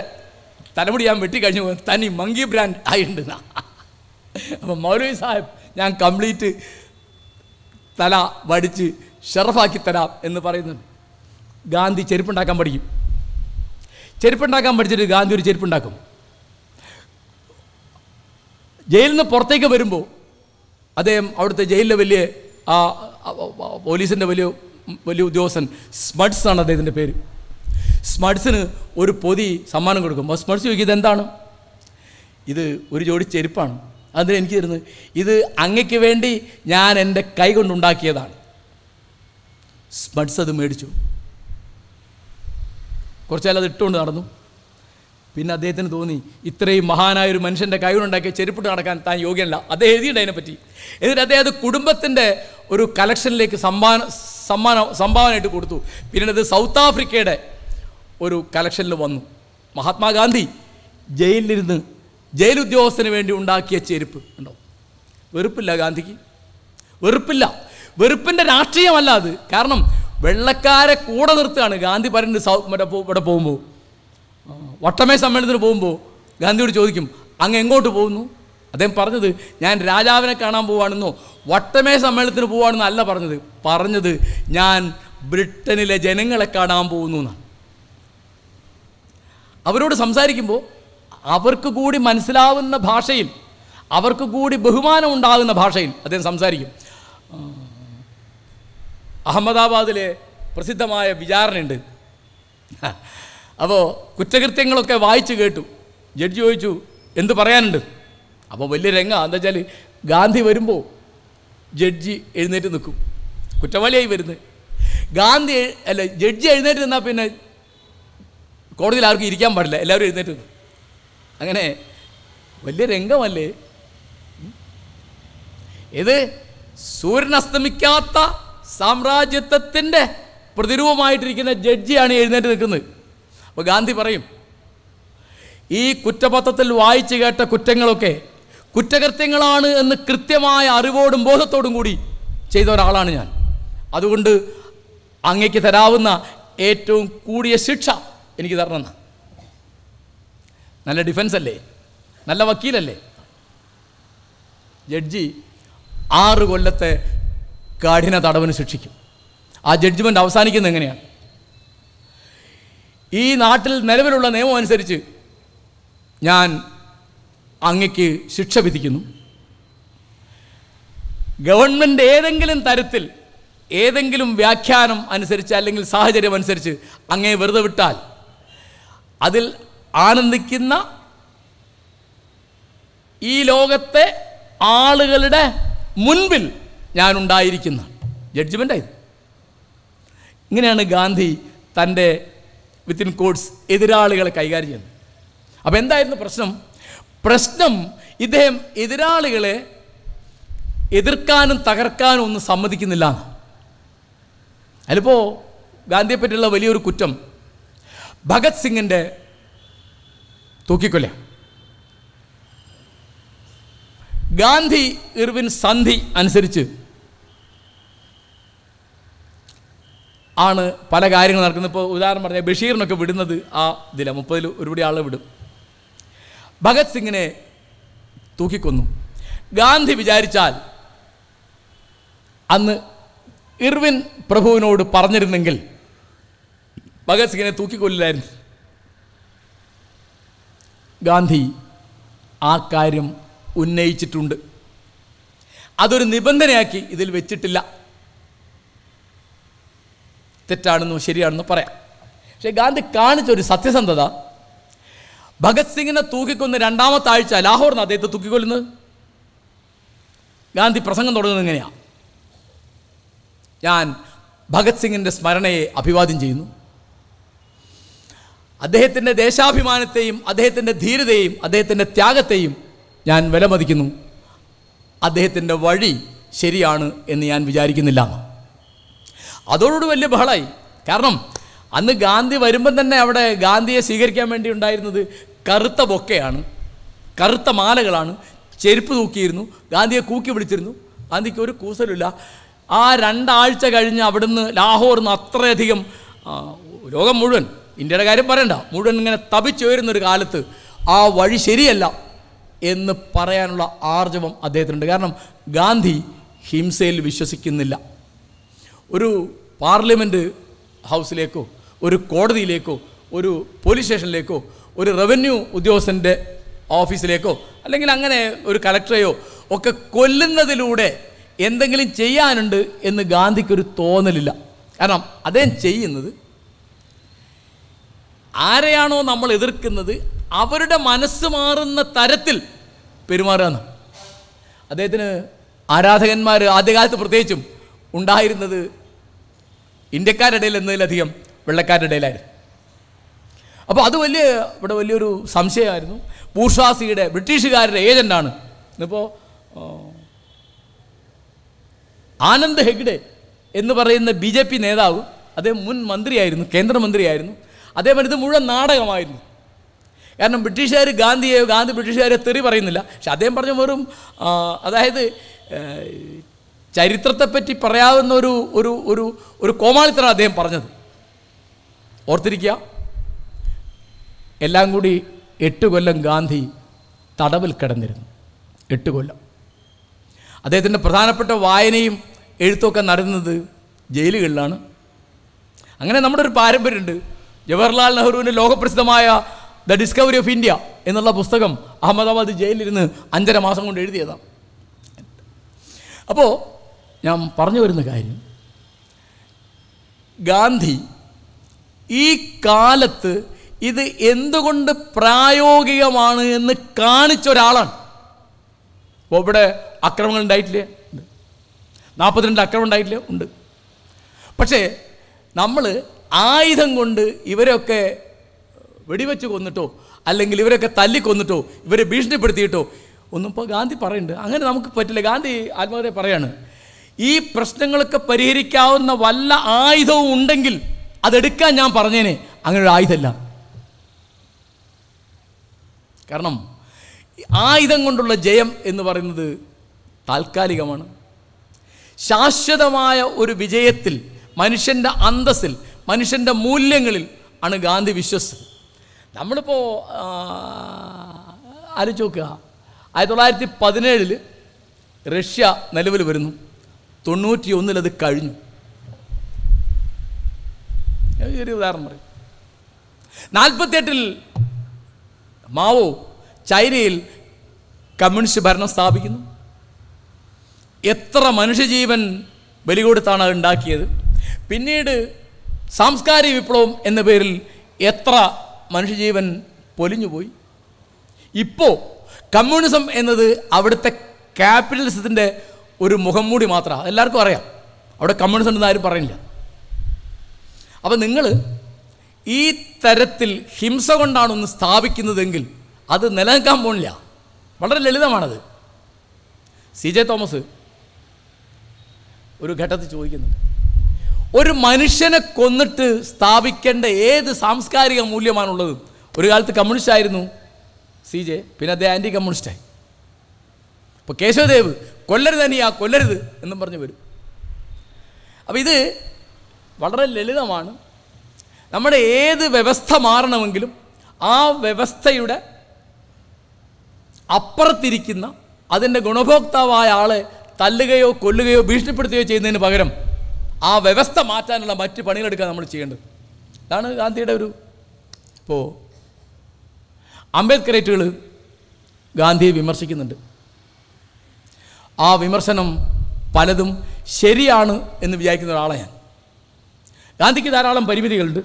തലമുടി ഞാൻ വെട്ടിക്കഴിഞ്ഞു തനി മങ്കി ബ്രാൻഡ് ആയിട്ടുണ്ട് അപ്പം മൗലവി സാഹിബ് ഞാൻ കംപ്ലീറ്റ് തല വടിച്ച് ഷെറഫാക്കി തരാം എന്ന് പറയുന്നുണ്ട് ഗാന്ധി ചെരുപ്പുണ്ടാക്കാൻ പഠിക്കും ചെരുപ്പുണ്ടാക്കാൻ പഠിച്ചിട്ട് ഗാന്ധി ഒരു ചെരുപ്പുണ്ടാക്കും ജയിലിൽ നിന്ന് പുറത്തേക്ക് വരുമ്പോൾ അദ്ദേഹം അവിടുത്തെ ജയിലിലെ വലിയ ആ പോലീസിൻ്റെ വലിയ വലിയ ഉദ്യോഗസ്ഥൻ സ്മഡ്സ് ആണ് അദ്ദേഹത്തിൻ്റെ പേര് സ്മഡ്സിന് ഒരു പൊതി സമ്മാനം കൊടുക്കും അപ്പോൾ സ്മഡ്സ് ചോദിക്കും ഇതെന്താണ് ഇത് ഒരു ജോഡി ചെരുപ്പാണ് അതിന് എനിക്ക് തരുന്നത് ഇത് അങ്ങയ്ക്ക് വേണ്ടി ഞാൻ എൻ്റെ കൈ കൊണ്ടുണ്ടാക്കിയതാണ് സ്മഡ്സ് അത് മേടിച്ചു കുറച്ചാൽ അത് ഇട്ടുകൊണ്ട് നടന്നു പിന്നെ അദ്ദേഹത്തിന് തോന്നി ഇത്രയും മഹാനായ ഒരു മനുഷ്യൻ്റെ കൈകൊണ്ടുണ്ടാക്കിയ ചെരുപ്പിട്ട് നടക്കാൻ താൻ യോഗ്യനല്ല അദ്ദേഹം എഴുതിയിട്ടുണ്ട് അതിനെപ്പറ്റി എന്നിട്ട് അദ്ദേഹം അത് കുടുംബത്തിൻ്റെ ഒരു കലക്ഷനിലേക്ക് സമ്മാന സമ്മാന സംഭാവനയായിട്ട് കൊടുത്തു പിന്നീട് അത് സൗത്ത് ആഫ്രിക്കയുടെ ഒരു കലക്ഷനിൽ വന്നു മഹാത്മാഗാന്ധി ജയിലിലിരുന്ന് ജയിലുദ്യോഗസ്ഥന് വേണ്ടി ഉണ്ടാക്കിയ ചെരുപ്പ് ഉണ്ടോ വെറുപ്പില്ല ഗാന്ധിക്ക് വെറുപ്പില്ല വെറുപ്പിൻ്റെ രാഷ്ട്രീയമല്ല അത് കാരണം വെള്ളക്കാരെ കൂടെ നിർത്തുകയാണ് ഗാന്ധി പറയുന്നത് സൗ മറ്റേ ഇവിടെ പോകുമ്പോൾ വട്ടമേ സമ്മേളനത്തിന് പോകുമ്പോൾ ഗാന്ധിയോട് ചോദിക്കും അങ്ങ് എങ്ങോട്ട് പോകുന്നു അദ്ദേഹം പറഞ്ഞത് ഞാൻ രാജാവിനെ കാണാൻ പോവാണെന്നോ വട്ടമേ സമ്മേളനത്തിന് പോവാണെന്നോ അല്ല പറഞ്ഞത് പറഞ്ഞത് ഞാൻ ബ്രിട്ടനിലെ ജനങ്ങളെ കാണാൻ പോകുന്നു എന്നാണ് അവരോട് സംസാരിക്കുമ്പോൾ അവർക്ക് കൂടി മനസ്സിലാവുന്ന ഭാഷയിൽ അവർക്ക് കൂടി ബഹുമാനം ഉണ്ടാകുന്ന ഭാഷയിൽ അദ്ദേഹം സംസാരിക്കും അഹമ്മദാബാദിലെ പ്രസിദ്ധമായ വിചാരണയുണ്ട് അപ്പോൾ കുറ്റകൃത്യങ്ങളൊക്കെ വായിച്ചു കേട്ടു ജഡ്ജി ചോദിച്ചു എന്ത് പറയാനുണ്ട് അപ്പോൾ വലിയ രംഗ എന്താ വെച്ചാൽ ഗാന്ധി വരുമ്പോൾ ജഡ്ജി എഴുന്നേറ്റ് നിൽക്കും കുറ്റവാളിയായി വരുന്നത് ഗാന്ധി അല്ല ജഡ്ജി എഴുന്നേറ്റ് നിന്നാൽ പിന്നെ കോടതിയിൽ ആർക്കും ഇരിക്കാൻ പാടില്ല എല്ലാവരും എഴുന്നേറ്റ് നിന്നു അങ്ങനെ വലിയ രംഗമല്ലേ ഇത് സൂര്യനസ്തമിക്കാത്ത സാമ്രാജ്യത്വത്തിൻ്റെ പ്രതിരൂപമായിട്ടിരിക്കുന്ന ജഡ്ജിയാണ് എഴുന്നേറ്റ് നിൽക്കുന്നത് അപ്പോൾ ഗാന്ധി പറയും ഈ കുറ്റപത്രത്തിൽ വായിച്ചു കേട്ട കുറ്റങ്ങളൊക്കെ കുറ്റകൃത്യങ്ങളാണ് എന്ന് കൃത്യമായ അറിവോടും ബോധത്തോടും കൂടി ചെയ്ത ഒരാളാണ് ഞാൻ അതുകൊണ്ട് അങ്ങയ്ക്ക് തരാവുന്ന ഏറ്റവും കൂടിയ ശിക്ഷ എനിക്ക് തരണമെന്നാണ് നല്ല ഡിഫൻസ് അല്ലേ നല്ല വക്കീലല്ലേ ജഡ്ജി ആറ് കൊല്ലത്തെ കഠിന തടവിന് ശിക്ഷിക്കും ആ ജഡ്ജ്മെൻ്റ് അവസാനിക്കുന്നത് എങ്ങനെയാണ് ഈ നാട്ടിൽ നിലവിലുള്ള നിയമം അനുസരിച്ച് ഞാൻ അങ്ങക്ക് ശിക്ഷ വിധിക്കുന്നു ഗവൺമെൻറ് ഏതെങ്കിലും തരത്തിൽ ഏതെങ്കിലും വ്യാഖ്യാനം അനുസരിച്ച് അല്ലെങ്കിൽ സാഹചര്യം അനുസരിച്ച് അങ്ങേ വെറുതെ വിട്ടാൽ അതിൽ ആനന്ദിക്കുന്ന ഈ ലോകത്തെ ആളുകളുടെ മുൻപിൽ ഞാനുണ്ടായിരിക്കുന്ന ആയി ഇങ്ങനെയാണ് ഗാന്ധി തൻ്റെ വിത്തിൻ കോഡ്സ് എതിരാളികളെ കൈകാര്യം ചെയ്യുന്നത് അപ്പോൾ എന്തായിരുന്നു പ്രശ്നം പ്രശ്നം ഇദ്ദേഹം എതിരാളികളെ എതിർക്കാനും തകർക്കാനും ഒന്നും സമ്മതിക്കുന്നില്ല അതിലിപ്പോൾ ഗാന്ധിയെപ്പറ്റിയുള്ള വലിയൊരു കുറ്റം ഭഗത് സിംഗിൻ്റെ തൂക്കിക്കൊല്ല ഗാന്ധി ഇർവിൻ സന്ധി അനുസരിച്ച് ആണ് പല കാര്യങ്ങൾ നടക്കുന്നത് ഇപ്പോൾ ഉദാഹരണം പറഞ്ഞാൽ ബഷീറിനൊക്കെ വിടുന്നത് ആ ഇതില മുപ്പതിൽ ഒരുപടി ആൾ വിടും ഭഗത് സിംഗിനെ തൂക്കിക്കൊന്നു ഗാന്ധി വിചാരിച്ചാൽ അന്ന് ഇർവിൻ പ്രഭുവിനോട് പറഞ്ഞിരുന്നെങ്കിൽ ഭഗത് സിംഗിനെ തൂക്കിക്കൊല്ലില്ലായിരുന്നു ഗാന്ധി ആ കാര്യം ഉന്നയിച്ചിട്ടുണ്ട് അതൊരു നിബന്ധനയാക്കി ഇതിൽ വെച്ചിട്ടില്ല തെറ്റാണെന്നോ ശരിയാണെന്നോ പറയാം പക്ഷേ ഗാന്ധി കാണിച്ച ഒരു സത്യസന്ധത ഭഗത് സിംഗിനെ തൂക്കിക്കൊന്ന് രണ്ടാമത്തെ ആഴ്ച ലാഹോറിന് അദ്ദേഹത്തെ തൂക്കിക്കൊല്ലുന്നത് ഗാന്ധി പ്രസംഗം തുടങ്ങുന്നത് എങ്ങനെയാണ് ഞാൻ ഭഗത് സിംഗിൻ്റെ സ്മരണയെ അഭിവാദ്യം ചെയ്യുന്നു അദ്ദേഹത്തിൻ്റെ ദേശാഭിമാനത്തെയും അദ്ദേഹത്തിൻ്റെ ധീരതയും അദ്ദേഹത്തിൻ്റെ ത്യാഗത്തെയും ഞാൻ വിലമതിക്കുന്നു അദ്ദേഹത്തിൻ്റെ വഴി ശരിയാണ് എന്ന് ഞാൻ വിചാരിക്കുന്നില്ല അതോടുകൂടി വലിയ ബഹളായി കാരണം അന്ന് ഗാന്ധി വരുമ്പം തന്നെ അവിടെ ഗാന്ധിയെ സ്വീകരിക്കാൻ വേണ്ടി ഉണ്ടായിരുന്നത് കറുത്ത ബൊക്കെയാണ് കറുത്ത മാലകളാണ് ചെരുപ്പ് തൂക്കിയിരുന്നു ഗാന്ധിയെ കൂക്കി വിളിച്ചിരുന്നു ഗാന്ധിക്ക് ഒരു കൂസലില്ല ആ രണ്ടാഴ്ച കഴിഞ്ഞ് അവിടുന്ന് ലാഹോറിൽ നിന്ന് അത്രയധികം ലോകം മുഴുവൻ ഇന്ത്യയുടെ കാര്യം പറയണ്ട മുഴുവൻ ഇങ്ങനെ തപിച്ചുയരുന്നൊരു കാലത്ത് ആ വഴി ശരിയല്ല എന്ന് പറയാനുള്ള ആർജവം അദ്ദേഹത്തിനുണ്ട് കാരണം ഗാന്ധി ഹിംസയിൽ വിശ്വസിക്കുന്നില്ല ഒരു പാർലമെൻറ്റ് ഹൗസിലേക്കോ ഒരു കോടതിയിലേക്കോ ഒരു പോലീസ് സ്റ്റേഷനിലേക്കോ ഒരു റവന്യൂ ഉദ്യോഗസ്ഥൻ്റെ ഓഫീസിലേക്കോ അല്ലെങ്കിൽ അങ്ങനെ ഒരു കലക്ടറെയോ ഒക്കെ കൊല്ലുന്നതിലൂടെ എന്തെങ്കിലും ചെയ്യാനുണ്ട് എന്ന് ഗാന്ധിക്കൊരു തോന്നലില്ല കാരണം അദ്ദേഹം ചെയ്യുന്നത് ആരെയാണോ നമ്മൾ എതിർക്കുന്നത് അവരുടെ മനസ്സ് മാറുന്ന തരത്തിൽ പെരുമാറുകയെന്ന് അദ്ദേഹത്തിന് ആരാധകന്മാർ ആദ്യകാലത്ത് പ്രത്യേകിച്ചും ഉണ്ടായിരുന്നത് ഇന്ത്യക്കാരുടെ ഇടയിൽ എന്നതിലധികം വെള്ളക്കാരുടെ ഇടയിലായിരുന്നു അപ്പോൾ അത് വലിയ ഇവിടെ വലിയൊരു സംശയമായിരുന്നു പൂർഷാസിയുടെ ബ്രിട്ടീഷുകാരുടെ ഏജൻ്റാണ് ഇന്നിപ്പോൾ ആനന്ദ് ഹെഗ്ഡെ എന്ന് പറയുന്ന ബി ജെ പി നേതാവ് അദ്ദേഹം മുൻ മന്ത്രിയായിരുന്നു കേന്ദ്രമന്ത്രിയായിരുന്നു അതേപോലെ ഇത് മുഴുവൻ നാടകമായിരുന്നു കാരണം ബ്രിട്ടീഷുകാർ ഗാന്ധിയെ ഗാന്ധി ബ്രിട്ടീഷുകാരെ തെറി പറയുന്നില്ല പക്ഷെ അദ്ദേഹം പറഞ്ഞ വെറും അതായത് ചരിത്രത്തെപ്പറ്റി പറയാവുന്ന ഒരു ഒരു ഒരു ഒരു കോമാളിത്തരാണ് അദ്ദേഹം പറഞ്ഞത് ഓർത്തിരിക്കുക എല്ലാം കൂടി എട്ട് കൊല്ലം ഗാന്ധി തടവിൽ കിടന്നിരുന്നു എട്ട് കൊല്ലം അദ്ദേഹത്തിൻ്റെ പ്രധാനപ്പെട്ട വായനയും എഴുത്തുമൊക്കെ നടന്നത് ജയിലുകളിലാണ് അങ്ങനെ നമ്മുടെ ഒരു പാരമ്പര്യമുണ്ട് ജവഹർലാൽ നെഹ്റുവിൻ്റെ ലോകപ്രസിദ്ധമായ ദ ഡിസ്കവറി ഓഫ് ഇന്ത്യ എന്നുള്ള പുസ്തകം അഹമ്മദാബാദ് ജയിലിരുന്ന് അഞ്ചര മാസം കൊണ്ട് എഴുതിയതാണ് അപ്പോൾ ഞാൻ പറഞ്ഞു വരുന്ന കാര്യം ഗാന്ധി ഈ കാലത്ത് ഇത് എന്തുകൊണ്ട് പ്രായോഗികമാണ് എന്ന് കാണിച്ച ഒരാളാണ് അപ്പോൾ ഇവിടെ അക്രമങ്ങൾ ഉണ്ടായിട്ടില്ലേ ഉണ്ട് നാൽപ്പത്തിരണ്ട് അക്രമം ഉണ്ടായിട്ടില്ലേ ഉണ്ട് പക്ഷേ നമ്മൾ ആയുധം കൊണ്ട് ഇവരൊക്കെ വെടിവെച്ച് കൊന്നിട്ടോ അല്ലെങ്കിൽ ഇവരൊക്കെ തല്ലിക്കൊന്നിട്ടോ ഇവരെ ഭീഷണിപ്പെടുത്തിയിട്ടോ ഒന്നും ഇപ്പോൾ ഗാന്ധി പറയുന്നുണ്ട് അങ്ങനെ നമുക്ക് പറ്റില്ല ഗാന്ധി ആത്മകഥയെ പറയാണ് ഈ പ്രശ്നങ്ങളൊക്കെ പരിഹരിക്കാവുന്ന വല്ല ആയുധവും ഉണ്ടെങ്കിൽ അതെടുക്കാൻ ഞാൻ പറഞ്ഞേനെ അങ്ങനെ ഒരു ആയുധമല്ല കാരണം ആയുധം കൊണ്ടുള്ള ജയം എന്ന് പറയുന്നത് താൽക്കാലികമാണ് ശാശ്വതമായ ഒരു വിജയത്തിൽ മനുഷ്യൻ്റെ അന്തസ്സിൽ മനുഷ്യൻ്റെ മൂല്യങ്ങളിൽ ആണ് ഗാന്ധി വിശ്വസിച്ചത് നമ്മളിപ്പോൾ ആലോചിച്ച് നോക്കുക ആയിരത്തി തൊള്ളായിരത്തി പതിനേഴിൽ റഷ്യ നിലവിൽ വരുന്നു തൊണ്ണൂറ്റി ഒന്നിലത് കഴിഞ്ഞു ഒരു ഉദാഹരണം പറയും നാൽപ്പത്തിയെട്ടിൽ മാവോ ചൈനയിൽ കമ്മ്യൂണിസ്റ്റ് ഭരണം സ്ഥാപിക്കുന്നു എത്ര മനുഷ്യജീവൻ ബലികൊടുത്താണ് അത് ഉണ്ടാക്കിയത് പിന്നീട് സാംസ്കാരിക വിപ്ലവം എന്ന പേരിൽ എത്ര മനുഷ്യജീവൻ പൊലിഞ്ഞുപോയി ഇപ്പോൾ കമ്മ്യൂണിസം എന്നത് അവിടുത്തെ ക്യാപിറ്റലിസത്തിൻ്റെ ഒരു മുഖം മൂടി മാത്രമാണ് എല്ലാവർക്കും അറിയാം അവിടെ കമ്മ്യൂണിസം ഉണ്ടെന്ന് ആരും പറയില്ല അപ്പം നിങ്ങൾ ഈ തരത്തിൽ ഹിംസ കൊണ്ടാണ് ഒന്ന് സ്ഥാപിക്കുന്നതെങ്കിൽ അത് നിലനിൽക്കാൻ പോണില്ല വളരെ ലളിതമാണത് സി ജെ തോമസ് ഒരു ഘട്ടത്തിൽ ചോദിക്കുന്നുണ്ട് ഒരു മനുഷ്യനെ കൊന്നിട്ട് സ്ഥാപിക്കേണ്ട ഏത് സാംസ്കാരിക മൂല്യമാണുള്ളത് ഒരു കാലത്ത് കമ്മ്യൂണിസ്റ്റ് ആയിരുന്നു സി ജെ പിന്നെ അദ്ദേഹം ആൻറ്റി കമ്മ്യൂണിസ്റ്റായി ഇപ്പോൾ കേശവദേവ് കൊല്ലരുത് അനിയാ കൊല്ലരുത് എന്നും പറഞ്ഞു വരും അപ്പോൾ ഇത് വളരെ ലളിതമാണ് നമ്മുടെ ഏത് വ്യവസ്ഥ മാറണമെങ്കിലും ആ വ്യവസ്ഥയുടെ അപ്പുറത്തിരിക്കുന്ന അതിൻ്റെ ഗുണഭോക്താവായ ആളെ തല്ലുകയോ കൊല്ലുകയോ ഭീഷണിപ്പെടുത്തുകയോ ചെയ്യുന്നതിന് പകരം ആ വ്യവസ്ഥ മാറ്റാനുള്ള മറ്റ് പണികളെടുക്കാൻ നമ്മൾ ചെയ്യേണ്ടത് അതാണ് ഗാന്ധിയുടെ ഒരു ഇപ്പോൾ അംബേദ്കറേറ്റുകൾ ഗാന്ധിയെ വിമർശിക്കുന്നുണ്ട് ആ വിമർശനം പലതും ശരിയാണ് എന്ന് വിചാരിക്കുന്ന ഒരാളാണ് ഞാൻ ഗാന്ധിക്ക് ധാരാളം പരിമിതികളുണ്ട്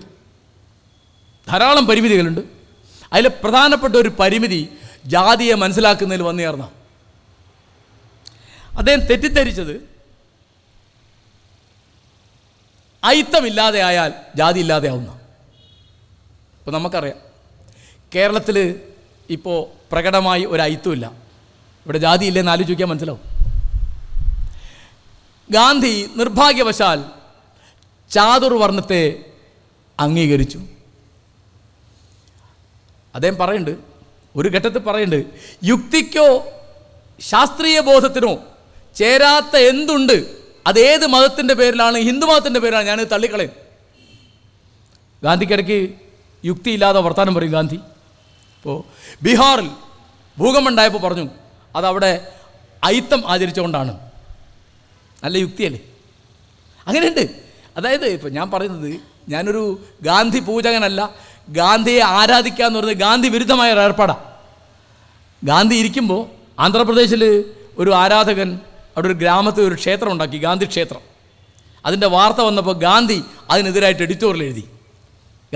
ധാരാളം പരിമിതികളുണ്ട് അതിൽ പ്രധാനപ്പെട്ട ഒരു പരിമിതി ജാതിയെ മനസ്സിലാക്കുന്നതിൽ വന്നു ചേർന്ന അദ്ദേഹം തെറ്റിദ്ധരിച്ചത് അയിത്തമില്ലാതെ ആയാൽ ജാതി ഇല്ലാതെ ആവുന്ന ഇപ്പോൾ നമുക്കറിയാം കേരളത്തിൽ ഇപ്പോൾ പ്രകടമായി ഒരു അയിത്തമില്ല ഇവിടെ ജാതി ഇല്ലെന്ന് ആലോചിക്കാൻ മനസ്സിലാവും ഗാന്ധി നിർഭാഗ്യവശാൽ ചാതുർവർണ്ണത്തെ അംഗീകരിച്ചു അദ്ദേഹം പറയുന്നുണ്ട് ഒരു ഘട്ടത്തിൽ പറയുന്നുണ്ട് യുക്തിക്കോ ശാസ്ത്രീയ ബോധത്തിനോ ചേരാത്ത എന്തുണ്ട് അതേത് മതത്തിൻ്റെ പേരിലാണ് ഹിന്ദു മതത്തിൻ്റെ പേരിലാണ് ഞാൻ തള്ളിക്കളയും ഗാന്ധിക്കിടയ്ക്ക് യുക്തിയില്ലാതെ വർത്തമാനം പറയും ഗാന്ധി ഇപ്പോൾ ബീഹാറിൽ ഭൂകമ്പുണ്ടായപ്പോൾ പറഞ്ഞു അതവിടെ അയിത്തം ആചരിച്ചുകൊണ്ടാണ് നല്ല യുക്തിയല്ലേ അങ്ങനെയുണ്ട് അതായത് ഇപ്പം ഞാൻ പറയുന്നത് ഞാനൊരു ഗാന്ധി പൂജകനല്ല ഗാന്ധിയെ ആരാധിക്കുക എന്ന് പറയുന്നത് ഗാന്ധി വിരുദ്ധമായ ഒരു ഏർപ്പാടാണ് ഗാന്ധി ഇരിക്കുമ്പോൾ ആന്ധ്രാപ്രദേശിൽ ഒരു ആരാധകൻ അവിടെ ഒരു ഗ്രാമത്തിൽ ഒരു ക്ഷേത്രം ഉണ്ടാക്കി ഗാന്ധി ക്ഷേത്രം അതിൻ്റെ വാർത്ത വന്നപ്പോൾ ഗാന്ധി അതിനെതിരായിട്ട് എഡിറ്റോറിൽ എഴുതി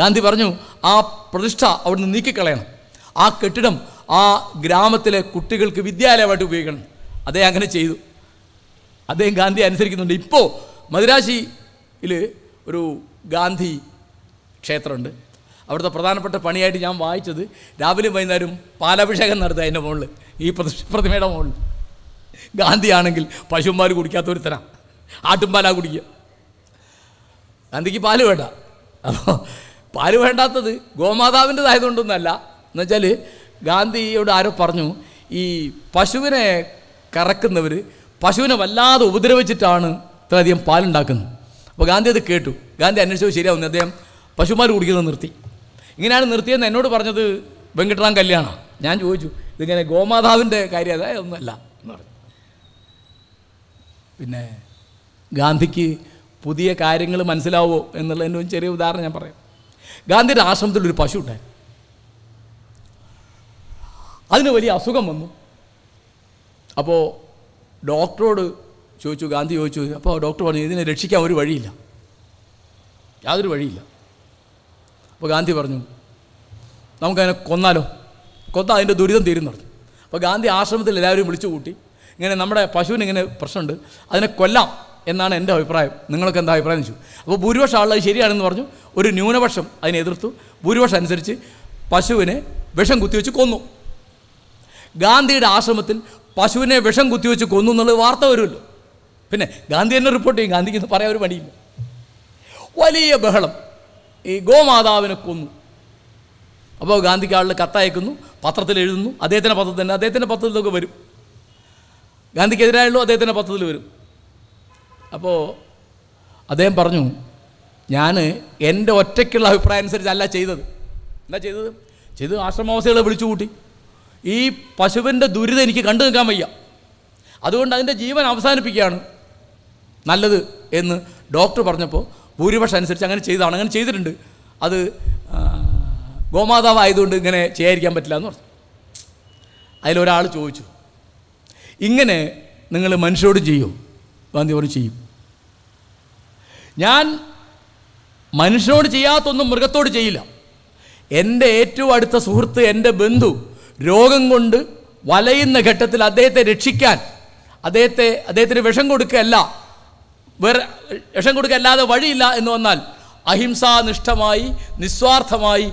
ഗാന്ധി പറഞ്ഞു ആ പ്രതിഷ്ഠ അവിടെ നിന്ന് നീക്കിക്കളയണം ആ കെട്ടിടം ആ ഗ്രാമത്തിലെ കുട്ടികൾക്ക് വിദ്യാലയമായിട്ട് ഉപയോഗിക്കണം അദ്ദേഹം അങ്ങനെ ചെയ്തു അദ്ദേഹം ഗാന്ധി അനുസരിക്കുന്നുണ്ട് ഇപ്പോൾ മദുരാശിയിൽ ഒരു ഗാന്ധി ക്ഷേത്രമുണ്ട് അവിടുത്തെ പ്രധാനപ്പെട്ട പണിയായിട്ട് ഞാൻ വായിച്ചത് രാവിലെ വൈകുന്നേരം പാലാഭിഷേകം നടത്തുക അതിൻ്റെ മുകളിൽ ഈ പ്രതിഷ്ഠ പ്രതിമയുടെ മുകളിൽ ഗാന്ധിയാണെങ്കിൽ പശുമാർ കുടിക്കാത്ത ഒരുത്തനാ ആട്ടുംപാലാ കുടിക്കുക ഗാന്ധിക്ക് പാല് വേണ്ട അപ്പോൾ പാല് വേണ്ടാത്തത് ഗോമാതാവിൻ്റെതായതുകൊണ്ടൊന്നല്ല എന്നുവെച്ചാൽ ഗാന്ധിയോട് ആരോ പറഞ്ഞു ഈ പശുവിനെ കറക്കുന്നവർ പശുവിനെ വല്ലാതെ ഉപദ്രവിച്ചിട്ടാണ് ഇത്രയധികം പാലുണ്ടാക്കുന്നത് അപ്പോൾ ഗാന്ധി അത് കേട്ടു ഗാന്ധി അന്വേഷിച്ചത് ശരിയാവുന്നു അദ്ദേഹം പശുമാർ കുടിക്കുന്നത് നിർത്തി ഇങ്ങനെയാണ് നിർത്തിയെന്ന് എന്നോട് പറഞ്ഞത് വെങ്കിട്ടറാം കല്യാണം ഞാൻ ചോദിച്ചു ഇതിങ്ങനെ ഗോമാതാവിൻ്റെ കാര്യം അതായത് ഒന്നുമല്ല പിന്നെ ഗാന്ധിക്ക് പുതിയ കാര്യങ്ങൾ മനസ്സിലാവുമോ എന്നുള്ളതിന് ഒരു ചെറിയ ഉദാഹരണം ഞാൻ പറയാം ഗാന്ധിയുടെ ആശ്രമത്തിൽ ഒരു പശു ഉണ്ടായിരുന്നു അതിന് വലിയ അസുഖം വന്നു അപ്പോൾ ഡോക്ടറോട് ചോദിച്ചു ഗാന്ധി ചോദിച്ചു അപ്പോൾ ഡോക്ടർ പറഞ്ഞു ഇതിനെ രക്ഷിക്കാൻ ഒരു വഴിയില്ല യാതൊരു വഴിയില്ല അപ്പോൾ ഗാന്ധി പറഞ്ഞു നമുക്കതിനെ കൊന്നാലോ കൊന്നാൽ അതിൻ്റെ ദുരിതം തീരുന്നു അപ്പോൾ ഗാന്ധി ആശ്രമത്തിൽ എല്ലാവരും വിളിച്ചു കൂട്ടി ഇങ്ങനെ നമ്മുടെ പശുവിന് ഇങ്ങനെ പ്രശ്നമുണ്ട് അതിനെ കൊല്ലാം എന്നാണ് എൻ്റെ അഭിപ്രായം നിങ്ങൾക്ക് എന്താ അഭിപ്രായം വെച്ചു അപ്പോൾ ഭൂരിപക്ഷം ആളുകൾ ശരിയാണെന്ന് പറഞ്ഞു ഒരു ന്യൂനപക്ഷം അതിനെ എതിർത്തു ഭൂരിപക്ഷം അനുസരിച്ച് പശുവിനെ വിഷം കുത്തിവെച്ച് കൊന്നു ഗാന്ധിയുടെ ആശ്രമത്തിൽ പശുവിനെ വിഷം കുത്തിവെച്ച് കൊന്നു എന്നുള്ളത് വാർത്ത വരുമല്ലോ പിന്നെ ഗാന്ധി തന്നെ റിപ്പോർട്ട് ചെയ്യും ഗാന്ധിക്ക് ഇത് പറയാൻ ഒരു പണിയില്ല വലിയ ബഹളം ഈ ഗോമാതാവിനെ കൊന്നു അപ്പോൾ ഗാന്ധിക്ക് ആളിൽ കത്തയക്കുന്നു പത്രത്തിൽ എഴുതുന്നു അദ്ദേഹത്തിൻ്റെ പത്രത്തിൽ തന്നെ അദ്ദേഹത്തിൻ്റെ പത്രത്തിലൊക്കെ വരും ഗാന്ധിക്കെതിരായുള്ളൂ അദ്ദേഹത്തിൻ്റെ പത്രത്തിൽ വരും അപ്പോൾ അദ്ദേഹം പറഞ്ഞു ഞാൻ എൻ്റെ ഒറ്റയ്ക്കുള്ള അഭിപ്രായം അനുസരിച്ചല്ല ചെയ്തത് എന്താ ചെയ്തത് ചെയ്ത് ആശ്രമവാസികളെ വിളിച്ചു കൂട്ടി ഈ പശുവിൻ്റെ ദുരിതം എനിക്ക് കണ്ടു നിൽക്കാൻ വയ്യ അതുകൊണ്ട് അതിൻ്റെ ജീവൻ അവസാനിപ്പിക്കുകയാണ് നല്ലത് എന്ന് ഡോക്ടർ പറഞ്ഞപ്പോൾ ഭൂരിപക്ഷം അനുസരിച്ച് അങ്ങനെ ചെയ്തതാണ് അങ്ങനെ ചെയ്തിട്ടുണ്ട് അത് ഗോമാതാവായതുകൊണ്ട് ഇങ്ങനെ ചെയ്യാതിരിക്കാൻ പറ്റില്ല എന്ന് പറഞ്ഞു അതിലൊരാൾ ചോദിച്ചു ഇങ്ങനെ നിങ്ങൾ മനുഷ്യരോട് ചെയ്യൂ ഗാന്ധിയോട് ചെയ്യും ഞാൻ മനുഷ്യനോട് ചെയ്യാത്തൊന്നും മൃഗത്തോട് ചെയ്യില്ല എൻ്റെ ഏറ്റവും അടുത്ത സുഹൃത്ത് എൻ്റെ ബന്ധു രോഗം കൊണ്ട് വലയുന്ന ഘട്ടത്തിൽ അദ്ദേഹത്തെ രക്ഷിക്കാൻ അദ്ദേഹത്തെ അദ്ദേഹത്തിന് വിഷം കൊടുക്കുകയല്ല വേറെ വിഷം കൊടുക്കുകയല്ലാതെ വഴിയില്ല എന്ന് വന്നാൽ അഹിംസാനിഷ്ഠമായി നിസ്വാർത്ഥമായി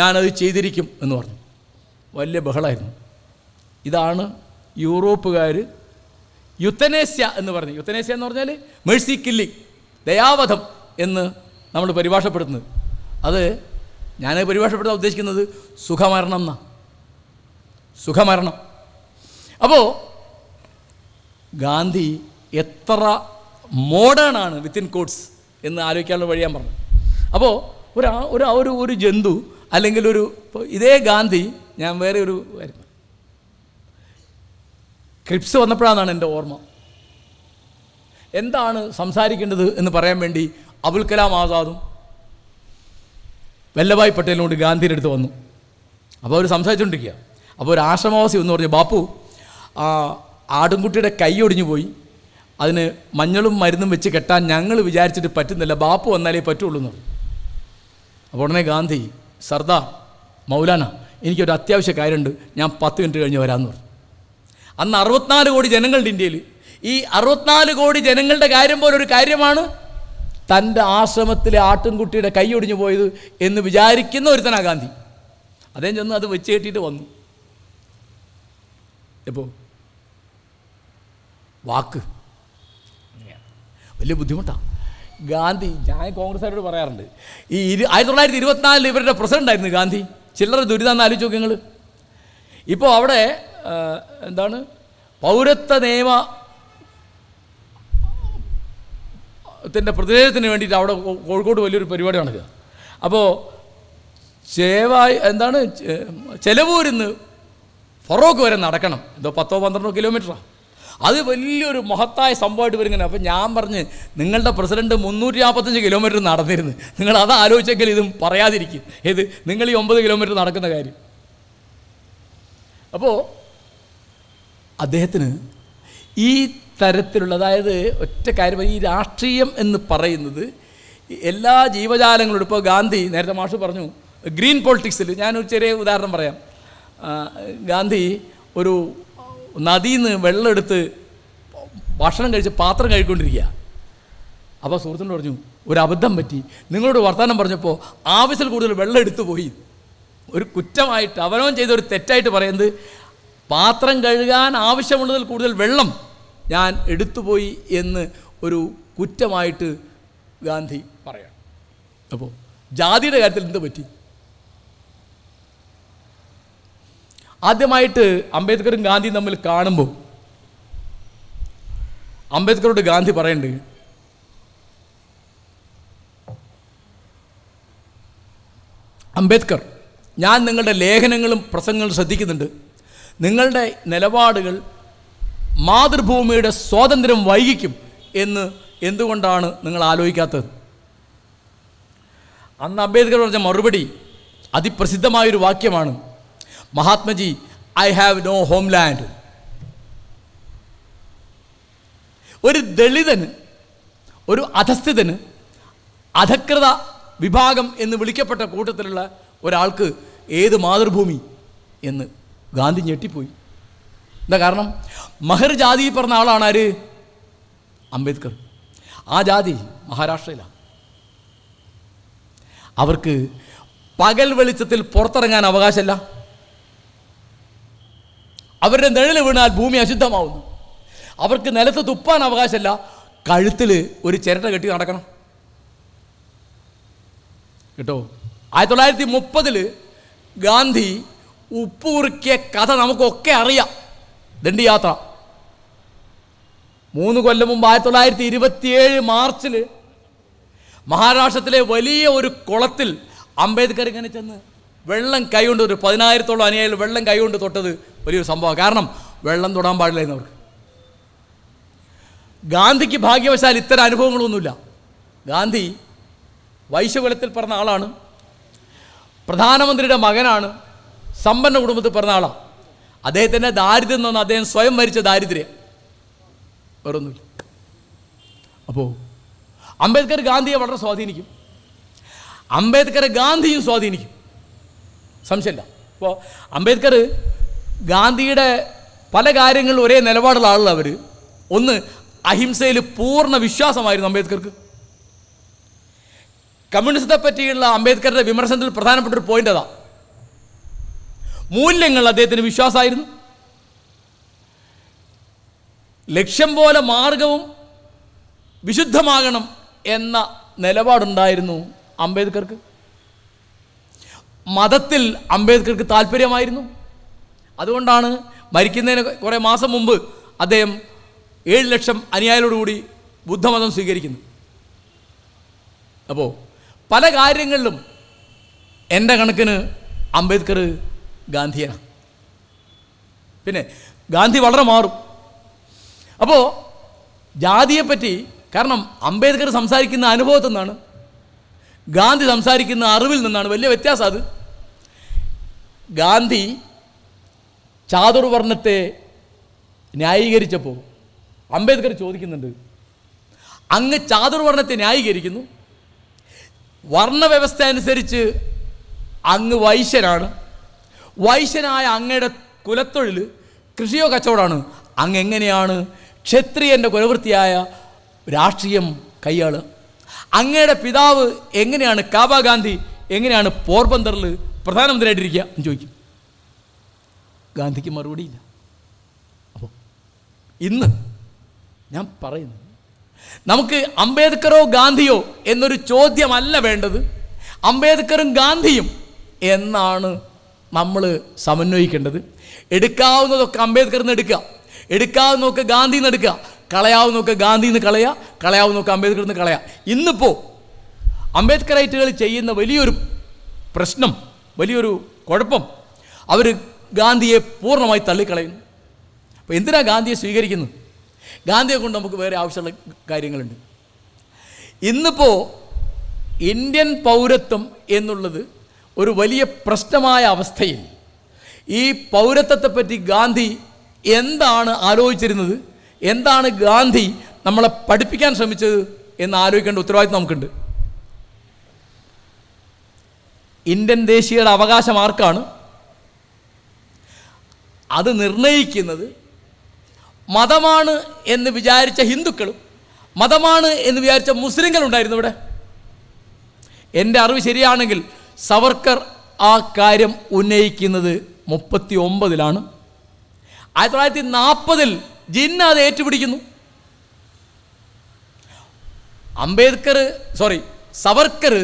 ഞാനത് ചെയ്തിരിക്കും എന്ന് പറഞ്ഞു വലിയ ബഹളമായിരുന്നു ഇതാണ് യൂറോപ്പുകാർ യുത്തനേസ്യ എന്ന് പറഞ്ഞു യുത്തനേസ്യ എന്ന് പറഞ്ഞാൽ മേഴ്സി കില്ലിങ് ദയാവധം എന്ന് നമ്മൾ പരിഭാഷപ്പെടുത്തുന്നത് അത് ഞാൻ പരിഭാഷപ്പെടുത്താൻ ഉദ്ദേശിക്കുന്നത് സുഖമരണം എന്നാണ് സുഖമരണം അപ്പോൾ ഗാന്ധി എത്ര മോഡേണാണ് വിത്തിൻ കോട്സ് എന്ന് ആലോചിക്കാനുള്ള വഴിയാൻ പറഞ്ഞു അപ്പോൾ ഒരു ഒരു ഒരു ജന്തു അല്ലെങ്കിൽ ഒരു ഇതേ ഗാന്ധി ഞാൻ വേറെ ഒരു കാര്യം ക്രിപ്സ് വന്നപ്പോഴാണ് എൻ്റെ ഓർമ്മ എന്താണ് സംസാരിക്കേണ്ടത് എന്ന് പറയാൻ വേണ്ടി അബുൽ കലാം ആസാദും വല്ലഭായ് പട്ടേലിനോട് ഗാന്ധിയുടെ അടുത്ത് വന്നു അപ്പോൾ അവർ സംസാരിച്ചുകൊണ്ടിരിക്കുക അപ്പോൾ ഒരു ആശ്രമവാസി എന്ന് പറഞ്ഞു ബാപ്പു ആടുംകുട്ടിയുടെ കൈ ഒടിഞ്ഞു പോയി അതിന് മഞ്ഞളും മരുന്നും വെച്ച് കെട്ടാൻ ഞങ്ങൾ വിചാരിച്ചിട്ട് പറ്റുന്നില്ല ബാപ്പു വന്നാലേ പറ്റുള്ളൂ എന്ന് അപ്പോൾ ഉടനെ ഗാന്ധി സർദാർ മൗലാന എനിക്കൊരു അത്യാവശ്യ കാര്യമുണ്ട് ഞാൻ പത്ത് മിനിറ്റ് കഴിഞ്ഞ് വരാമെന്ന് പറഞ്ഞു അന്ന് അറുപത്തിനാല് കോടി ജനങ്ങളുടെ ഇന്ത്യയിൽ ഈ അറുപത്തിനാല് കോടി ജനങ്ങളുടെ കാര്യം പോലൊരു കാര്യമാണ് തൻ്റെ ആശ്രമത്തിലെ ആട്ടിൻകുട്ടിയുടെ ഒടിഞ്ഞു പോയത് എന്ന് വിചാരിക്കുന്ന ഒരുത്തനാ ഗാന്ധി അദ്ദേഹം ചെന്ന് അത് വെച്ച് കെട്ടിയിട്ട് വന്നു എപ്പോ വാക്ക് വലിയ ബുദ്ധിമുട്ടാണ് ഗാന്ധി ഞാൻ കോൺഗ്രസ്സുകാരോട് പറയാറുണ്ട് ഈ ഇരു ആയിരത്തി തൊള്ളായിരത്തി ഇരുപത്തിനാലിൽ ഇവരുടെ പ്രസിഡൻ്റായിരുന്നു ഗാന്ധി ചില്ലറ ദുരിതം എന്ന് ആലോചിച്ച് നോക്കി നിങ്ങൾ ഇപ്പോൾ അവിടെ എന്താണ് പൗരത്വ നിയമ ത്തിൻ്റെ പ്രതിരോധത്തിന് വേണ്ടിയിട്ട് അവിടെ കോഴിക്കോട് വലിയൊരു പരിപാടി നടക്കുക അപ്പോൾ ചേവായി എന്താണ് ചെലവൂരിന്ന് ഫറോക്ക് വരെ നടക്കണം ഇതോ പത്തോ പന്ത്രണ്ടോ കിലോമീറ്ററാണ് അത് വലിയൊരു മഹത്തായ സംഭവമായിട്ട് വരുന്നത് അപ്പം ഞാൻ പറഞ്ഞ് നിങ്ങളുടെ പ്രസിഡന്റ് മുന്നൂറ്റി നാൽപ്പത്തഞ്ച് കിലോമീറ്റർ നടന്നിരുന്നു നിങ്ങൾ അത് ആലോചിച്ചെങ്കിൽ ഇതും പറയാതിരിക്കും ഏത് നിങ്ങൾ ഈ ഒമ്പത് കിലോമീറ്റർ നടക്കുന്ന കാര്യം അപ്പോൾ അദ്ദേഹത്തിന് ഈ തരത്തിലുള്ള അതായത് ഒറ്റ കാര്യം ഈ രാഷ്ട്രീയം എന്ന് പറയുന്നത് എല്ലാ ജീവജാലങ്ങളോടും ഇപ്പോൾ ഗാന്ധി നേരത്തെ മാഷ് പറഞ്ഞു ഗ്രീൻ പോളിറ്റിക്സിൽ ഞാനൊരു ചെറിയ ഉദാഹരണം പറയാം ഗാന്ധി ഒരു നദിയിൽ നിന്ന് വെള്ളം എടുത്ത് ഭക്ഷണം കഴിച്ച് പാത്രം കഴിക്കൊണ്ടിരിക്കുക അപ്പോൾ സുഹൃത്തിനോട് പറഞ്ഞു ഒരു അബദ്ധം പറ്റി നിങ്ങളോട് വർത്തമാനം പറഞ്ഞപ്പോൾ ആവശ്യത്തിൽ കൂടുതൽ വെള്ളം എടുത്തു പോയി ഒരു കുറ്റമായിട്ട് അവനവൻ ചെയ്ത ഒരു തെറ്റായിട്ട് പറയുന്നത് പാത്രം കഴുകാൻ ആവശ്യമുള്ളതിൽ കൂടുതൽ വെള്ളം ഞാൻ എടുത്തുപോയി എന്ന് ഒരു കുറ്റമായിട്ട് ഗാന്ധി പറയാം അപ്പോൾ ജാതിയുടെ കാര്യത്തിൽ എന്ത് പറ്റി ആദ്യമായിട്ട് അംബേദ്കറും ഗാന്ധിയും തമ്മിൽ കാണുമ്പോൾ അംബേദ്കറോട് ഗാന്ധി പറയുന്നുണ്ട് അംബേദ്കർ ഞാൻ നിങ്ങളുടെ ലേഖനങ്ങളും പ്രസംഗങ്ങളും ശ്രദ്ധിക്കുന്നുണ്ട് നിങ്ങളുടെ നിലപാടുകൾ മാതൃഭൂമിയുടെ സ്വാതന്ത്ര്യം വൈകിക്കും എന്ന് എന്തുകൊണ്ടാണ് നിങ്ങൾ ആലോചിക്കാത്തത് അന്ന് അംബേദ്കർ പറഞ്ഞ മറുപടി അതിപ്രസിദ്ധമായൊരു വാക്യമാണ് Mahatmaji I have no homeland ഒരു ദളിതന് ഒരു അധസ്ഥിതന് അധകൃത വിഭാഗം എന്ന് വിളിക്കപ്പെട്ട കൂട്ടത്തിലുള്ള ഒരാൾക്ക് ഏത് മാതൃഭൂമി എന്ന് ഗാന്ധി ഞെട്ടിപ്പോയി എന്താ കാരണം മഹർ ജാതി പറഞ്ഞ ആളാണ് ആര് അംബേദ്കർ ആ ജാതി മഹാരാഷ്ട്രയിലാണ് അവർക്ക് പകൽ വെളിച്ചത്തിൽ പുറത്തിറങ്ങാൻ അവകാശമല്ല അവരുടെ നിഴൽ വീണാൽ ഭൂമി അശുദ്ധമാവുന്നു അവർക്ക് നിലത്ത് തുപ്പാൻ അവകാശമല്ല കഴുത്തിൽ ഒരു ചിരട്ട കെട്ടി നടക്കണം കേട്ടോ ആയിരത്തി തൊള്ളായിരത്തി മുപ്പതിൽ ഗാന്ധി ഉപ്പുറുക്കിയ കഥ നമുക്കൊക്കെ അറിയാം ദണ്ഡി യാത്ര മൂന്ന് കൊല്ലം മുമ്പ് ആയിരത്തി തൊള്ളായിരത്തി ഇരുപത്തിയേഴ് മാർച്ചിൽ മഹാരാഷ്ട്രത്തിലെ വലിയ ഒരു കുളത്തിൽ അംബേദ്കർ ഇങ്ങനെ ചെന്ന് വെള്ളം കൈകൊണ്ട് ഒരു പതിനായിരത്തോളം അനുയായികൾ വെള്ളം കൈകൊണ്ട് തൊട്ടത് വലിയൊരു സംഭവം കാരണം വെള്ളം തൊടാൻ പാടില്ലായിരുന്നു അവർക്ക് ഗാന്ധിക്ക് ഭാഗ്യവശാൽ ഇത്തരം അനുഭവങ്ങളൊന്നുമില്ല ഗാന്ധി വൈശ്യകുലത്തിൽ പറഞ്ഞ ആളാണ് പ്രധാനമന്ത്രിയുടെ മകനാണ് സമ്പന്ന കുടുംബത്തിൽ പിറന്ന ആളാണ് അദ്ദേഹത്തിൻ്റെ ദാരിദ്ര്യം എന്ന് അദ്ദേഹം സ്വയം മരിച്ച ദാരിദ്ര്യം വേറൊന്നുമില്ല അപ്പോൾ അംബേദ്കർ ഗാന്ധിയെ വളരെ സ്വാധീനിക്കും അംബേദ്കർ ഗാന്ധിയും സ്വാധീനിക്കും സംശയമില്ല അപ്പോൾ അംബേദ്കർ ഗാന്ധിയുടെ പല കാര്യങ്ങളിൽ ഒരേ നിലപാടുള്ള ആളുകൾ അവർ ഒന്ന് അഹിംസയിൽ പൂർണ്ണ വിശ്വാസമായിരുന്നു അംബേദ്കർക്ക് കമ്മ്യൂണിസത്തെ പറ്റിയുള്ള അംബേദ്കറുടെ വിമർശനത്തിൽ പ്രധാനപ്പെട്ട ഒരു പോയിന്റ് അതാണ് മൂല്യങ്ങൾ അദ്ദേഹത്തിന് വിശ്വാസമായിരുന്നു ലക്ഷ്യം പോലെ മാർഗവും വിശുദ്ധമാകണം എന്ന നിലപാടുണ്ടായിരുന്നു അംബേദ്കർക്ക് മതത്തിൽ അംബേദ്കർക്ക് താല്പര്യമായിരുന്നു അതുകൊണ്ടാണ് മരിക്കുന്നതിന് കുറേ മാസം മുമ്പ് അദ്ദേഹം ഏഴ് ലക്ഷം അനുയായികളോടുകൂടി ബുദ്ധമതം സ്വീകരിക്കുന്നു അപ്പോൾ പല കാര്യങ്ങളിലും എൻ്റെ കണക്കിന് അംബേദ്കർ ഗാന്ധിയാണ് പിന്നെ ഗാന്ധി വളരെ മാറും അപ്പോൾ ജാതിയെപ്പറ്റി കാരണം അംബേദ്കർ സംസാരിക്കുന്ന അനുഭവത്തിൽ നിന്നാണ് ഗാന്ധി സംസാരിക്കുന്ന അറിവിൽ നിന്നാണ് വലിയ വ്യത്യാസം അത് ഗാന്ധി ചാതുർവർണ്ണത്തെ ന്യായീകരിച്ചപ്പോൾ അംബേദ്കർ ചോദിക്കുന്നുണ്ട് അങ്ങ് ചാതുർവർണ്ണത്തെ ന്യായീകരിക്കുന്നു വർണ്ണവ്യവസ്ഥ അനുസരിച്ച് അങ്ങ് വൈശ്യനാണ് വൈശ്യനായ അങ്ങയുടെ കുലത്തൊഴിൽ കൃഷിയോ കച്ചവടമാണ് അങ്ങ് എങ്ങനെയാണ് ക്ഷത്രിയൻ്റെ കുലവൃത്തിയായ രാഷ്ട്രീയം കൈയാളുക അങ്ങയുടെ പിതാവ് എങ്ങനെയാണ് കാബ ഗാന്ധി എങ്ങനെയാണ് പോർബന്ദറിൽ പ്രധാനമന്ത്രിയായിട്ടിരിക്കുക എന്ന് ചോദിക്കും ഗാന്ധിക്ക് മറുപടിയില്ല അപ്പോൾ ഇന്ന് ഞാൻ പറയുന്നു നമുക്ക് അംബേദ്കറോ ഗാന്ധിയോ എന്നൊരു ചോദ്യമല്ല വേണ്ടത് അംബേദ്കറും ഗാന്ധിയും എന്നാണ് നമ്മൾ സമന്വയിക്കേണ്ടത് എടുക്കാവുന്നതൊക്കെ അംബേദ്കറിൽ നിന്ന് എടുക്കുക എടുക്കാവുന്നതൊക്കെ ഗാന്ധി നിന്ന് എടുക്കുക കളയാവുന്നൊക്കെ ഗാന്ധി നിന്ന് കളയുക കളയാവുന്നൊക്കെ അംബേദ്കറിൽ നിന്ന് കളയുക ഇന്നിപ്പോൾ അംബേദ്കറായിട്ടുകൾ ചെയ്യുന്ന വലിയൊരു പ്രശ്നം വലിയൊരു കുഴപ്പം അവർ ഗാന്ധിയെ പൂർണ്ണമായി തള്ളിക്കളയുന്നു അപ്പോൾ എന്തിനാണ് ഗാന്ധിയെ സ്വീകരിക്കുന്നത് ഗാന്ധിയെ കൊണ്ട് നമുക്ക് വേറെ ആവശ്യമുള്ള കാര്യങ്ങളുണ്ട് ഇന്നിപ്പോൾ ഇന്ത്യൻ പൗരത്വം എന്നുള്ളത് ഒരു വലിയ പ്രശ്നമായ അവസ്ഥയിൽ ഈ പൗരത്വത്തെപ്പറ്റി ഗാന്ധി എന്താണ് ആലോചിച്ചിരുന്നത് എന്താണ് ഗാന്ധി നമ്മളെ പഠിപ്പിക്കാൻ ശ്രമിച്ചത് എന്ന് ആലോചിക്കേണ്ട ഉത്തരവാദിത്വം നമുക്കുണ്ട് ഇന്ത്യൻ ദേശീയയുടെ അവകാശം ആർക്കാണ് അത് നിർണയിക്കുന്നത് മതമാണ് എന്ന് വിചാരിച്ച ഹിന്ദുക്കളും മതമാണ് എന്ന് വിചാരിച്ച മുസ്ലിങ്ങളുണ്ടായിരുന്നു ഇവിടെ എൻ്റെ അറിവ് ശരിയാണെങ്കിൽ സവർക്കർ ആ കാര്യം ഉന്നയിക്കുന്നത് മുപ്പത്തി ഒമ്പതിലാണ് ആയിരത്തി തൊള്ളായിരത്തി നാൽപ്പതിൽ ജിന്ന അത് ഏറ്റുപിടിക്കുന്നു അംബേദ്കർ സോറി സവർക്കർ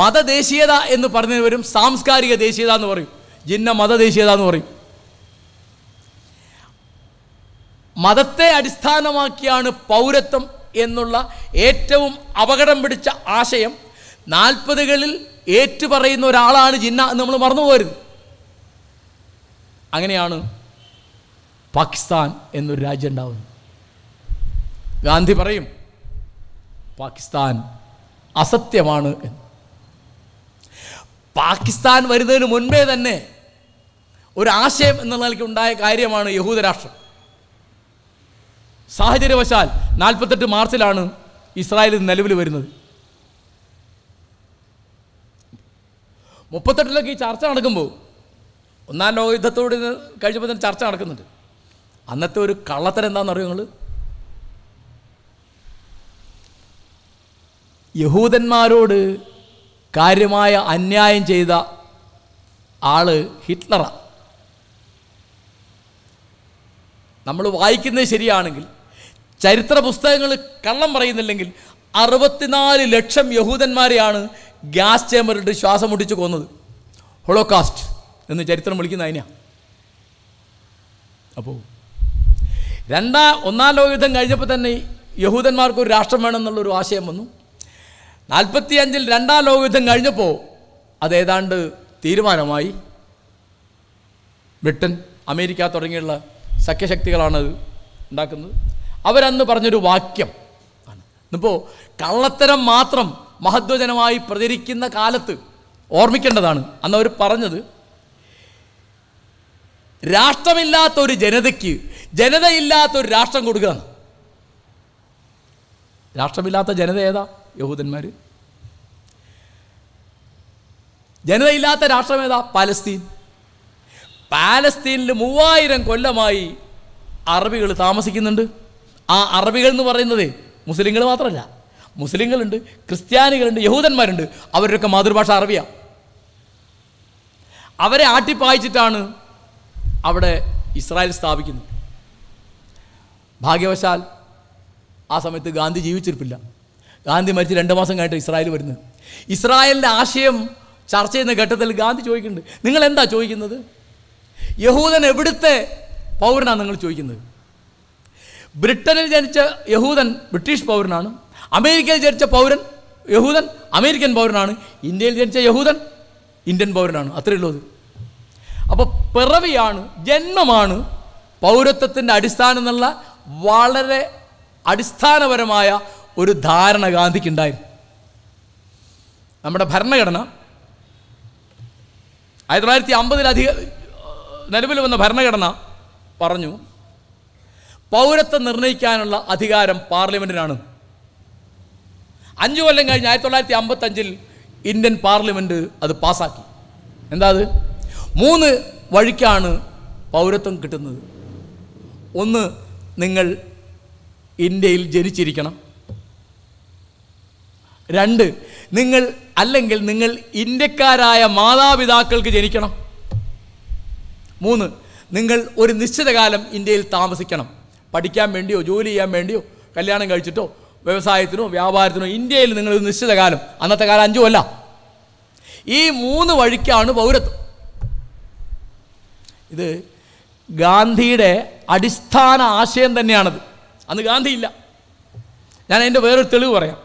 മതദേശീയത എന്ന് പറഞ്ഞവരും സാംസ്കാരിക ദേശീയത എന്ന് പറയും ജിന്ന മതദേശീയത എന്ന് പറയും മതത്തെ അടിസ്ഥാനമാക്കിയാണ് പൗരത്വം എന്നുള്ള ഏറ്റവും അപകടം പിടിച്ച ആശയം നാൽപ്പതുകളിൽ ഏറ്റുപറയുന്ന ഒരാളാണ് ജിന്ന എന്ന് നമ്മൾ മറന്നു പോരുത് അങ്ങനെയാണ് പാകിസ്ഥാൻ എന്നൊരു രാജ്യം ഉണ്ടാവുന്നത് ഗാന്ധി പറയും പാകിസ്ഥാൻ അസത്യമാണ് എന്ന് പാകിസ്ഥാൻ വരുന്നതിന് മുൻപേ തന്നെ ഒരാശയം എന്ന നിലയ്ക്ക് ഉണ്ടായ കാര്യമാണ് യഹൂദരാഷ്ട്രം സാഹചര്യവശാൽ നാൽപ്പത്തെട്ട് മാർച്ചിലാണ് ഇസ്രായേൽ നിലവിൽ വരുന്നത് മുപ്പത്തെട്ടിലൊക്കെ ഈ ചർച്ച നടക്കുമ്പോൾ ഒന്നാം ലോകയുദ്ധത്തോട് കഴിഞ്ഞപ്പോൾ തന്നെ ചർച്ച നടക്കുന്നുണ്ട് അന്നത്തെ ഒരു കള്ളത്തരം എന്താണെന്നറിയോ നിങ്ങൾ യഹൂദന്മാരോട് കാര്യമായ അന്യായം ചെയ്ത ആള് ഹിറ്റ്ലറാണ് നമ്മൾ വായിക്കുന്നത് ശരിയാണെങ്കിൽ ചരിത്ര പുസ്തകങ്ങൾ കള്ളം പറയുന്നില്ലെങ്കിൽ അറുപത്തിനാല് ലക്ഷം യഹൂദന്മാരെയാണ് ഗ്യാസ് ചേമ്പറിട്ട് ശ്വാസം മുട്ടിച്ച് കൊന്നത് ഹൊളോകാസ്റ്റ് എന്ന് ചരിത്രം വിളിക്കുന്ന അതിനാ അപ്പോൾ രണ്ടാ ഒന്നാം ലോകയുദ്ധം കഴിഞ്ഞപ്പോൾ തന്നെ യഹൂദന്മാർക്ക് ഒരു രാഷ്ട്രം വേണമെന്നുള്ളൊരു ആശയം വന്നു നാൽപ്പത്തി അഞ്ചിൽ രണ്ടാം ലോകയുദ്ധം കഴിഞ്ഞപ്പോൾ അതേതാണ്ട് തീരുമാനമായി ബ്രിട്ടൻ അമേരിക്ക തുടങ്ങിയുള്ള സഖ്യശക്തികളാണത് ഉണ്ടാക്കുന്നത് അവരന്ന് പറഞ്ഞൊരു വാക്യം ഇപ്പോൾ കള്ളത്തരം മാത്രം മഹത്വജനമായി പ്രചരിക്കുന്ന കാലത്ത് ഓർമ്മിക്കേണ്ടതാണ് അന്ന് അവർ പറഞ്ഞത് രാഷ്ട്രമില്ലാത്ത ഒരു ജനതയ്ക്ക് ജനതയില്ലാത്ത ഒരു രാഷ്ട്രം കൊടുക്കുക രാഷ്ട്രമില്ലാത്ത ജനത ഏതാ യഹൂദന്മാർ ജനതയില്ലാത്ത രാഷ്ട്രം ഏതാ പാലസ്തീൻ പാലസ്തീനിൽ മൂവായിരം കൊല്ലമായി അറബികൾ താമസിക്കുന്നുണ്ട് ആ അറബികൾ എന്ന് പറയുന്നത് മുസ്ലിങ്ങൾ മാത്രമല്ല മുസ്ലിങ്ങളുണ്ട് ക്രിസ്ത്യാനികളുണ്ട് യഹൂദന്മാരുണ്ട് അവരുടെയൊക്കെ മാതൃഭാഷ അറബിയാ അവരെ ആട്ടിപ്പായിച്ചിട്ടാണ് അവിടെ ഇസ്രായേൽ സ്ഥാപിക്കുന്നത് ഭാഗ്യവശാൽ ആ സമയത്ത് ഗാന്ധി ജീവിച്ചിരിപ്പില്ല ഗാന്ധി മരിച്ച് രണ്ട് മാസം കഴിഞ്ഞിട്ട് ഇസ്രായേൽ വരുന്നത് ഇസ്രായേലിൻ്റെ ആശയം ചർച്ച ചെയ്യുന്ന ഘട്ടത്തിൽ ഗാന്ധി ചോദിക്കുന്നുണ്ട് നിങ്ങൾ എന്താ ചോദിക്കുന്നത് യഹൂദൻ എവിടുത്തെ പൗരനാണ് നിങ്ങൾ ചോദിക്കുന്നത് ബ്രിട്ടനിൽ ജനിച്ച യഹൂദൻ ബ്രിട്ടീഷ് പൗരനാണ് അമേരിക്കയിൽ ജനിച്ച പൗരൻ യഹൂദൻ അമേരിക്കൻ പൗരനാണ് ഇന്ത്യയിൽ ജനിച്ച യഹൂദൻ ഇന്ത്യൻ പൗരനാണ് അത്രയേ ഉള്ളത് അപ്പോൾ പിറവിയാണ് ജന്മമാണ് പൗരത്വത്തിൻ്റെ അടിസ്ഥാനം എന്നുള്ള വളരെ അടിസ്ഥാനപരമായ ഒരു ധാരണ ഗാന്ധിക്കുണ്ടായിരുന്നു നമ്മുടെ ഭരണഘടന ആയിരത്തി തൊള്ളായിരത്തി അമ്പതിലധികം നിലവിൽ വന്ന ഭരണഘടന പറഞ്ഞു പൗരത്വം നിർണ്ണയിക്കാനുള്ള അധികാരം പാർലമെൻറ്റിനാണ് അഞ്ചു കൊല്ലം കഴിഞ്ഞ് ആയിരത്തി തൊള്ളായിരത്തി അമ്പത്തഞ്ചിൽ ഇന്ത്യൻ പാർലമെൻറ്റ് അത് പാസ്സാക്കി എന്താ അത് മൂന്ന് വഴിക്കാണ് പൗരത്വം കിട്ടുന്നത് ഒന്ന് നിങ്ങൾ ഇന്ത്യയിൽ ജനിച്ചിരിക്കണം രണ്ട് നിങ്ങൾ അല്ലെങ്കിൽ നിങ്ങൾ ഇന്ത്യക്കാരായ മാതാപിതാക്കൾക്ക് ജനിക്കണം മൂന്ന് നിങ്ങൾ ഒരു നിശ്ചിത കാലം ഇന്ത്യയിൽ താമസിക്കണം പഠിക്കാൻ വേണ്ടിയോ ജോലി ചെയ്യാൻ വേണ്ടിയോ കല്യാണം കഴിച്ചിട്ടോ വ്യവസായത്തിനോ വ്യാപാരത്തിനോ ഇന്ത്യയിൽ നിങ്ങൾ നിശ്ചിത കാലം അന്നത്തെ കാലം അഞ്ചു അല്ല ഈ മൂന്ന് വഴിക്കാണ് പൗരത്വം ഇത് ഗാന്ധിയുടെ അടിസ്ഥാന ആശയം തന്നെയാണത് അന്ന് ഗാന്ധി ഇല്ല ഞാൻ അതിൻ്റെ വേറൊരു തെളിവ് പറയാം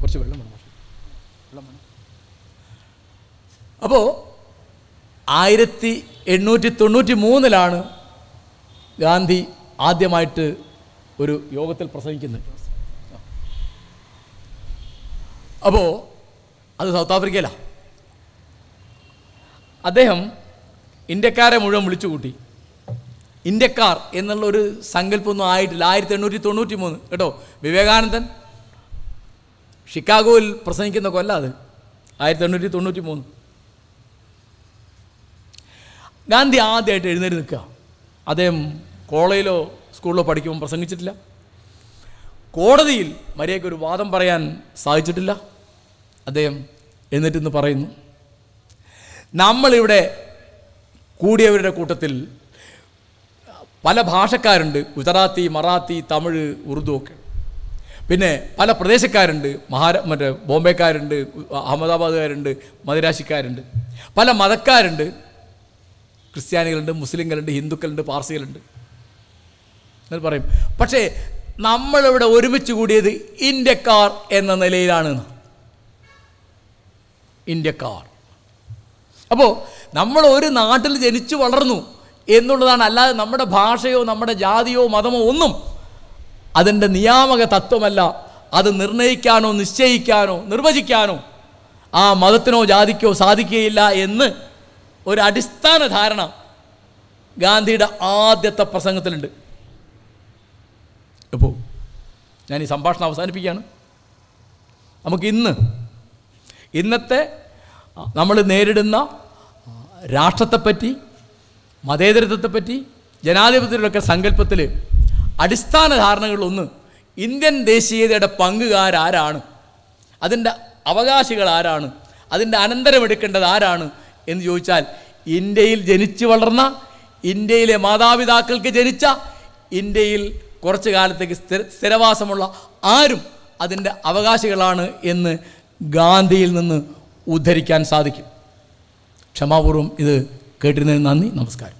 കുറച്ച് വെള്ളം വേണം അപ്പോൾ ആയിരത്തി എണ്ണൂറ്റി തൊണ്ണൂറ്റി മൂന്നിലാണ് ഗാന്ധി ആദ്യമായിട്ട് ഒരു യോഗത്തിൽ പ്രസംഗിക്കുന്നത് അപ്പോൾ അത് സൗത്ത് ആഫ്രിക്കയിലാണ് അദ്ദേഹം ഇന്ത്യക്കാരെ മുഴുവൻ വിളിച്ചു കൂട്ടി ഇന്ത്യക്കാർ എന്നുള്ള ഒരു സങ്കല്പമൊന്നും ആയിട്ടില്ല ആയിരത്തി എണ്ണൂറ്റി തൊണ്ണൂറ്റി മൂന്ന് കേട്ടോ വിവേകാനന്ദൻ ഷിക്കാഗോയിൽ പ്രസംഗിക്കുന്ന കൊല്ലാതെ ആയിരത്തി എണ്ണൂറ്റി തൊണ്ണൂറ്റി മൂന്ന് ഗാന്ധി ആദ്യമായിട്ട് എഴുന്നേറ്റ് നിൽക്കുക അദ്ദേഹം കോളേജിലോ സ്കൂളിലോ പഠിക്കുമ്പോൾ പ്രസംഗിച്ചിട്ടില്ല കോടതിയിൽ മര്യാദയ്ക്ക് ഒരു വാദം പറയാൻ സാധിച്ചിട്ടില്ല അദ്ദേഹം എഴുന്നേറ്റ് പറയുന്നു നമ്മളിവിടെ കൂടിയവരുടെ കൂട്ടത്തിൽ പല ഭാഷക്കാരുണ്ട് ഗുജറാത്തി മറാത്തി തമിഴ് ഉറുദു ഒക്കെ പിന്നെ പല പ്രദേശക്കാരുണ്ട് മഹാരാ മറ്റേ ബോംബെക്കാരുണ്ട് അഹമ്മദാബാദുകാരുണ്ട് മദിരാശിക്കാരുണ്ട് പല മതക്കാരുണ്ട് ക്രിസ്ത്യാനികളുണ്ട് മുസ്ലിങ്ങളുണ്ട് ഹിന്ദുക്കളുണ്ട് പാർസികളുണ്ട് എന്ന് പറയും പക്ഷേ നമ്മളിവിടെ ഒരുമിച്ച് കൂടിയത് ഇന്ത്യക്കാർ എന്ന നിലയിലാണ് ഇന്ത്യക്കാർ അപ്പോൾ നമ്മൾ ഒരു നാട്ടിൽ ജനിച്ചു വളർന്നു എന്നുള്ളതാണ് അല്ലാതെ നമ്മുടെ ഭാഷയോ നമ്മുടെ ജാതിയോ മതമോ ഒന്നും അതിൻ്റെ നിയാമക തത്വമല്ല അത് നിർണ്ണയിക്കാനോ നിശ്ചയിക്കാനോ നിർവചിക്കാനോ ആ മതത്തിനോ ജാതിക്കോ സാധിക്കുകയില്ല എന്ന് ഒരു അടിസ്ഥാന ധാരണ ഗാന്ധിയുടെ ആദ്യത്തെ പ്രസംഗത്തിലുണ്ട് ഇപ്പോൾ ഞാൻ ഈ സംഭാഷണം അവസാനിപ്പിക്കുകയാണ് നമുക്ക് ഇന്ന് ഇന്നത്തെ നമ്മൾ നേരിടുന്ന രാഷ്ട്രത്തെപ്പറ്റി മതേതരത്വത്തെപ്പറ്റി ജനാധിപത്യത്തിലൊക്കെ സങ്കല്പത്തിൽ അടിസ്ഥാന ധാരണകളിലൊന്ന് ഇന്ത്യൻ ദേശീയതയുടെ പങ്കുകാരാരാണ് അതിൻ്റെ അവകാശികൾ ആരാണ് അതിൻ്റെ അനന്തരം എടുക്കേണ്ടത് ആരാണ് എന്ന് ചോദിച്ചാൽ ഇന്ത്യയിൽ ജനിച്ചു വളർന്ന ഇന്ത്യയിലെ മാതാപിതാക്കൾക്ക് ജനിച്ച ഇന്ത്യയിൽ കുറച്ചു കാലത്തേക്ക് സ്ഥിര സ്ഥിരവാസമുള്ള ആരും അതിൻ്റെ അവകാശികളാണ് എന്ന് ഗാന്ധിയിൽ നിന്ന് ഉദ്ധരിക്കാൻ സാധിക്കും ക്ഷമാപൂർവം ഇത് കേട്ടിരുന്നതിന് നന്ദി നമസ്കാരം